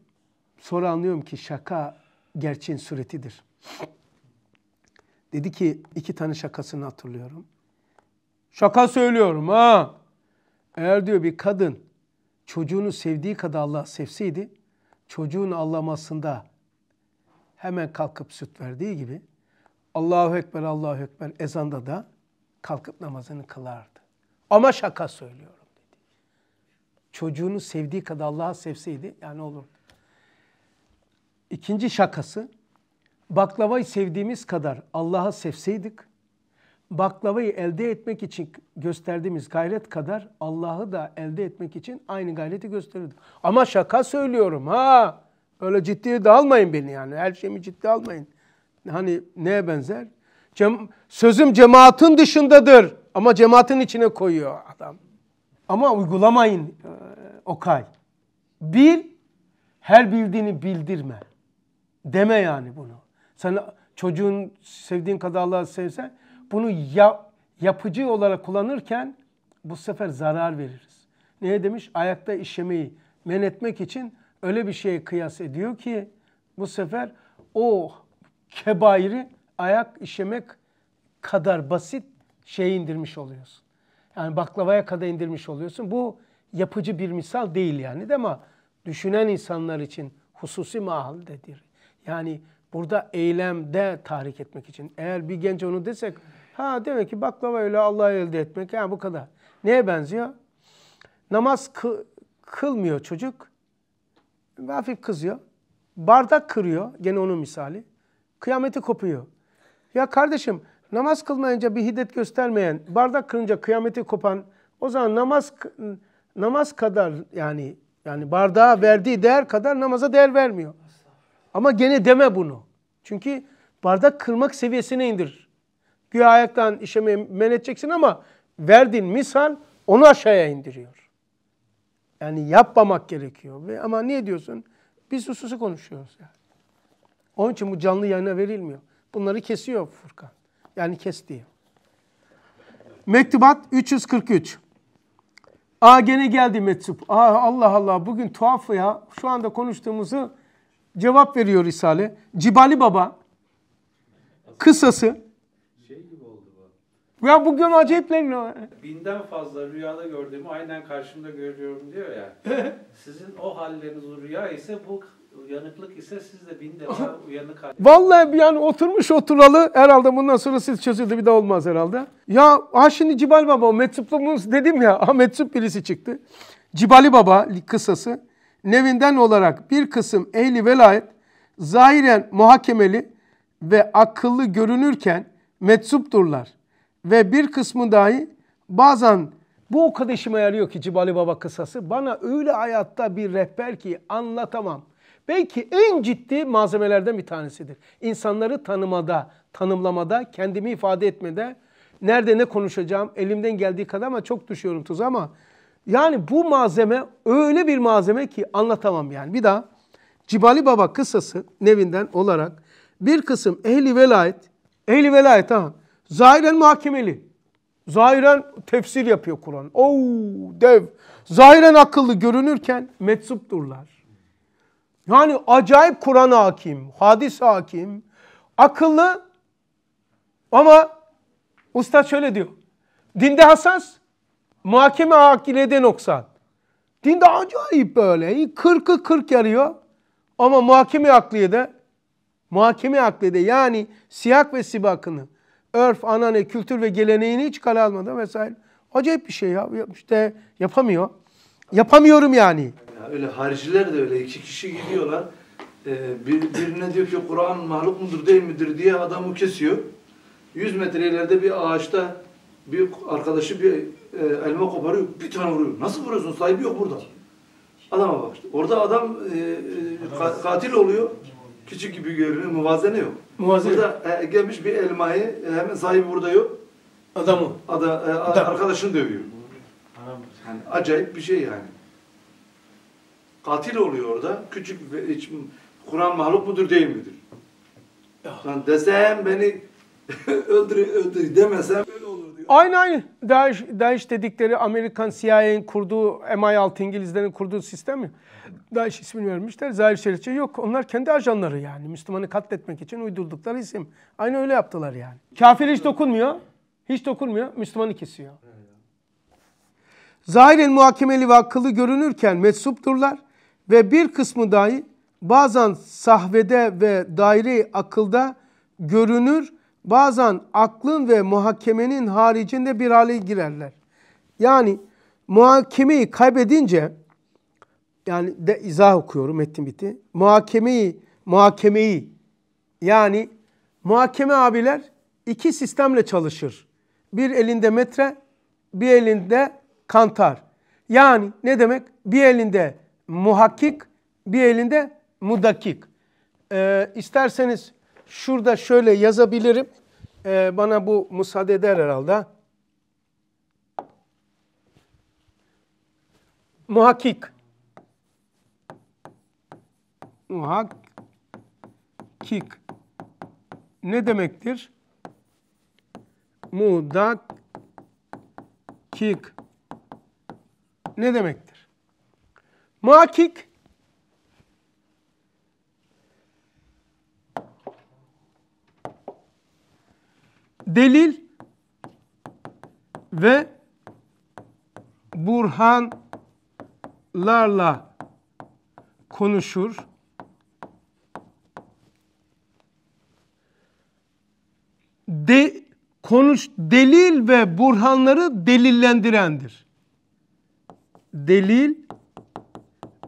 Sonra anlıyorum ki şaka gerçeğin suretidir. Dedi ki iki tane şakasını hatırlıyorum. Şaka söylüyorum ha. Eğer diyor bir kadın çocuğunu sevdiği kadar Allah sevseydi çocuğun anlamasında hemen kalkıp süt verdiği gibi Allahu Ekber Allahu Ekber ezanda da kalkıp namazını kılardı. Ama şaka söylüyorum çocuğunu sevdiği kadar Allah'a sevseydi yani olur. İkinci şakası baklavayı sevdiğimiz kadar Allah'a sevseydik baklavayı elde etmek için gösterdiğimiz gayret kadar Allah'ı da elde etmek için aynı gayreti gösterirdik. Ama şaka söylüyorum ha. Öyle ciddiye de almayın beni yani. Her şeyimi ciddi almayın. Hani neye benzer? Cem, sözüm cemaatin dışındadır ama cemaatin içine koyuyor. Ama uygulamayın e, Okay. Bil, her bildiğini bildirme. Deme yani bunu. Sen çocuğun sevdiğin kadar Allah'ı sevsen bunu ya, yapıcı olarak kullanırken bu sefer zarar veririz. Neye demiş? Ayakta işemeyi men etmek için öyle bir şeye kıyas ediyor ki bu sefer o kebairi ayak işemek kadar basit şey indirmiş oluyorsun. Yani baklavaya kadar indirmiş oluyorsun. Bu yapıcı bir misal değil yani de ama Düşünen insanlar için hususi mahalledir. Yani burada eylemde tahrik etmek için. Eğer bir genç onu desek, ha demek ki baklava öyle Allah'ı elde etmek. Yani bu kadar. Neye benziyor? Namaz kı kılmıyor çocuk. Hafif kızıyor. Bardak kırıyor. Gene onun misali. Kıyameti kopuyor. Ya kardeşim namaz kılmayınca bir hiddet göstermeyen, bardak kırınca kıyameti kopan, o zaman namaz namaz kadar yani yani bardağa verdiği değer kadar namaza değer vermiyor. Ama gene deme bunu. Çünkü bardak kırmak seviyesine indir. Güya ayaktan işemeyi men edeceksin ama verdiğin misal onu aşağıya indiriyor. Yani yapmamak gerekiyor. Ve, ama niye diyorsun? Biz hususu konuşuyoruz yani. Onun için bu canlı yayına verilmiyor. Bunları kesiyor Furkan. Yani kestiği. Mektubat 343. Aa gene geldi mektup. Aa Allah Allah bugün tuhaf ya. Şu anda konuştuğumuzu cevap veriyor Risale. Cibali Baba kısası. Şey gibi oldu bu. Ya bugün acayip o. Binden fazla rüyada gördüğümü aynen karşımda görüyorum diyor ya. <laughs> Sizin o halleriniz o rüya ise bu Uyanıklık ise siz de bin <laughs> defa uyanık halde. Vallahi yani oturmuş oturalı herhalde bundan sonra siz çözüldü bir daha olmaz herhalde. Ya ha şimdi Cibali Baba o meczupluğumuz dedim ya ha <laughs> meczup birisi çıktı. Cibali Baba kısası Nevinden olarak bir kısım ehli velayet zahiren muhakemeli ve akıllı görünürken meczupturlar. Ve bir kısmı dahi bazen bu o kadar işime yarıyor ki Cibali Baba kısası. Bana öyle hayatta bir rehber ki anlatamam belki en ciddi malzemelerden bir tanesidir. İnsanları tanımada, tanımlamada, kendimi ifade etmede, nerede ne konuşacağım, elimden geldiği kadar ama çok düşüyorum tuz ama yani bu malzeme öyle bir malzeme ki anlatamam yani. Bir daha Cibali Baba kısası nevinden olarak bir kısım ehli velayet, ehli velayet ha, zahiren muhakemeli. Zahiren tefsir yapıyor Kur'an. Oo dev. Zahiren akıllı görünürken durlar. Yani acayip Kur'an hakim, hadis hakim, akıllı ama usta şöyle diyor. Dinde hassas, muhakeme akilede noksan. Dinde acayip böyle, kırkı kırk yarıyor ama muhakeme akliyede, muhakeme akliyede yani siyak ve sibakını, örf, anane, kültür ve geleneğini hiç kale almadı vesaire. Acayip bir şey ya. İşte yapamıyor. Yapamıyorum yani öyle hariciler de öyle iki kişi gidiyorlar. E, bir, birine diyor ki Kur'an mahluk mudur değil midir diye adamı kesiyor. 100 metre ileride bir ağaçta bir arkadaşı bir e, elma koparıyor. Bir tane vuruyor. Nasıl vuruyorsun? Sahibi yok burada. Adama bak. Orada adam e, e, ka, katil oluyor. Küçük gibi görünüyor. Muvazene yok. Muvazene. Burada e, gelmiş bir elmayı e, hemen sahibi burada yok. Adamı. Ada, e, Adam. arkadaşını dövüyor. Yani acayip bir şey yani katil oluyor orada. Küçük Kur'an mahluk mudur değil midir? Ya desem beni öldür <laughs> öldür demesem böyle olur diyor. Aynı aynı. DAEŞ, DAEŞ dedikleri Amerikan CIA'nin kurduğu MI6 İngilizlerin kurduğu sistem ya. DAEŞ ismini vermişler. Zahir Şerifçi yok. Onlar kendi ajanları yani. Müslümanı katletmek için uydurdukları isim. Aynı öyle yaptılar yani. Kafir hiç dokunmuyor. Hiç dokunmuyor. Müslümanı kesiyor. Zahiren muhakemeli ve akıllı görünürken meczupturlar. Ve bir kısmı dahi bazen sahvede ve daire akılda görünür, bazen aklın ve muhakemenin haricinde bir hale girerler. Yani muhakemeyi kaybedince, yani de izah okuyorum metin biti. Muhakemeyi, muhakemeyi yani muhakeme abiler iki sistemle çalışır. Bir elinde metre, bir elinde kantar. Yani ne demek? Bir elinde muhakkik, bir elinde mudakik. Ee, isterseniz şurada şöyle yazabilirim. Ee, bana bu müsaade eder herhalde. Muhakkik. Muhakkik. Ne demektir? Mudakik. Ne demektir? Muhakkik delil ve burhanlarla konuşur. De, konuş delil ve burhanları delillendirendir. Delil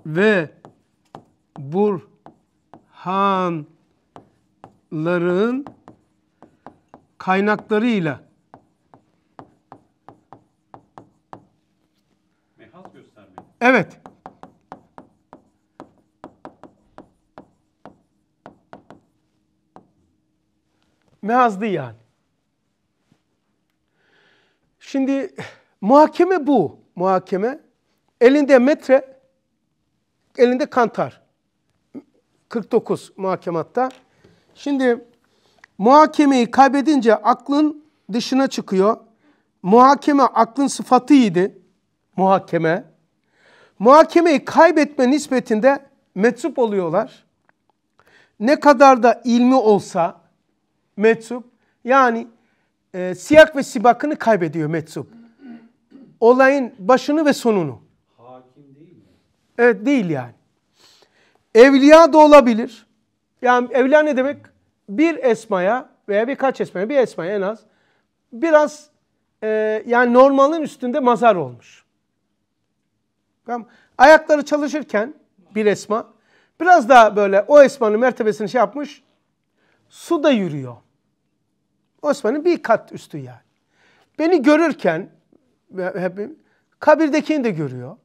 ve burhanların kaynaklarıyla Evet. Mehazlı yani. Şimdi muhakeme bu. Muhakeme. Elinde metre elinde kantar. 49 muhakematta. Şimdi muhakemeyi kaybedince aklın dışına çıkıyor. Muhakeme aklın sıfatıydı. Muhakeme. Muhakemeyi kaybetme nispetinde metsup oluyorlar. Ne kadar da ilmi olsa metsup. Yani e, siyak ve sibakını kaybediyor metsup. Olayın başını ve sonunu. Evet değil yani. Evliya da olabilir. Yani evliya ne demek? Bir esmaya veya birkaç esmaya, bir esmaya en az biraz e, yani normalin üstünde mazar olmuş. Tamam. Ayakları çalışırken bir esma biraz daha böyle o esmanın mertebesini şey yapmış su da yürüyor. Osman'ın bir kat üstü yani. Beni görürken hep kabirdekini de görüyor.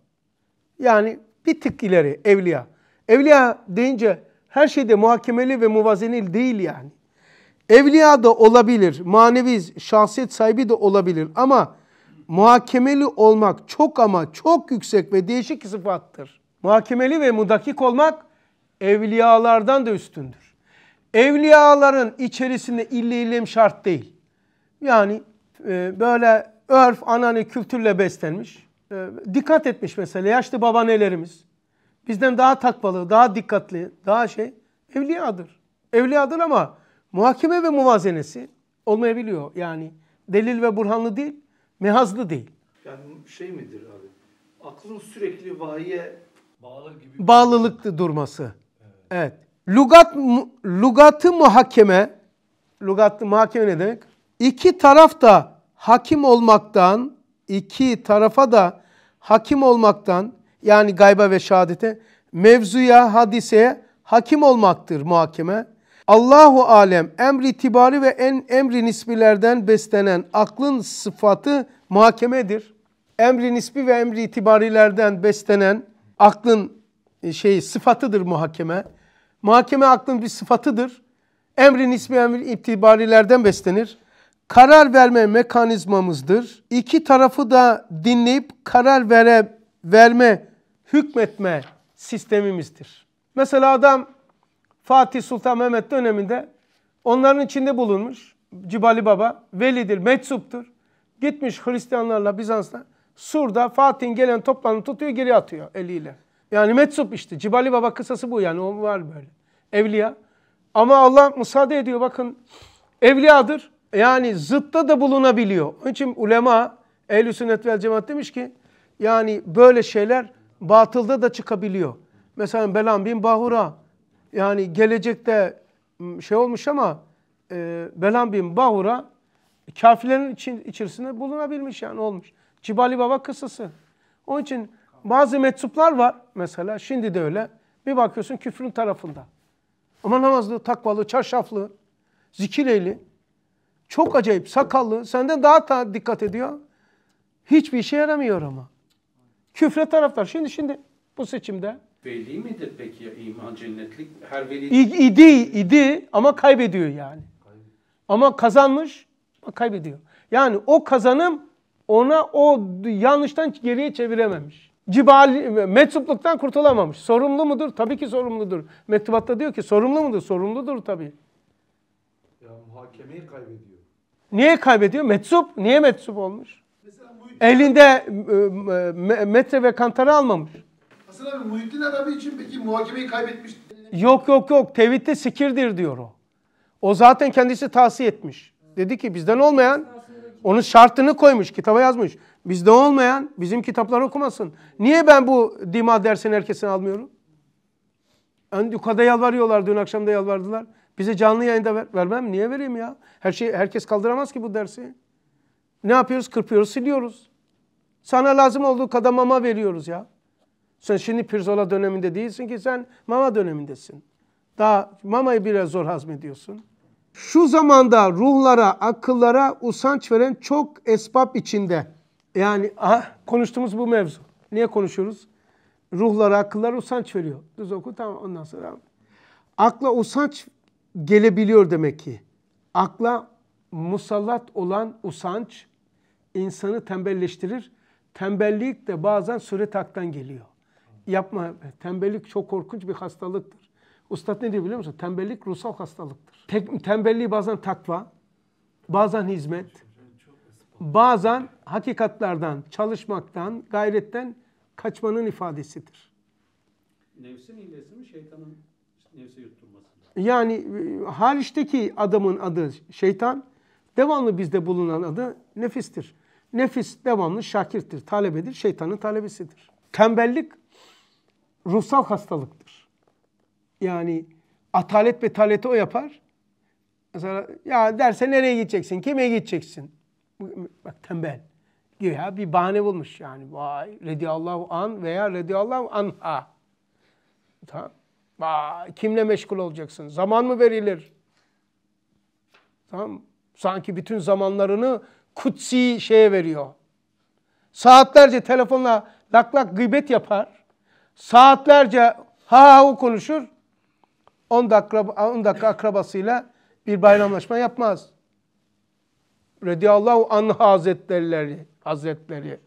Yani bir tık ileri evliya. Evliya deyince her şeyde muhakemeli ve muvazenil değil yani. Evliya da olabilir, manevi şahsiyet sahibi de olabilir ama muhakemeli olmak çok ama çok yüksek ve değişik sıfattır. Muhakemeli ve mudakik olmak evliyalardan da üstündür. Evliyaların içerisinde illi ilim şart değil. Yani e, böyle örf, anane, kültürle beslenmiş e, dikkat etmiş mesela yaşlı babanelerimiz. Bizden daha takvalı, daha dikkatli, daha şey evliyadır. Evliyadır ama muhakeme ve muvazenesi olmayabiliyor. Yani delil ve burhanlı değil, mehazlı değil. Yani şey midir abi? Aklın sürekli vahiye bağlı gibi. Bağlılık şey. durması. Evet. evet. Lugat, lugatı muhakeme, lugatı muhakeme ne demek? İki taraf da hakim olmaktan iki tarafa da hakim olmaktan yani gayba ve şehadete mevzuya, hadiseye hakim olmaktır muhakeme. Allahu alem emri tibari ve en emri nisbilerden beslenen aklın sıfatı muhakemedir. Emri nisbi ve emri itibarilerden beslenen aklın e, şey sıfatıdır muhakeme. Muhakeme aklın bir sıfatıdır. Emri nisbi emri itibarilerden beslenir karar verme mekanizmamızdır. İki tarafı da dinleyip karar vere, verme, hükmetme sistemimizdir. Mesela adam Fatih Sultan Mehmet döneminde onların içinde bulunmuş. Cibali Baba velidir, meczuptur. Gitmiş Hristiyanlarla Bizans'ta Sur'da Fatih'in gelen toplanı tutuyor geri atıyor eliyle. Yani meczup işte. Cibali Baba kısası bu yani o var böyle. Evliya. Ama Allah müsaade ediyor bakın. Evliyadır yani zıtta da bulunabiliyor. Onun için ulema ehl sünnet vel cemaat demiş ki yani böyle şeyler batılda da çıkabiliyor. Mesela Belam bin Bahura yani gelecekte şey olmuş ama e, Belam bin Bahura kafirlerin için, içerisinde bulunabilmiş yani olmuş. Cibali Baba kısası. Onun için bazı meczuplar var mesela şimdi de öyle. Bir bakıyorsun küfrün tarafında. Ama namazlı, takvalı, çarşaflı, zikireyli. Çok acayip sakallı senden daha da dikkat ediyor. Hiçbir işe yaramıyor ama. Küfre taraftar. Şimdi şimdi bu seçimde. Veli midir peki iman cennetlik? Her veli... İ, idi, idi ama kaybediyor yani. Ama kazanmış ama kaybediyor. Yani o kazanım ona o yanlıştan geriye çevirememiş. Cibal, meczupluktan kurtulamamış. Sorumlu mudur? Tabii ki sorumludur. Mektubatta diyor ki sorumlu mudur? Sorumludur tabii. Ya muhakemeyi kaybediyor. Niye kaybediyor? Metsup. Niye metsup olmuş? Elinde e, e, metre ve kantarı almamış. Hasan abi Muhittin Arabi için peki muhakemeyi kaybetmiş. Yok yok yok. Tevhidde sikirdir diyor o. O zaten kendisi tavsiye etmiş. Dedi ki bizden olmayan onun şartını koymuş, kitaba yazmış. Bizde olmayan bizim kitapları okumasın. Niye ben bu dima dersini herkesin almıyorum? Ön yani yukarıda yalvarıyorlar, dün akşam da yalvardılar. Bize canlı yayında ver, vermem. Niye vereyim ya? Her şey herkes kaldıramaz ki bu dersi. Ne yapıyoruz? Kırpıyoruz, siliyoruz. Sana lazım olduğu kadar mama veriyoruz ya. Sen şimdi pirzola döneminde değilsin ki sen mama dönemindesin. Daha mamayı biraz zor hazmediyorsun. Şu zamanda ruhlara, akıllara usanç veren çok esbab içinde. Yani aha, konuştuğumuz bu mevzu. Niye konuşuyoruz? Ruhlara, akıllara usanç veriyor. Düz oku tamam ondan sonra. Akla usanç gelebiliyor demek ki. Akla musallat olan usanç insanı tembelleştirir. Tembellik de bazen suret aktan geliyor. Yapma. Tembellik çok korkunç bir hastalıktır. Ustad ne diyor biliyor musun? Tembellik ruhsal hastalıktır. Tek, tembelliği bazen takva, bazen hizmet, bazen hakikatlardan, çalışmaktan, gayretten kaçmanın ifadesidir. Nefsin hilesi şeytanın nefse yutturması? yani e, hariçteki adamın adı şeytan, devamlı bizde bulunan adı nefistir. Nefis devamlı şakirttir, talebedir, şeytanın talebesidir. Tembellik ruhsal hastalıktır. Yani atalet betaleti o yapar. Mesela ya derse nereye gideceksin, kime gideceksin? Bak tembel. Ya bir bahane bulmuş yani. Vay radiyallahu an veya radiyallahu anha. Tamam. Aa, kimle meşgul olacaksın? Zaman mı verilir? Tamam Sanki bütün zamanlarını kutsi şeye veriyor. Saatlerce telefonla lak lak gıybet yapar. Saatlerce ha ha o konuşur. 10 dakika, 10 dakika akrabasıyla bir bayramlaşma yapmaz. Radiyallahu an hazretleri, hazretleri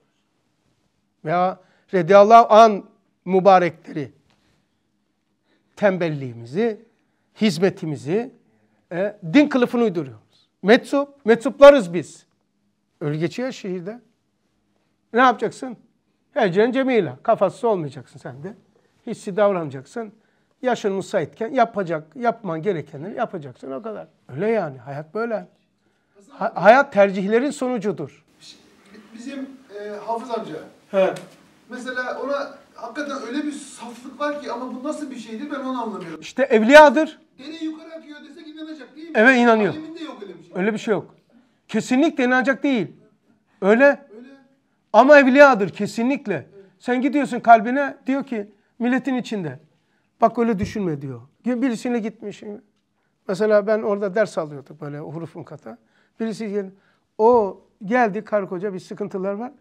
veya radiyallahu an mübarekleri tembelliğimizi, hizmetimizi e, din kılıfını uyduruyoruz. Metsup, metsuplarız biz. Öyle geçiyor şehirde. Ne yapacaksın? Hecen cemile, kafası olmayacaksın sen de. Hissi davranacaksın. Yaşın müsaitken yapacak, yapman gerekenleri yapacaksın o kadar. Öyle yani. Hayat böyle. Ha, hayat tercihlerin sonucudur. Bizim e, Hafız amca. He. Mesela ona hakikaten öyle bir saflık var ki ama bu nasıl bir şeydir ben onu anlamıyorum. İşte evliyadır. Dere yukarı akıyor desek inanacak değil mi? Evet inanıyor. Aleminde yok öyle bir şey. Öyle bir şey yok. Kesinlikle inanacak değil. Öyle. öyle. Ama evliyadır kesinlikle. Evet. Sen gidiyorsun kalbine diyor ki milletin içinde. Bak öyle düşünme diyor. Birisine gitmiş? Mesela ben orada ders alıyorduk böyle hurufun kata. Birisi geldi. O geldi karı koca bir sıkıntılar var.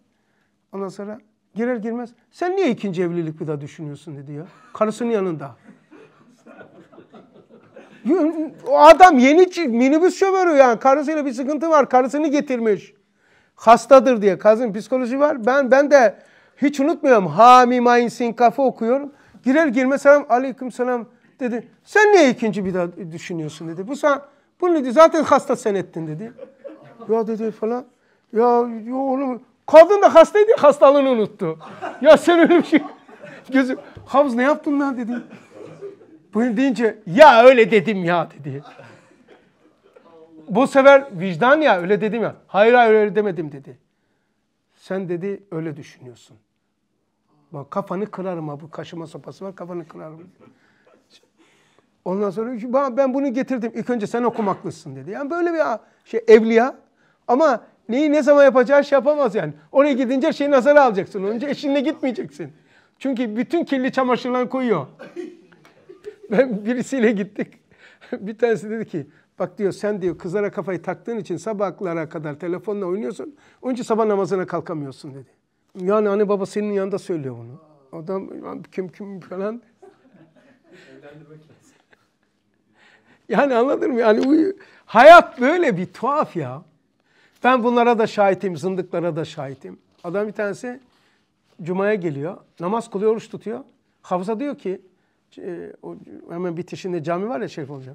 Ondan sonra Girer girmez sen niye ikinci evlilik bir daha düşünüyorsun dedi ya. Karısının yanında. O adam yeni minibüs şoförü yani karısıyla bir sıkıntı var. Karısını getirmiş. Hastadır diye. Kazın psikoloji var. Ben ben de hiç unutmuyorum. Hami Mayin Sinkaf'ı okuyorum. Girer girmez selam aleyküm selam dedi. Sen niye ikinci bir daha düşünüyorsun dedi. Bu sen bunu dedi zaten hasta sen ettin dedi. Ya dedi falan. Ya, ya oğlum Kadın da hastaydı, hastalığını unuttu. ya sen öyle bir şey... Gözüm, Havuz ne yaptın lan dedi. Bunu deyince ya öyle dedim ya dedi. Bu sefer vicdan ya öyle dedim ya. Hayır hayır öyle demedim dedi. Sen dedi öyle düşünüyorsun. Bak kafanı kırarım ha bu kaşıma sopası var kafanı kırarım. Ondan sonra ben bunu getirdim. İlk önce sen okumaklısın dedi. Yani böyle bir şey evliya. Ama Neyi ne zaman yapacağı şey yapamaz yani. Oraya gidince şeyi nazara alacaksın. Önce eşinle gitmeyeceksin. Çünkü bütün kirli çamaşırlarını koyuyor. <laughs> Ben birisiyle gittik. <laughs> Bir tanesi dedi ki bak diyor sen diyor kızlara kafayı taktığın için sabahlara kadar telefonla oynuyorsun. Onun için sabah namazına kalkamıyorsun dedi. Yani anne baba senin yanında söylüyor bunu. Adam kim kim falan. <laughs> yani anladın mı? Yani hayat böyle bir tuhaf ya. Ben bunlara da şahitim, zındıklara da şahitim. Adam bir tanesi Cuma'ya geliyor, namaz kılıyor, oruç tutuyor. Hafıza diyor ki, e, hemen bitişinde cami var ya Şerif Hoca.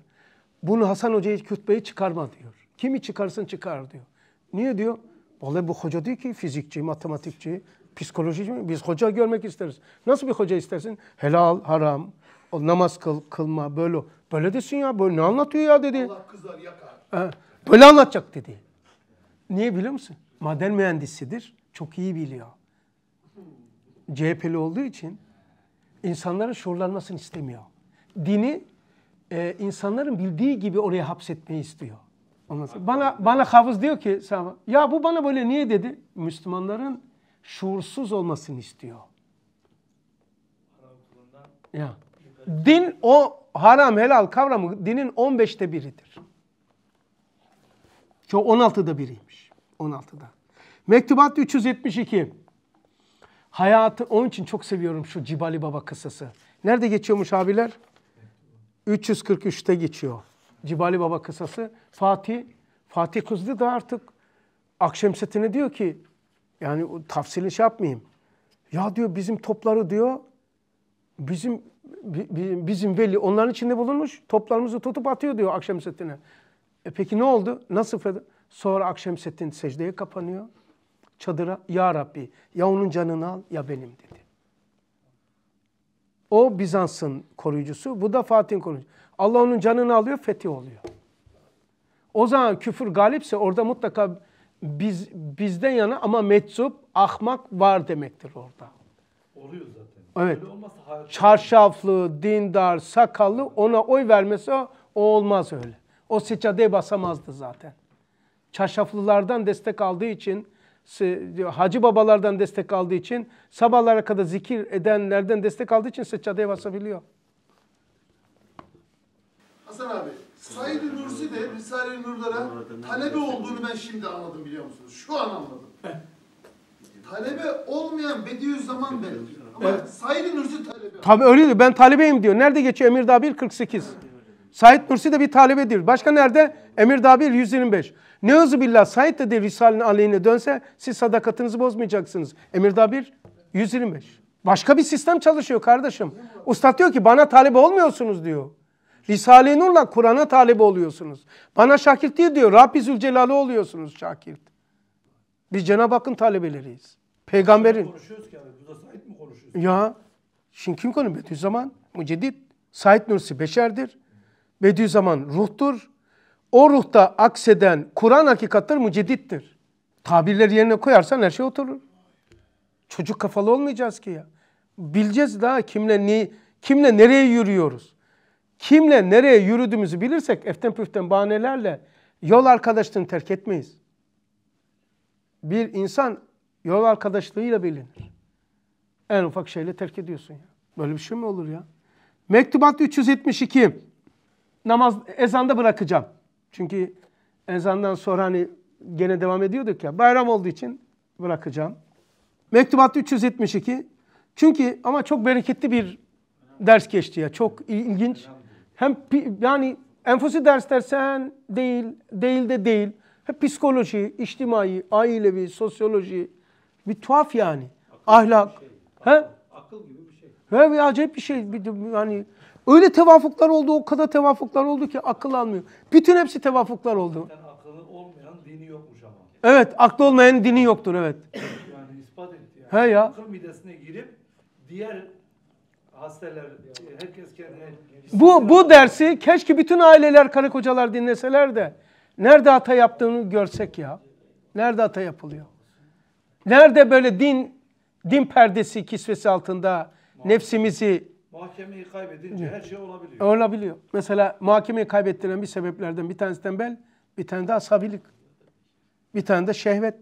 Bunu Hasan Hoca'yı kütbeyi çıkarma diyor. Kimi çıkarsın çıkar diyor. Niye diyor? Vallahi bu hoca diyor ki fizikçi, matematikçi, psikoloji. Biz hoca görmek isteriz. Nasıl bir hoca istersin? Helal, haram, o namaz kıl, kılma böyle. Böyle desin ya, böyle ne anlatıyor ya dedi. Allah kızlar yakar. Ee, böyle anlatacak dedi. Niye biliyor musun? Maden mühendisidir. Çok iyi biliyor. CHP'li olduğu için insanların şuurlanmasını istemiyor. Dini e, insanların bildiği gibi oraya hapsetmeyi istiyor. bana bana havuz diyor ki ya bu bana böyle niye dedi? Müslümanların şuursuz olmasını istiyor. Ya. Din o haram helal kavramı dinin 15'te biridir. Çoğu 16'da biriymiş. 16'da. Mektubat 372. Hayatı onun için çok seviyorum şu Cibali Baba kısası. Nerede geçiyormuş abiler? 343'te geçiyor. Cibali Baba kısası. Fatih Fatih Kuzdi da artık Akşemsettin'e diyor ki yani tafsilini şey yapmayayım. Ya diyor bizim topları diyor bizim bizim belli, onların içinde bulunmuş. Toplarımızı tutup atıyor diyor Akşemseddin'e. E peki ne oldu? Nasıl feda? Sonra Akşemseddin secdeye kapanıyor. Çadıra ya Rabbi ya onun canını al ya benim dedi. O Bizans'ın koruyucusu, bu da Fatih'in koruyucusu. Allah onun canını alıyor, fetih oluyor. O zaman küfür galipse orada mutlaka biz bizden yana ama metsup, ahmak var demektir orada. Oluyor zaten. Evet. Çarşaflı, dindar, sakallı ona oy vermesi o olmaz öyle. O secadeye basamazdı zaten. Çarşaflılardan destek aldığı için, hacı babalardan destek aldığı için, sabahlara kadar zikir edenlerden destek aldığı için secadeye basabiliyor. Hasan abi, Said Nursi de Risale-i Nurlara talebe olduğunu ben şimdi anladım biliyor musunuz? Şu an anladım. Talebe olmayan Bediüzzaman belki. Ama evet. Said Nursi talebe. Tabii öyle diyor. Ben talebeyim diyor. Nerede geçiyor? Emirdağ 1.48. Evet. Said Nursi de bir talebedir. Başka nerede? Emir Dabir 125. Ne hızı billah Said de, de Risale'nin aleyhine dönse siz sadakatinizi bozmayacaksınız. Emir Dabir 125. Başka bir sistem çalışıyor kardeşim. Ustad diyor ki bana talebe olmuyorsunuz diyor. Risale-i Nur'la Kur'an'a talebe oluyorsunuz. Bana şakirt değil diyor. Rabbi Zülcelal'e oluyorsunuz şakirt. Biz Cenab-ı Hakk'ın talebeleriyiz. Peygamberin. Konuşuyoruz ki abi. Burada Said mi konuşuyoruz? Ya. Şimdi kim konu? zaman Mucedid. Said Nursi beşerdir. Bediüzzaman ruhtur. O ruhta akseden Kur'an hakikattir, mücedittir. Tabirleri yerine koyarsan her şey oturur. Çocuk kafalı olmayacağız ki ya. Bileceğiz daha kimle ne, kimle nereye yürüyoruz. Kimle nereye yürüdüğümüzü bilirsek eften püften bahanelerle yol arkadaşlığını terk etmeyiz. Bir insan yol arkadaşlığıyla bilinir. En ufak şeyle terk ediyorsun ya. Böyle bir şey mi olur ya? Mektubat 372 namaz ezanda bırakacağım. Çünkü ezandan sonra hani gene devam ediyorduk ya. Bayram olduğu için bırakacağım. Mektubat 372. Çünkü ama çok bereketli bir ders geçti ya. Çok ilginç. Hem yani enfosi ders dersen değil, değil de değil. Hep psikoloji, içtimai, ailevi, sosyoloji. Bir tuhaf yani. Akıl şey. Ahlak. Şey. He? akıl gibi bir şey. He, bir acayip bir şey. Bir, yani Öyle tevafuklar oldu, o kadar tevafuklar oldu ki akıl almıyor. Bütün hepsi tevafuklar oldu. Zaten aklı olmayan dini yokmuş ama. Evet, aklı olmayan dini yoktur, evet. Yani ispat etti yani. He ya. Akıl midesine girip diğer hastalar, herkes kendine... Bu, bu dersi keşke bütün aileler, karı kocalar dinleseler de nerede hata yaptığını görsek ya. Nerede hata yapılıyor? Nerede böyle din din perdesi kisvesi altında nefsimizi Mahkemeyi kaybedince her şey olabiliyor. E, olabiliyor. Mesela mahkemeyi kaybettiren bir sebeplerden bir tanesi tembel, bir tane de asabilik. Bir tane de şehvet.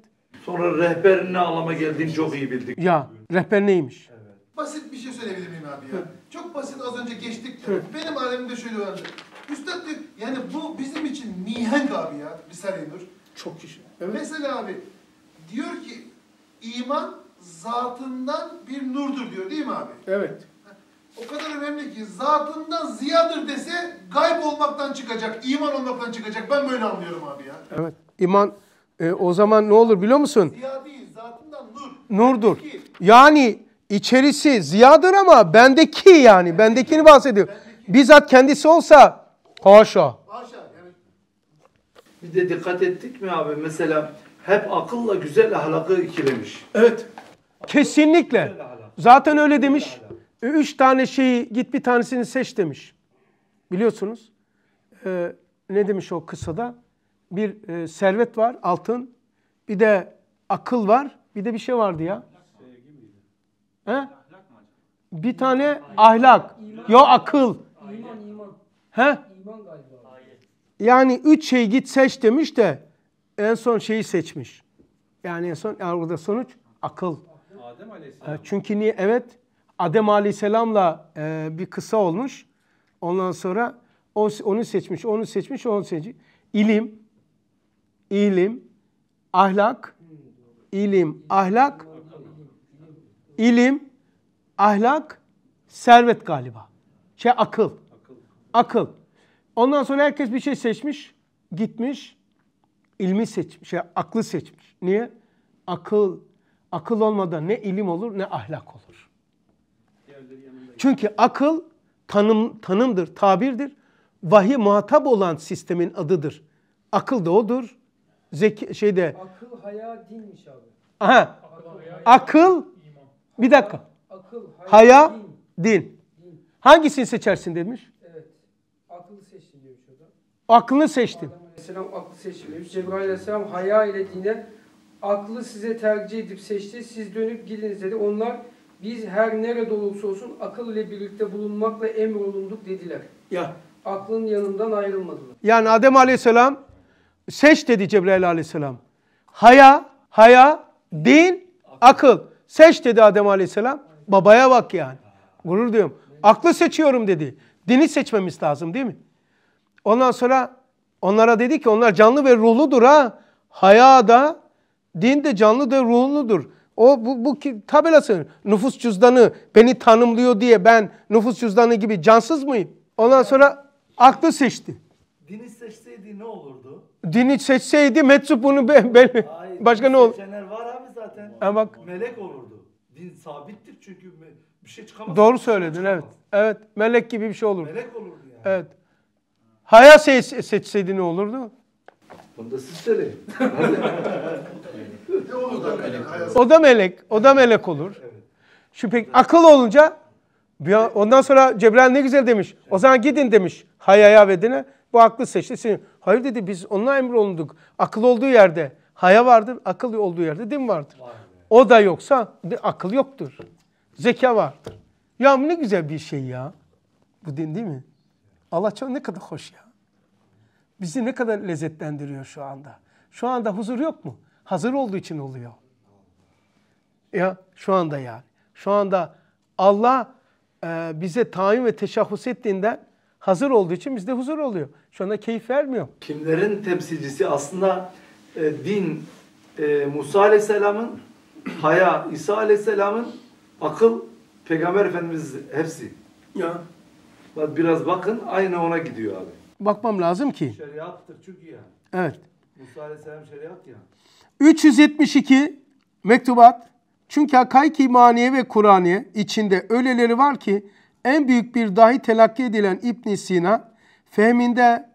Sonra rehberin ne alama geldiğini çok iyi bildik. Ya rehber neymiş? Evet. Basit bir şey söyleyebilir miyim abi ya? Hı. Çok basit az önce geçtik Hı. Benim alemimde şöyle öğrendi. Üstad diyor, yani bu bizim için mihenk abi ya. Risale-i Nur. Çok kişi. Evet. Mesela abi diyor ki iman zatından bir nurdur diyor değil mi abi? Evet o kadar önemli ki zatından ziyadır dese gayb olmaktan çıkacak, iman olmaktan çıkacak. Ben böyle anlıyorum abi ya. Evet. iman e, o zaman ne olur biliyor musun? Ziya değil, zatından nur. Nurdur. Peki. Yani içerisi ziyadır ama bendeki yani evet. bendekini bahsediyor. Bendeki. Bizzat kendisi olsa haşa. Haşa. Yani. Bir de dikkat ettik mi abi mesela hep akılla güzel ahlakı ikilemiş. Evet. Kesinlikle. Zaten öyle demiş. Üç tane şeyi git bir tanesini seç demiş. Biliyorsunuz e, ne demiş o kısada? Bir e, servet var altın. Bir de akıl var. Bir de bir şey vardı ya. He? Bir tane ahlak. Yo akıl. He? Yani üç şey git seç demiş de en son şeyi seçmiş. Yani en son yani sonuç akıl. Adem Aleyhisselam. Çünkü niye? Evet. Adem Aleyhisselam'la e, bir kısa olmuş. Ondan sonra o, onu seçmiş, onu seçmiş, onu seçmiş. İlim, ilim, ahlak, ilim, ahlak, ilim, ahlak, servet galiba. Şey akıl. Akıl. Ondan sonra herkes bir şey seçmiş, gitmiş, ilmi seçmiş, şey, aklı seçmiş. Niye? Akıl, akıl olmadan ne ilim olur ne ahlak olur. Çünkü akıl tanım, tanımdır, tabirdir. Vahiy muhatap olan sistemin adıdır. Akıl da odur. Zeki, şeyde... Akıl, haya, dinmiş abi. Aha. Akıl, bir dakika. Akıl, haya, din. Hangisini seçersin demiş? Evet. Akıl seçtim diyor şurada. Aklını seçtin. Adem Aleyhisselam aklı seçilmiş. Cebrail Aleyhisselam haya ile dine aklı size tercih edip seçti. Siz dönüp gidiniz dedi. Onlar biz her nerede olursa olsun akıl ile birlikte bulunmakla emrolunduk dediler. Ya. Aklın yanından ayrılmadılar. Yani Adem Aleyhisselam seç dedi Cebrail Aleyhisselam. Haya, haya, din, akıl. Seç dedi Adem Aleyhisselam. Babaya bak yani. Gurur diyorum. Aklı seçiyorum dedi. Dini seçmemiz lazım değil mi? Ondan sonra onlara dedi ki onlar canlı ve ruhludur ha. Haya da, din de canlı da ruhludur. O bu, bu tabelası nüfus cüzdanı beni tanımlıyor diye ben nüfus cüzdanı gibi cansız mıyım? Ondan sonra aklı seçti. Dini seçseydi ne olurdu? Dini seçseydi metsup bunu be, be, Hayır, başka ne olur? Seçenler var abi zaten. Ha, bak. Melek olurdu. Din sabittir çünkü bir şey çıkamaz. Doğru söyledin çıkamaz. evet. Evet melek gibi bir şey olurdu. Melek olurdu yani. Evet. Hayal seç, seçseydi ne olurdu? Bunu da siz söyleyin. o da melek. O da melek. O da melek olur. Evet. Şüphe, akıl olunca ondan sonra Cebrail ne güzel demiş. O zaman gidin demiş. Hayaya ve dine. Bu aklı seçti. Senin. Hayır dedi biz onunla emrolunduk. Akıl olduğu yerde haya vardır. Akıl olduğu yerde din vardır. Var o da yoksa akıl yoktur. Zeka vardır. Ya ne güzel bir şey ya. Bu din değil mi? Allah çok ne kadar hoş ya bizi ne kadar lezzetlendiriyor şu anda. Şu anda huzur yok mu? Hazır olduğu için oluyor. Ya şu anda yani. Şu anda Allah e, bize tayin ve teşahhus ettiğinden hazır olduğu için bizde huzur oluyor. Şu anda keyif vermiyor. Kimlerin temsilcisi aslında e, din e, Musa Aleyhisselam'ın, haya İsa Aleyhisselam'ın, akıl Peygamber Efendimiz hepsi. Ya. Biraz bakın aynı ona gidiyor abi bakmam lazım ki. Şeriattır çünkü yani. Evet. Musa Aleyhisselam şeriat ya. 372 mektubat. Çünkü hakaiki maniye ve Kur'aniye içinde öyleleri var ki en büyük bir dahi telakki edilen İbn Sina fehminde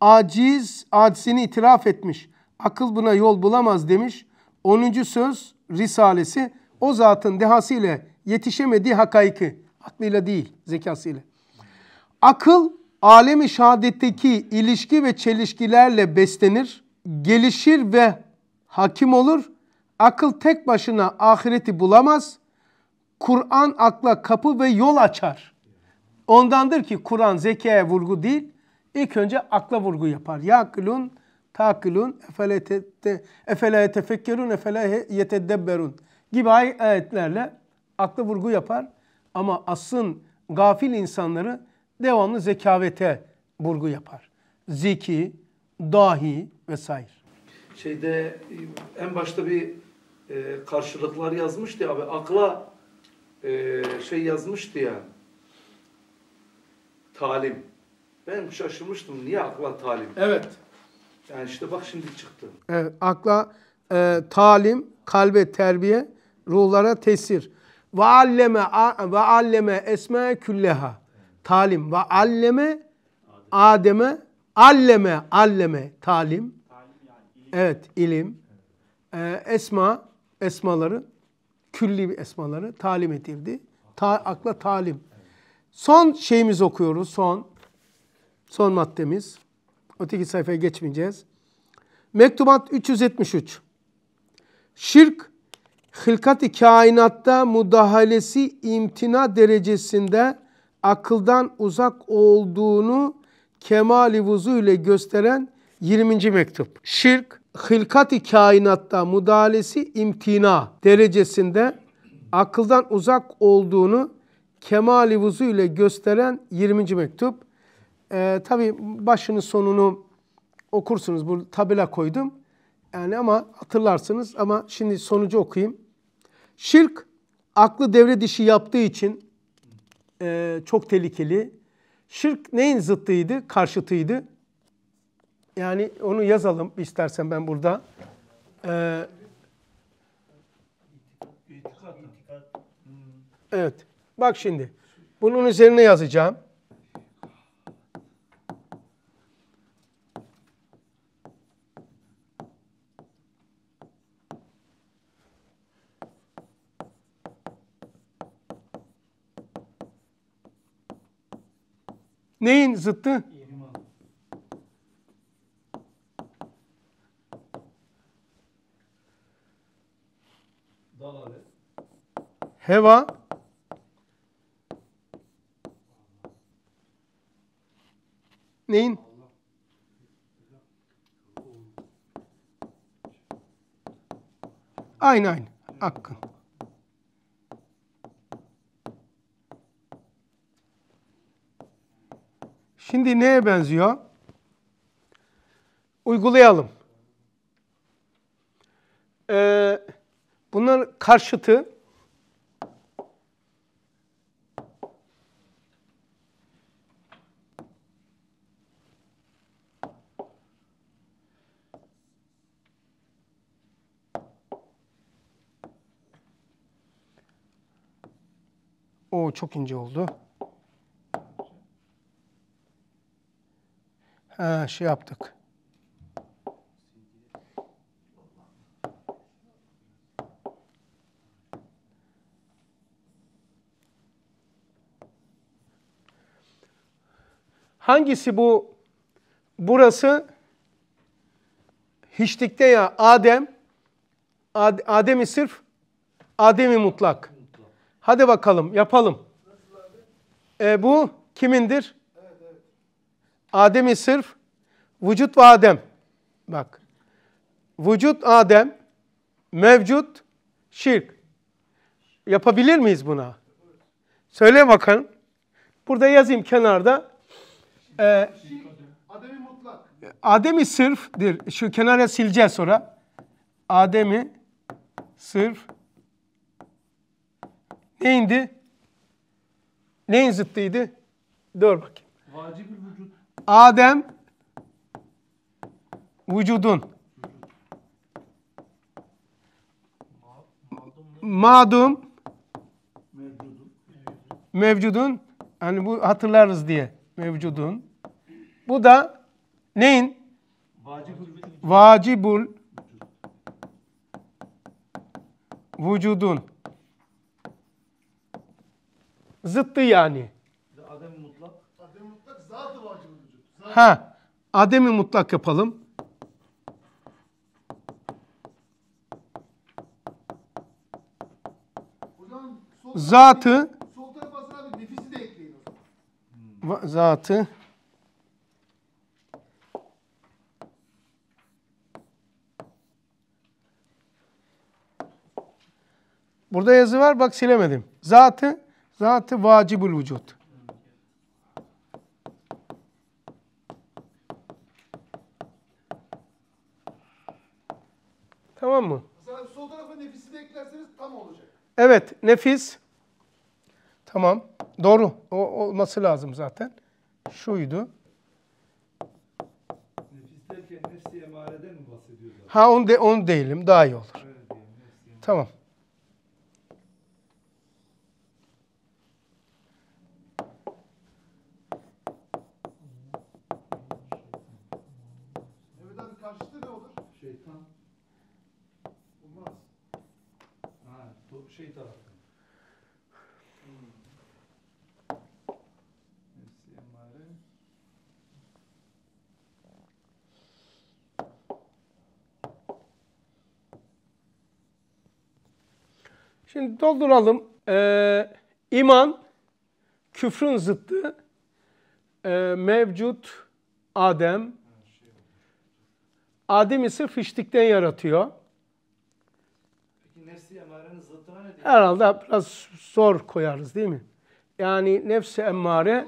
aciz, acizini itiraf etmiş. Akıl buna yol bulamaz demiş. 10. söz Risalesi o zatın dehası yetişemediği hakaiki. Aklıyla değil, zekasıyla. Akıl alemi şehadetteki ilişki ve çelişkilerle beslenir, gelişir ve hakim olur. Akıl tek başına ahireti bulamaz. Kur'an akla kapı ve yol açar. Ondandır ki Kur'an zekaya vurgu değil, ilk önce akla vurgu yapar. Yakılun, takilun, efele yetefekkerun, efele yetedebberun gibi ayetlerle akla vurgu yapar. Ama asın gafil insanları devamlı zekavete vurgu yapar. Zeki, dahi vesaire. Şeyde e, en başta bir e, karşılıklar yazmıştı abi. Akla e, şey yazmıştı ya. Talim. Ben şaşırmıştım. Niye akla talim? Evet. Yani işte bak şimdi çıktı. Evet, akla e, talim, kalbe terbiye, ruhlara tesir. Ve alleme ve alleme esme külleha talim ve alleme Adem'e alleme alleme talim. Evet ilim. Ee, esma esmaları külli bir esmaları talim edildi. Ta, akla talim. Son şeyimiz okuyoruz. Son son maddemiz. Öteki sayfaya geçmeyeceğiz. Mektubat 373. Şirk hılkat kainatta müdahalesi imtina derecesinde akıldan uzak olduğunu kemali vuzu ile gösteren 20. mektup. Şirk, hılkati kainatta müdahalesi imtina derecesinde akıldan uzak olduğunu kemali vuzu ile gösteren 20. mektup. Ee, tabii başını sonunu okursunuz. Bu tabela koydum. Yani ama hatırlarsınız ama şimdi sonucu okuyayım. Şirk aklı devre dışı yaptığı için e, çok tehlikeli. Şirk neyin zıttıydı, karşıtıydı? Yani onu yazalım istersen ben burada. Ee, evet. Bak şimdi. Bunun üzerine yazacağım. Neyin zıttı? İman. Heva Neyin? Aynı aynı. Hakkın. Şimdi neye benziyor? Uygulayalım. Ee, bunların karşıtı O çok ince oldu. Ha, şey yaptık. Hangisi bu? Burası hiçlikte ya Adem. Ad, Adem'i sırf Adem'i mutlak. mutlak. Hadi bakalım yapalım. E, bu kimindir? Adem'i sırf vücut ve Adem. Bak. Vücut Adem, mevcut şirk. Yapabilir miyiz buna? Söyle bakalım. Burada yazayım kenarda. Ee, Adem'i mutlak. Adem'i sırfdir. Şu kenara sileceğiz sonra. Adem'i sırf neydi? Neyin zıttıydı? Dur bakayım. Vacibül vücut. Adem vücudun. Madum mevcudun. Hani bu hatırlarız diye mevcudun. Bu da neyin? Vacibul, vücudun. Zıttı yani. Ha, ademi mutlak yapalım. Zatı zatı Burada yazı var bak silemedim. Zatı zatı vacibul vücut. Tamam mı? Mesela sol tarafa nefisi de eklerseniz tam olacak. Evet, nefis. Tamam. Doğru. O olması lazım zaten. Şuydu. Nefis derken nefsi emareden mi bahsediyoruz? Ha onu, de, onu değilim. Daha iyi olur. Evet, tamam. Şimdi dolduralım. Ee, iman küfrün zıttı. Ee, mevcut Adem. Adem'i sırf içtikten yaratıyor. Peki nefsi emmarenin zıttı ne diyor? Herhalde biraz zor koyarız değil mi? Yani nefsi emare.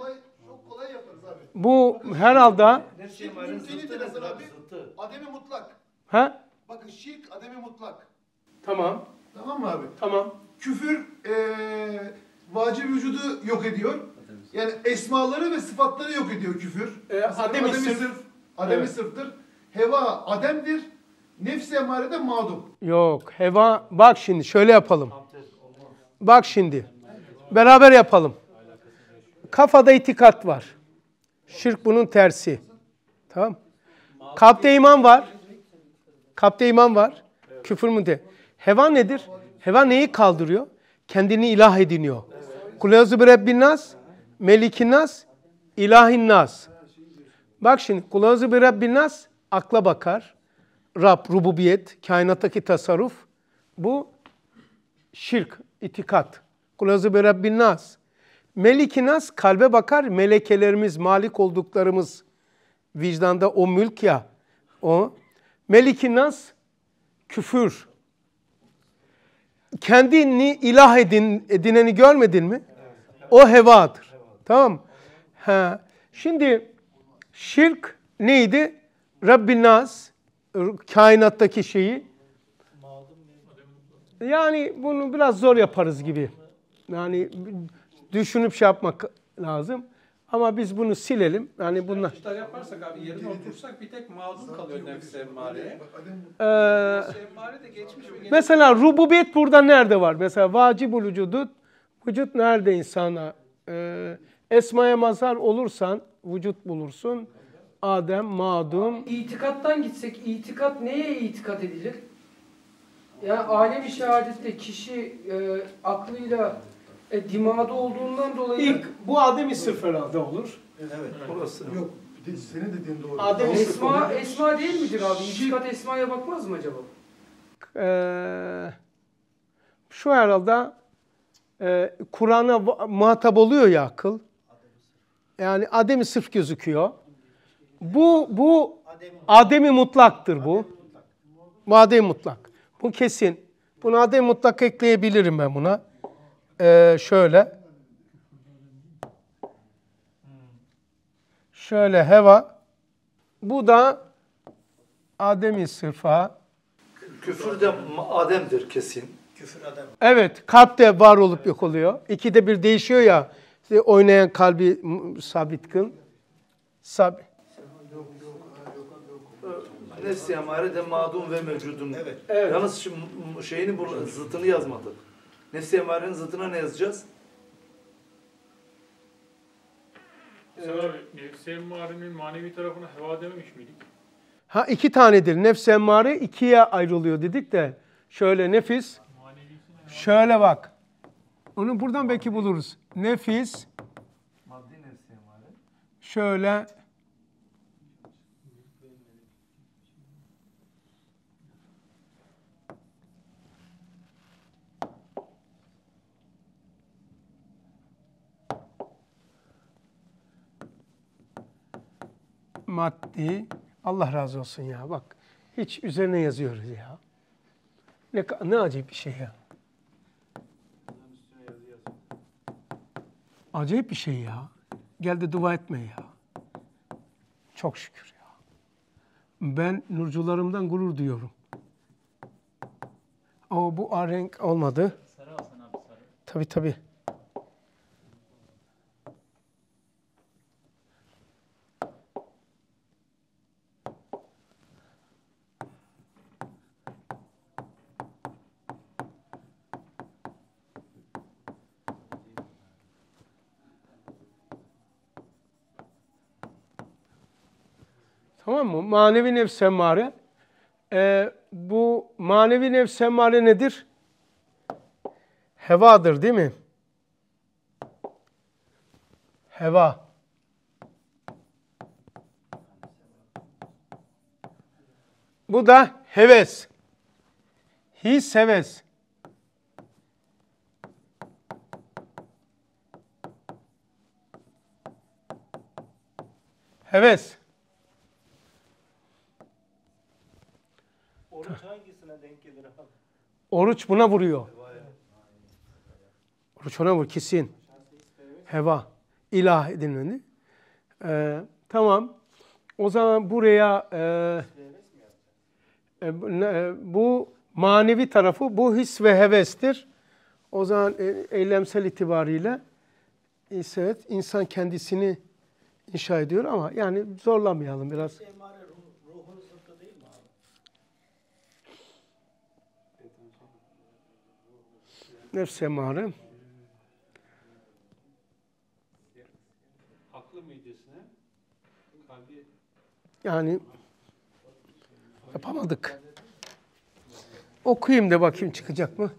bu Bakın, herhalde Ademi mutlak. ha Bakın şirk ademi mutlak. tamam Tamam mı abi? Tamam. Küfür ee, vacip vücudu yok ediyor. Yani esmaları ve sıfatları yok ediyor küfür. E, adem-i sırf. sırf. Adem-i evet. sırftır. Heva ademdir. Nefsi emare de mağdum. Yok. Heva bak şimdi şöyle yapalım. Bak şimdi. Beraber yapalım. Kafada itikat var. Şirk bunun tersi. Tamam. Kalpte iman var. Kalpte iman var. Küfür mü de? Heva nedir? Heva neyi kaldırıyor? Kendini ilah ediniyor. Kuleozu bir Rabbin nas, melikin nas, ilahin nas. Bak şimdi kuleozu bir Rabbin nas akla bakar. Rab, rububiyet, kainattaki tasarruf. Bu şirk, itikat. Kuleozu bir Rabbin nas. melikin nas kalbe bakar, melekelerimiz, malik olduklarımız vicdanda o mülk ya. O. melikin nas küfür, kendini ilah edin, edineni görmedin mi? O hevadır. Tamam Ha. Şimdi şirk neydi? Rabbin Nas, kainattaki şeyi. Yani bunu biraz zor yaparız gibi. Yani düşünüp şey yapmak lazım. Ama biz bunu silelim. Yani bunlar... İşler yaparsak abi yerine otursak bir tek mağdur kalıyor nefsi emmareye. Ee, emmare de geçmiş bir. mesela rububiyet burada nerede var? Mesela vacibul vücudut. Vücut nerede insana? Ee, esmaya mazhar olursan vücut bulursun. Adem, madum. İtikattan gitsek itikat neye itikat edilir? Yani alemi şehadette kişi e, aklıyla e, dimağda olduğundan dolayı... İlk bu Adem-i Sıfıra'da olur. Evet, evet. orası. Yok, senin dediğin doğru. Adem Esma, Esma değil midir abi? İtikat Esma'ya bakmaz mı acaba? Ee, şu herhalde e, Kur'an'a muhatap oluyor ya akıl. Yani Adem'i sırf gözüküyor. Bu bu Adem'i mutlaktır bu. Bu Adem mutlak. Bu kesin. Bunu Adem mutlak ekleyebilirim ben buna e, şöyle şöyle heva bu da Adem'i sıfa küfür de Adem'dir kesin. Küfür Adem. Evet, kalp de var olup yok oluyor. de bir değişiyor ya. Oynayan kalbi sabit kıl. Sabit. Nesli amare de madun ve mevcudun. Evet. evet. Yalnız şimdi şeyini, zıtını yazmadık. Nefsi emarenin zıtına ne yazacağız? Ee, Nefsi emmarenin manevi tarafına heva dememiş miydik? Ha iki tanedir. Nefs emmare ikiye ayrılıyor dedik de. Şöyle nefis. Şöyle bak. Onu buradan belki buluruz. Nefis. Maddi Şöyle maddi. Allah razı olsun ya bak. Hiç üzerine yazıyoruz ya. Ne, ne acayip bir şey ya. Acayip bir şey ya. geldi dua etme ya. Çok şükür ya. Ben nurcularımdan gurur duyuyorum. Ama bu renk olmadı. Sarı alsana abi sarı. Tabii tabii. manevi nefs emmare. E, bu manevi nefs emmare nedir? Hevadır değil mi? Heva. Bu da heves. His heves. Heves. Oruç buna vuruyor. Oruç ona vur kesin. Heva. ilah edinmedi. Ee, tamam. O zaman buraya e, e, e, bu manevi tarafı bu his ve hevestir. O zaman e, eylemsel itibariyle e, evet, insan kendisini inşa ediyor ama yani zorlamayalım biraz. nefs emare aklı midesine kalbi yani yapamadık. Okuyayım da bakayım çıkacak mı?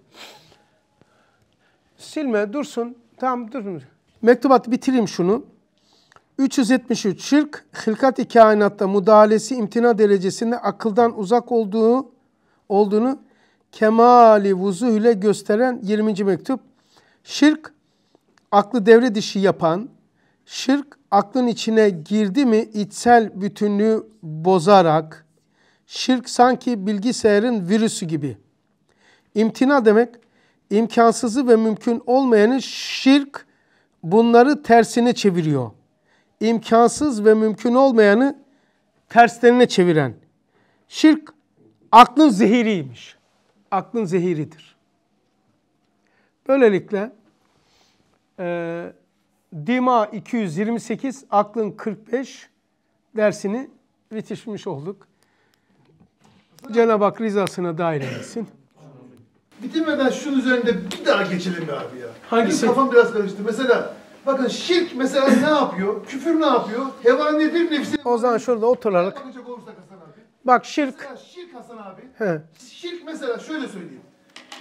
Silme dursun. Tamam durun. Mektubat bitireyim şunu. 373 şirk, hilkat-i kainatta müdahalesi imtina derecesinde akıldan uzak olduğu olduğunu kemali vuzuh ile gösteren 20. mektup. Şirk aklı devre dışı yapan, şirk aklın içine girdi mi içsel bütünlüğü bozarak, şirk sanki bilgisayarın virüsü gibi. İmtina demek, imkansızı ve mümkün olmayanı şirk bunları tersine çeviriyor. İmkansız ve mümkün olmayanı terslerine çeviren. Şirk aklın zehiriymiş aklın zehiridir. Böylelikle e, Dima 228, aklın 45 dersini bitirmiş olduk. Cenab-ı Hak rızasına dair eylesin. Bitirmeden şunun üzerinde bir daha geçelim mi abi ya. Hangisi? Benim kafam biraz karıştı. Mesela bakın şirk mesela ne yapıyor? Küfür ne yapıyor? Heva nedir? Nefsi... O zaman şurada oturarak... Bak şirk. Mesela şirk Hasan abi. He. Şirk mesela şöyle söyleyeyim.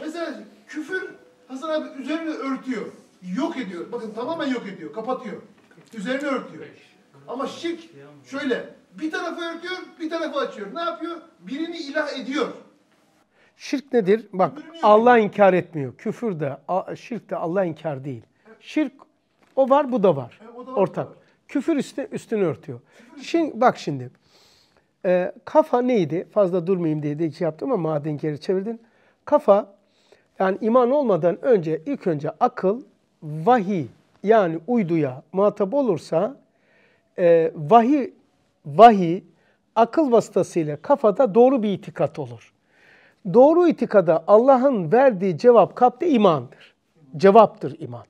Mesela küfür Hasan abi üzerine örtüyor. Yok ediyor. Bakın tamamen yok ediyor. Kapatıyor. Üzerine örtüyor. Ama şirk şöyle. Bir tarafı örtüyor, bir tarafı açıyor. Ne yapıyor? Birini ilah ediyor. Şirk nedir? Bak Allah inkar etmiyor. Küfür de, şirk de Allah inkar değil. Şirk o var, bu da var. Ortak. Küfür üstüne, üstünü örtüyor. Şimdi bak şimdi. E, kafa neydi? Fazla durmayayım diye de iki yaptım ama maden geri çevirdin. Kafa yani iman olmadan önce ilk önce akıl vahiy yani uyduya muhatap olursa e, vahiy vahiy akıl vasıtasıyla kafada doğru bir itikat olur. Doğru itikada Allah'ın verdiği cevap kalpte imandır. Cevaptır iman.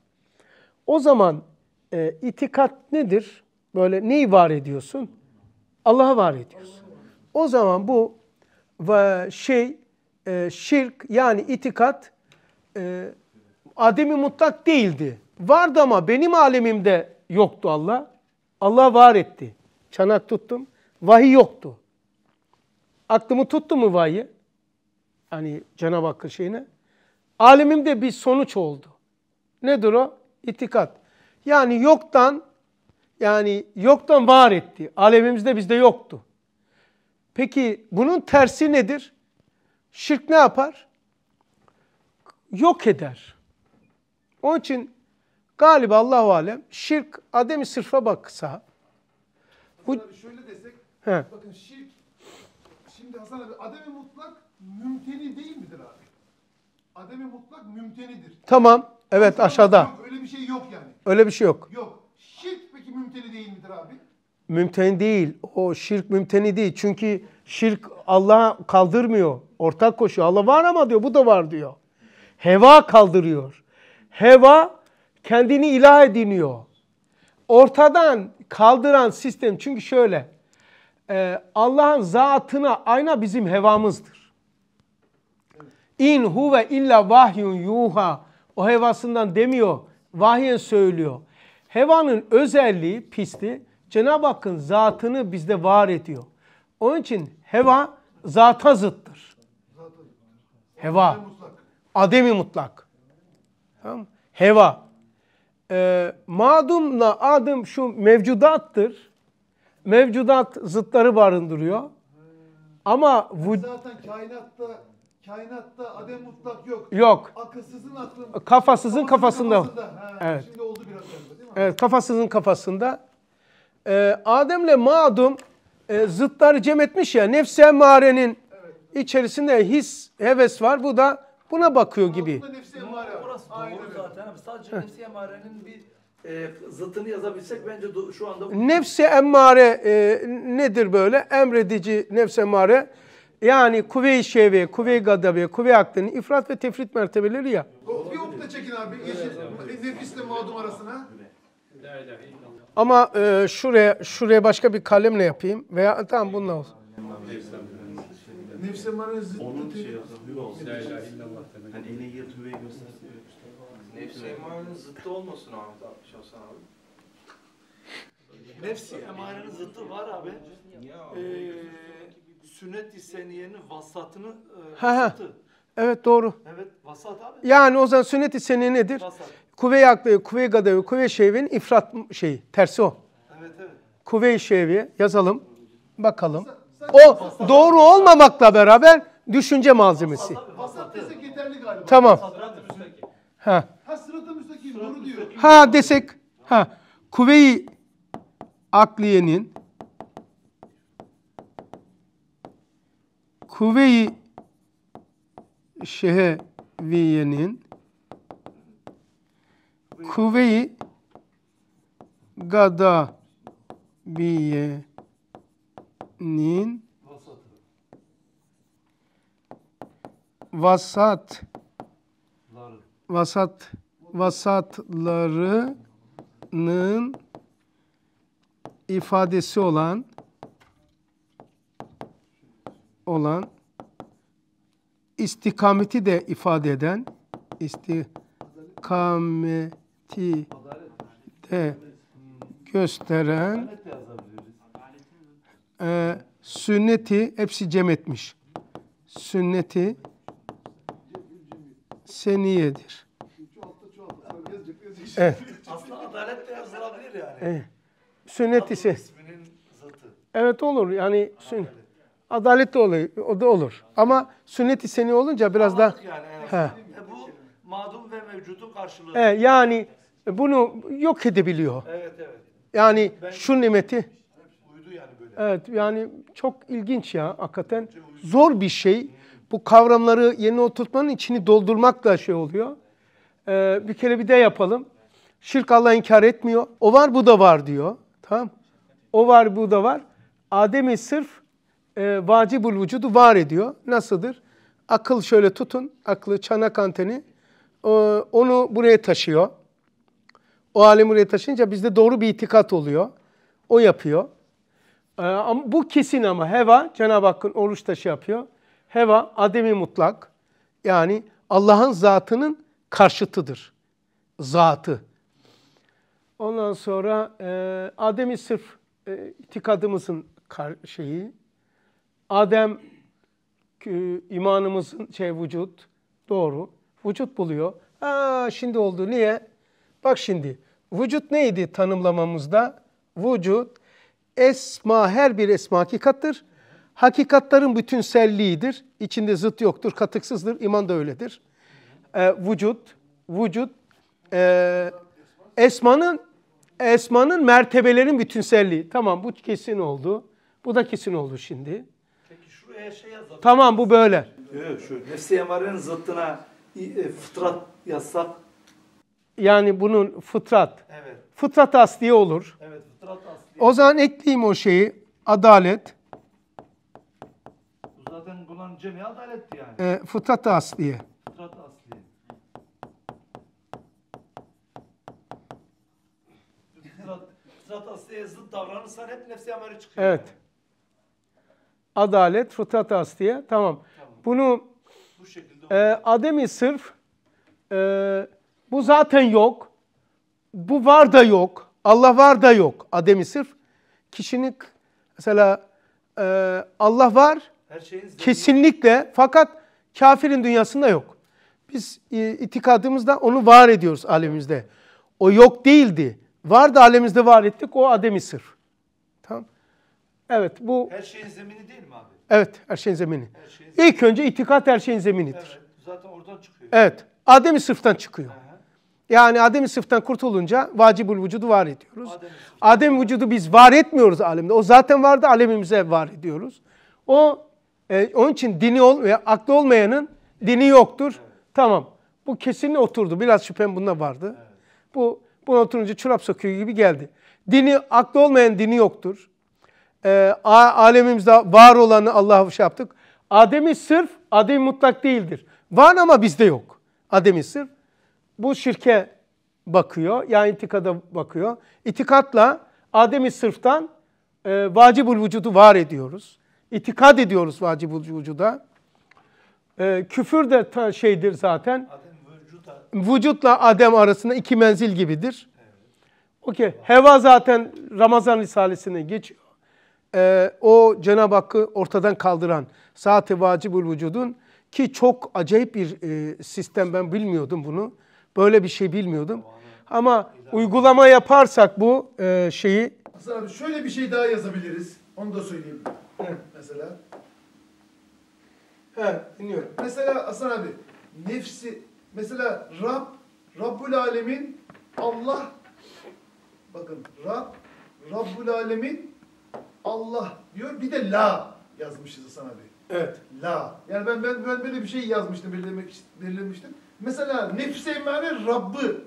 O zaman e, itikat nedir? Böyle neyi var ediyorsun? Allah'a var ediyorsun. O zaman bu şey e, şirk yani itikat e, ademi mutlak değildi. Vardı ama benim alemimde yoktu Allah. Allah var etti. Çanak tuttum. Vahiy yoktu. Aklımı tuttu mu vahiy Hani Cenab-ı Hakk'ın şeyine. Alemimde bir sonuç oldu. Nedir o? İtikat. Yani yoktan yani yoktan var etti. Alemimizde bizde yoktu. Peki bunun tersi nedir? Şirk ne yapar? Yok eder. Onun için galiba Allahu alem şirk ademi sırfa baksa bu şöyle desek he. bakın şirk şimdi Hasan abi ademi mutlak mümteni değil midir abi? Ademi mutlak mümtenidir. Tamam. Evet Hasan aşağıda. Yok, öyle bir şey yok yani. Öyle bir şey yok. Yok. Şirk peki mümteni değil midir abi? mümteni değil. O şirk mümteni değil. Çünkü şirk Allah kaldırmıyor. Ortak koşuyor. Allah var ama diyor bu da var diyor. Heva kaldırıyor. Heva kendini ilah ediniyor. Ortadan kaldıran sistem çünkü şöyle. E, Allah'ın zatına ayna bizim hevamızdır. İn huve illa vahyun yuha. O hevasından demiyor. Vahyen söylüyor. Hevanın özelliği, pisliği Cenab-ı Hakk'ın zatını bizde var ediyor. Onun için heva zata zıttır. Heva. Ademi mutlak. Tamam Heva. Ee, madumla adım şu mevcudattır. Mevcudat zıtları barındırıyor. Ama bu... Zaten kainatta kainatta adem mutlak yok. Yok. Akılsızın aklın. Kafasızın kafasında. kafasında. Ha, evet. Şimdi oldu biraz önce değil mi? Evet kafasızın kafasında e, Adem'le Madum e, zıtları cem etmiş ya nefse emarenin evet. içerisinde his, heves var. Bu da buna bakıyor gibi. Nefsi emare. Orası doğru Aynen. zaten Sadece Heh. nefsi emarenin bir e, zıtını yazabilsek bence do- şu anda... Nefse emmare e, nedir böyle? Emredici nefse emmare. Yani kuvve-i şehve, kuvve-i gadabe, kuvve-i aklının ifrat ve tefrit mertebeleri ya. Bir okta çekin abi. Yeşil, nefisle mağdum arasına. La ilahe ama e, şuraya şuraya başka bir kalemle yapayım veya tamam bununla olsun. Nefse mara zıttı. Onun şey yok. La ilahe illallah demek. Hani eline yırt hüveyi Nefse emarenin zıttı olmasın Ahmet abi şahsen abi. Nefsi emarenin zıttı var abi. Ee, sünnet-i seniyenin vasatını e, ha, ha. Evet doğru. Evet vasat abi. Yani o zaman sünnet-i nedir? Vasat. Kuvve-i Aklı, Kuvve-i Gadavi, Kuvve-i ifrat şeyi, tersi o. Evet, evet. kuvve yazalım, bakalım. O doğru olmamakla beraber düşünce malzemesi. Tamam. Ha. Ha desek. Ha. Kuvve-i Akliye'nin Kuvve-i Şehviye'nin kuvve-i gadabiyenin vasat vasat vasatlarının ifadesi olan olan istikameti de ifade eden istikameti ettiği de gösteren e, sünneti hepsi cem etmiş. Sünneti seniyedir. Evet. Aslında adalet de yazılabilir yani. Evet. Sünnet ise. Evet olur yani sünnet. Adalet de olur, o da olur. Ama Sünneti seni olunca biraz daha... Yani, he madum ve mevcudu karşılığı. E, yani bunu yok edebiliyor. Evet evet. Yani ben, şu nimeti. Uydu yani böyle. Evet yani çok ilginç ya hakikaten. Zor bir şey. Bu kavramları yeni oturtmanın içini doldurmakla şey oluyor. Ee, bir kere bir de yapalım. Şirk Allah inkar etmiyor. O var bu da var diyor. Tamam. O var bu da var. Adem'i sırf e, vacibul vücudu var ediyor. Nasıldır? Akıl şöyle tutun. Aklı çanak anteni. Ee, onu buraya taşıyor. O alemi buraya taşınca bizde doğru bir itikat oluyor. O yapıyor. Ee, ama bu kesin ama heva Cenab-ı Hakk'ın oruç taşı yapıyor. Heva ademi mutlak. Yani Allah'ın zatının karşıtıdır. Zatı. Ondan sonra e, Adem'i sırf e, itikadımızın kar, şeyi. Adem e, imanımızın şey vücut. Doğru vücut buluyor. Aa şimdi oldu. Niye? Bak şimdi. Vücut neydi tanımlamamızda? Vücut esma her bir esma hakikattır. Hakikatların bütünselliğidir. İçinde zıt yoktur, katıksızdır. İman da öyledir. Ee, vücut, vücut e, esmanın esmanın mertebelerin bütünselliği. Tamam bu kesin oldu. Bu da kesin oldu şimdi. Peki şuraya şey yazalım. Tamam bu böyle. Yok şu nefsi emarının zıttına e, fıtrat yazsak? Yani bunun fıtrat. Evet. Fıtrat asliye olur. Evet, fıtrat asliye. O zaman ekleyeyim o şeyi. Adalet. zaten bulan cemi adaletti yani. E, fıtrat asliye. Fıtrat asliye. Fıtrat, fıtrat asliye zıt davranırsan hep nefsi amare çıkıyor. Evet. Adalet, fıtrat asliye. Tamam. tamam. Bunu bu şekilde e, ademi sırf e, bu zaten yok, bu var da yok, Allah var da yok. Ademi sırf kişinin mesela e, Allah var kesinlikle fakat kafirin dünyasında yok. Biz e, itikadımızda onu var ediyoruz alemimizde. O yok değildi. Var da alemimizde var ettik. O ademi sırf. Tamam. Evet bu... Her şeyin zemini değil mi abi? Evet, her şeyin zemini. Her şeyin zemini. İlk önce itikat her şeyin zeminidir. Evet, zaten oradan çıkıyor. Evet, Adem'i sıftan çıkıyor. Aha. Yani Adem'i sıftan kurtulunca vacibul vücudu var ediyoruz. Adem'i Adem vücudu biz var etmiyoruz alemde. O zaten vardı, alemimize var ediyoruz. O e, onun için dini ol ve aklı olmayanın dini yoktur. Evet. Tamam. Bu kesin oturdu. Biraz şüphem bunda vardı. Evet. Bu buna oturunca çorap sokuyor gibi geldi. Dini aklı olmayan dini yoktur e, alemimizde var olanı Allah'a şey yaptık. Ademi sırf, Adem mutlak değildir. Var ama bizde yok. Ademi sırf. Bu şirke bakıyor. Yani itikada bakıyor. İtikatla ademi sırftan e, vacibul vücudu var ediyoruz. İtikad ediyoruz vacibul vücuda. E, küfür de ta şeydir zaten. Adem, Vücutla Adem arasında iki menzil gibidir. Evet. Okey. Heva zaten Ramazan Risalesi'ne geçiyor e, o Cenab-ı Hakk'ı ortadan kaldıran saati vacibul vücudun ki çok acayip bir e, sistem ben bilmiyordum bunu. Böyle bir şey bilmiyordum. Ama uygulama yaparsak bu e, şeyi... Hasan abi şöyle bir şey daha yazabiliriz. Onu da söyleyeyim. He. Mesela. He dinliyorum. Mesela Hasan abi nefsi mesela Rab Rabbul Alemin Allah bakın Rab Rabbul Alemin Allah diyor bir de la yazmışız sana bir. Evet. La. Yani ben ben, ben böyle bir şey yazmıştım, belirlemek belirlemiştim. Mesela nefse emmare Rabb'ı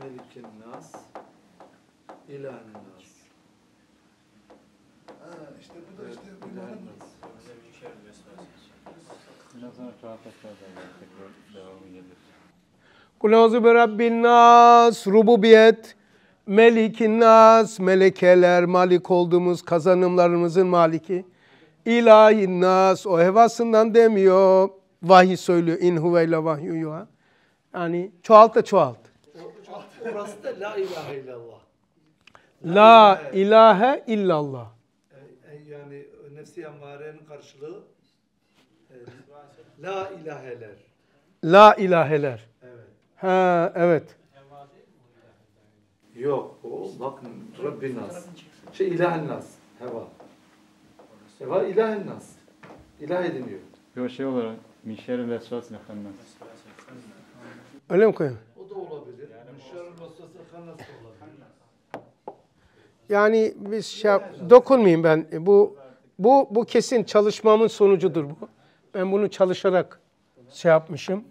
Melikin Nas İlahi Kulauzu bi Rabbin nas, rububiyet, melikin nas, melekeler, malik olduğumuz kazanımlarımızın maliki. İlahin nas, o hevasından demiyor. Vahiy söylüyor. İn huveyle vahyu yuha. Yani çoğalt da çoğalt. Burası da la ilahe illallah. La ilahe illallah. E, e, yani nefsi emmarenin karşılığı e, la ilaheler. La ilaheler. Ha evet. Yok o bak Rabbi nas. Şey ilahen nas. Heva. Heva ilahen nas. İlah ediniyor. Yok şey olarak Mişer vesvas nehannas. Öyle mi koyayım? O da olabilir. Mişer vesvas nehannas da olabilir. Yani biz şey dokunmayayım ben. Bu bu bu kesin çalışmamın sonucudur bu. Ben bunu çalışarak şey yapmışım.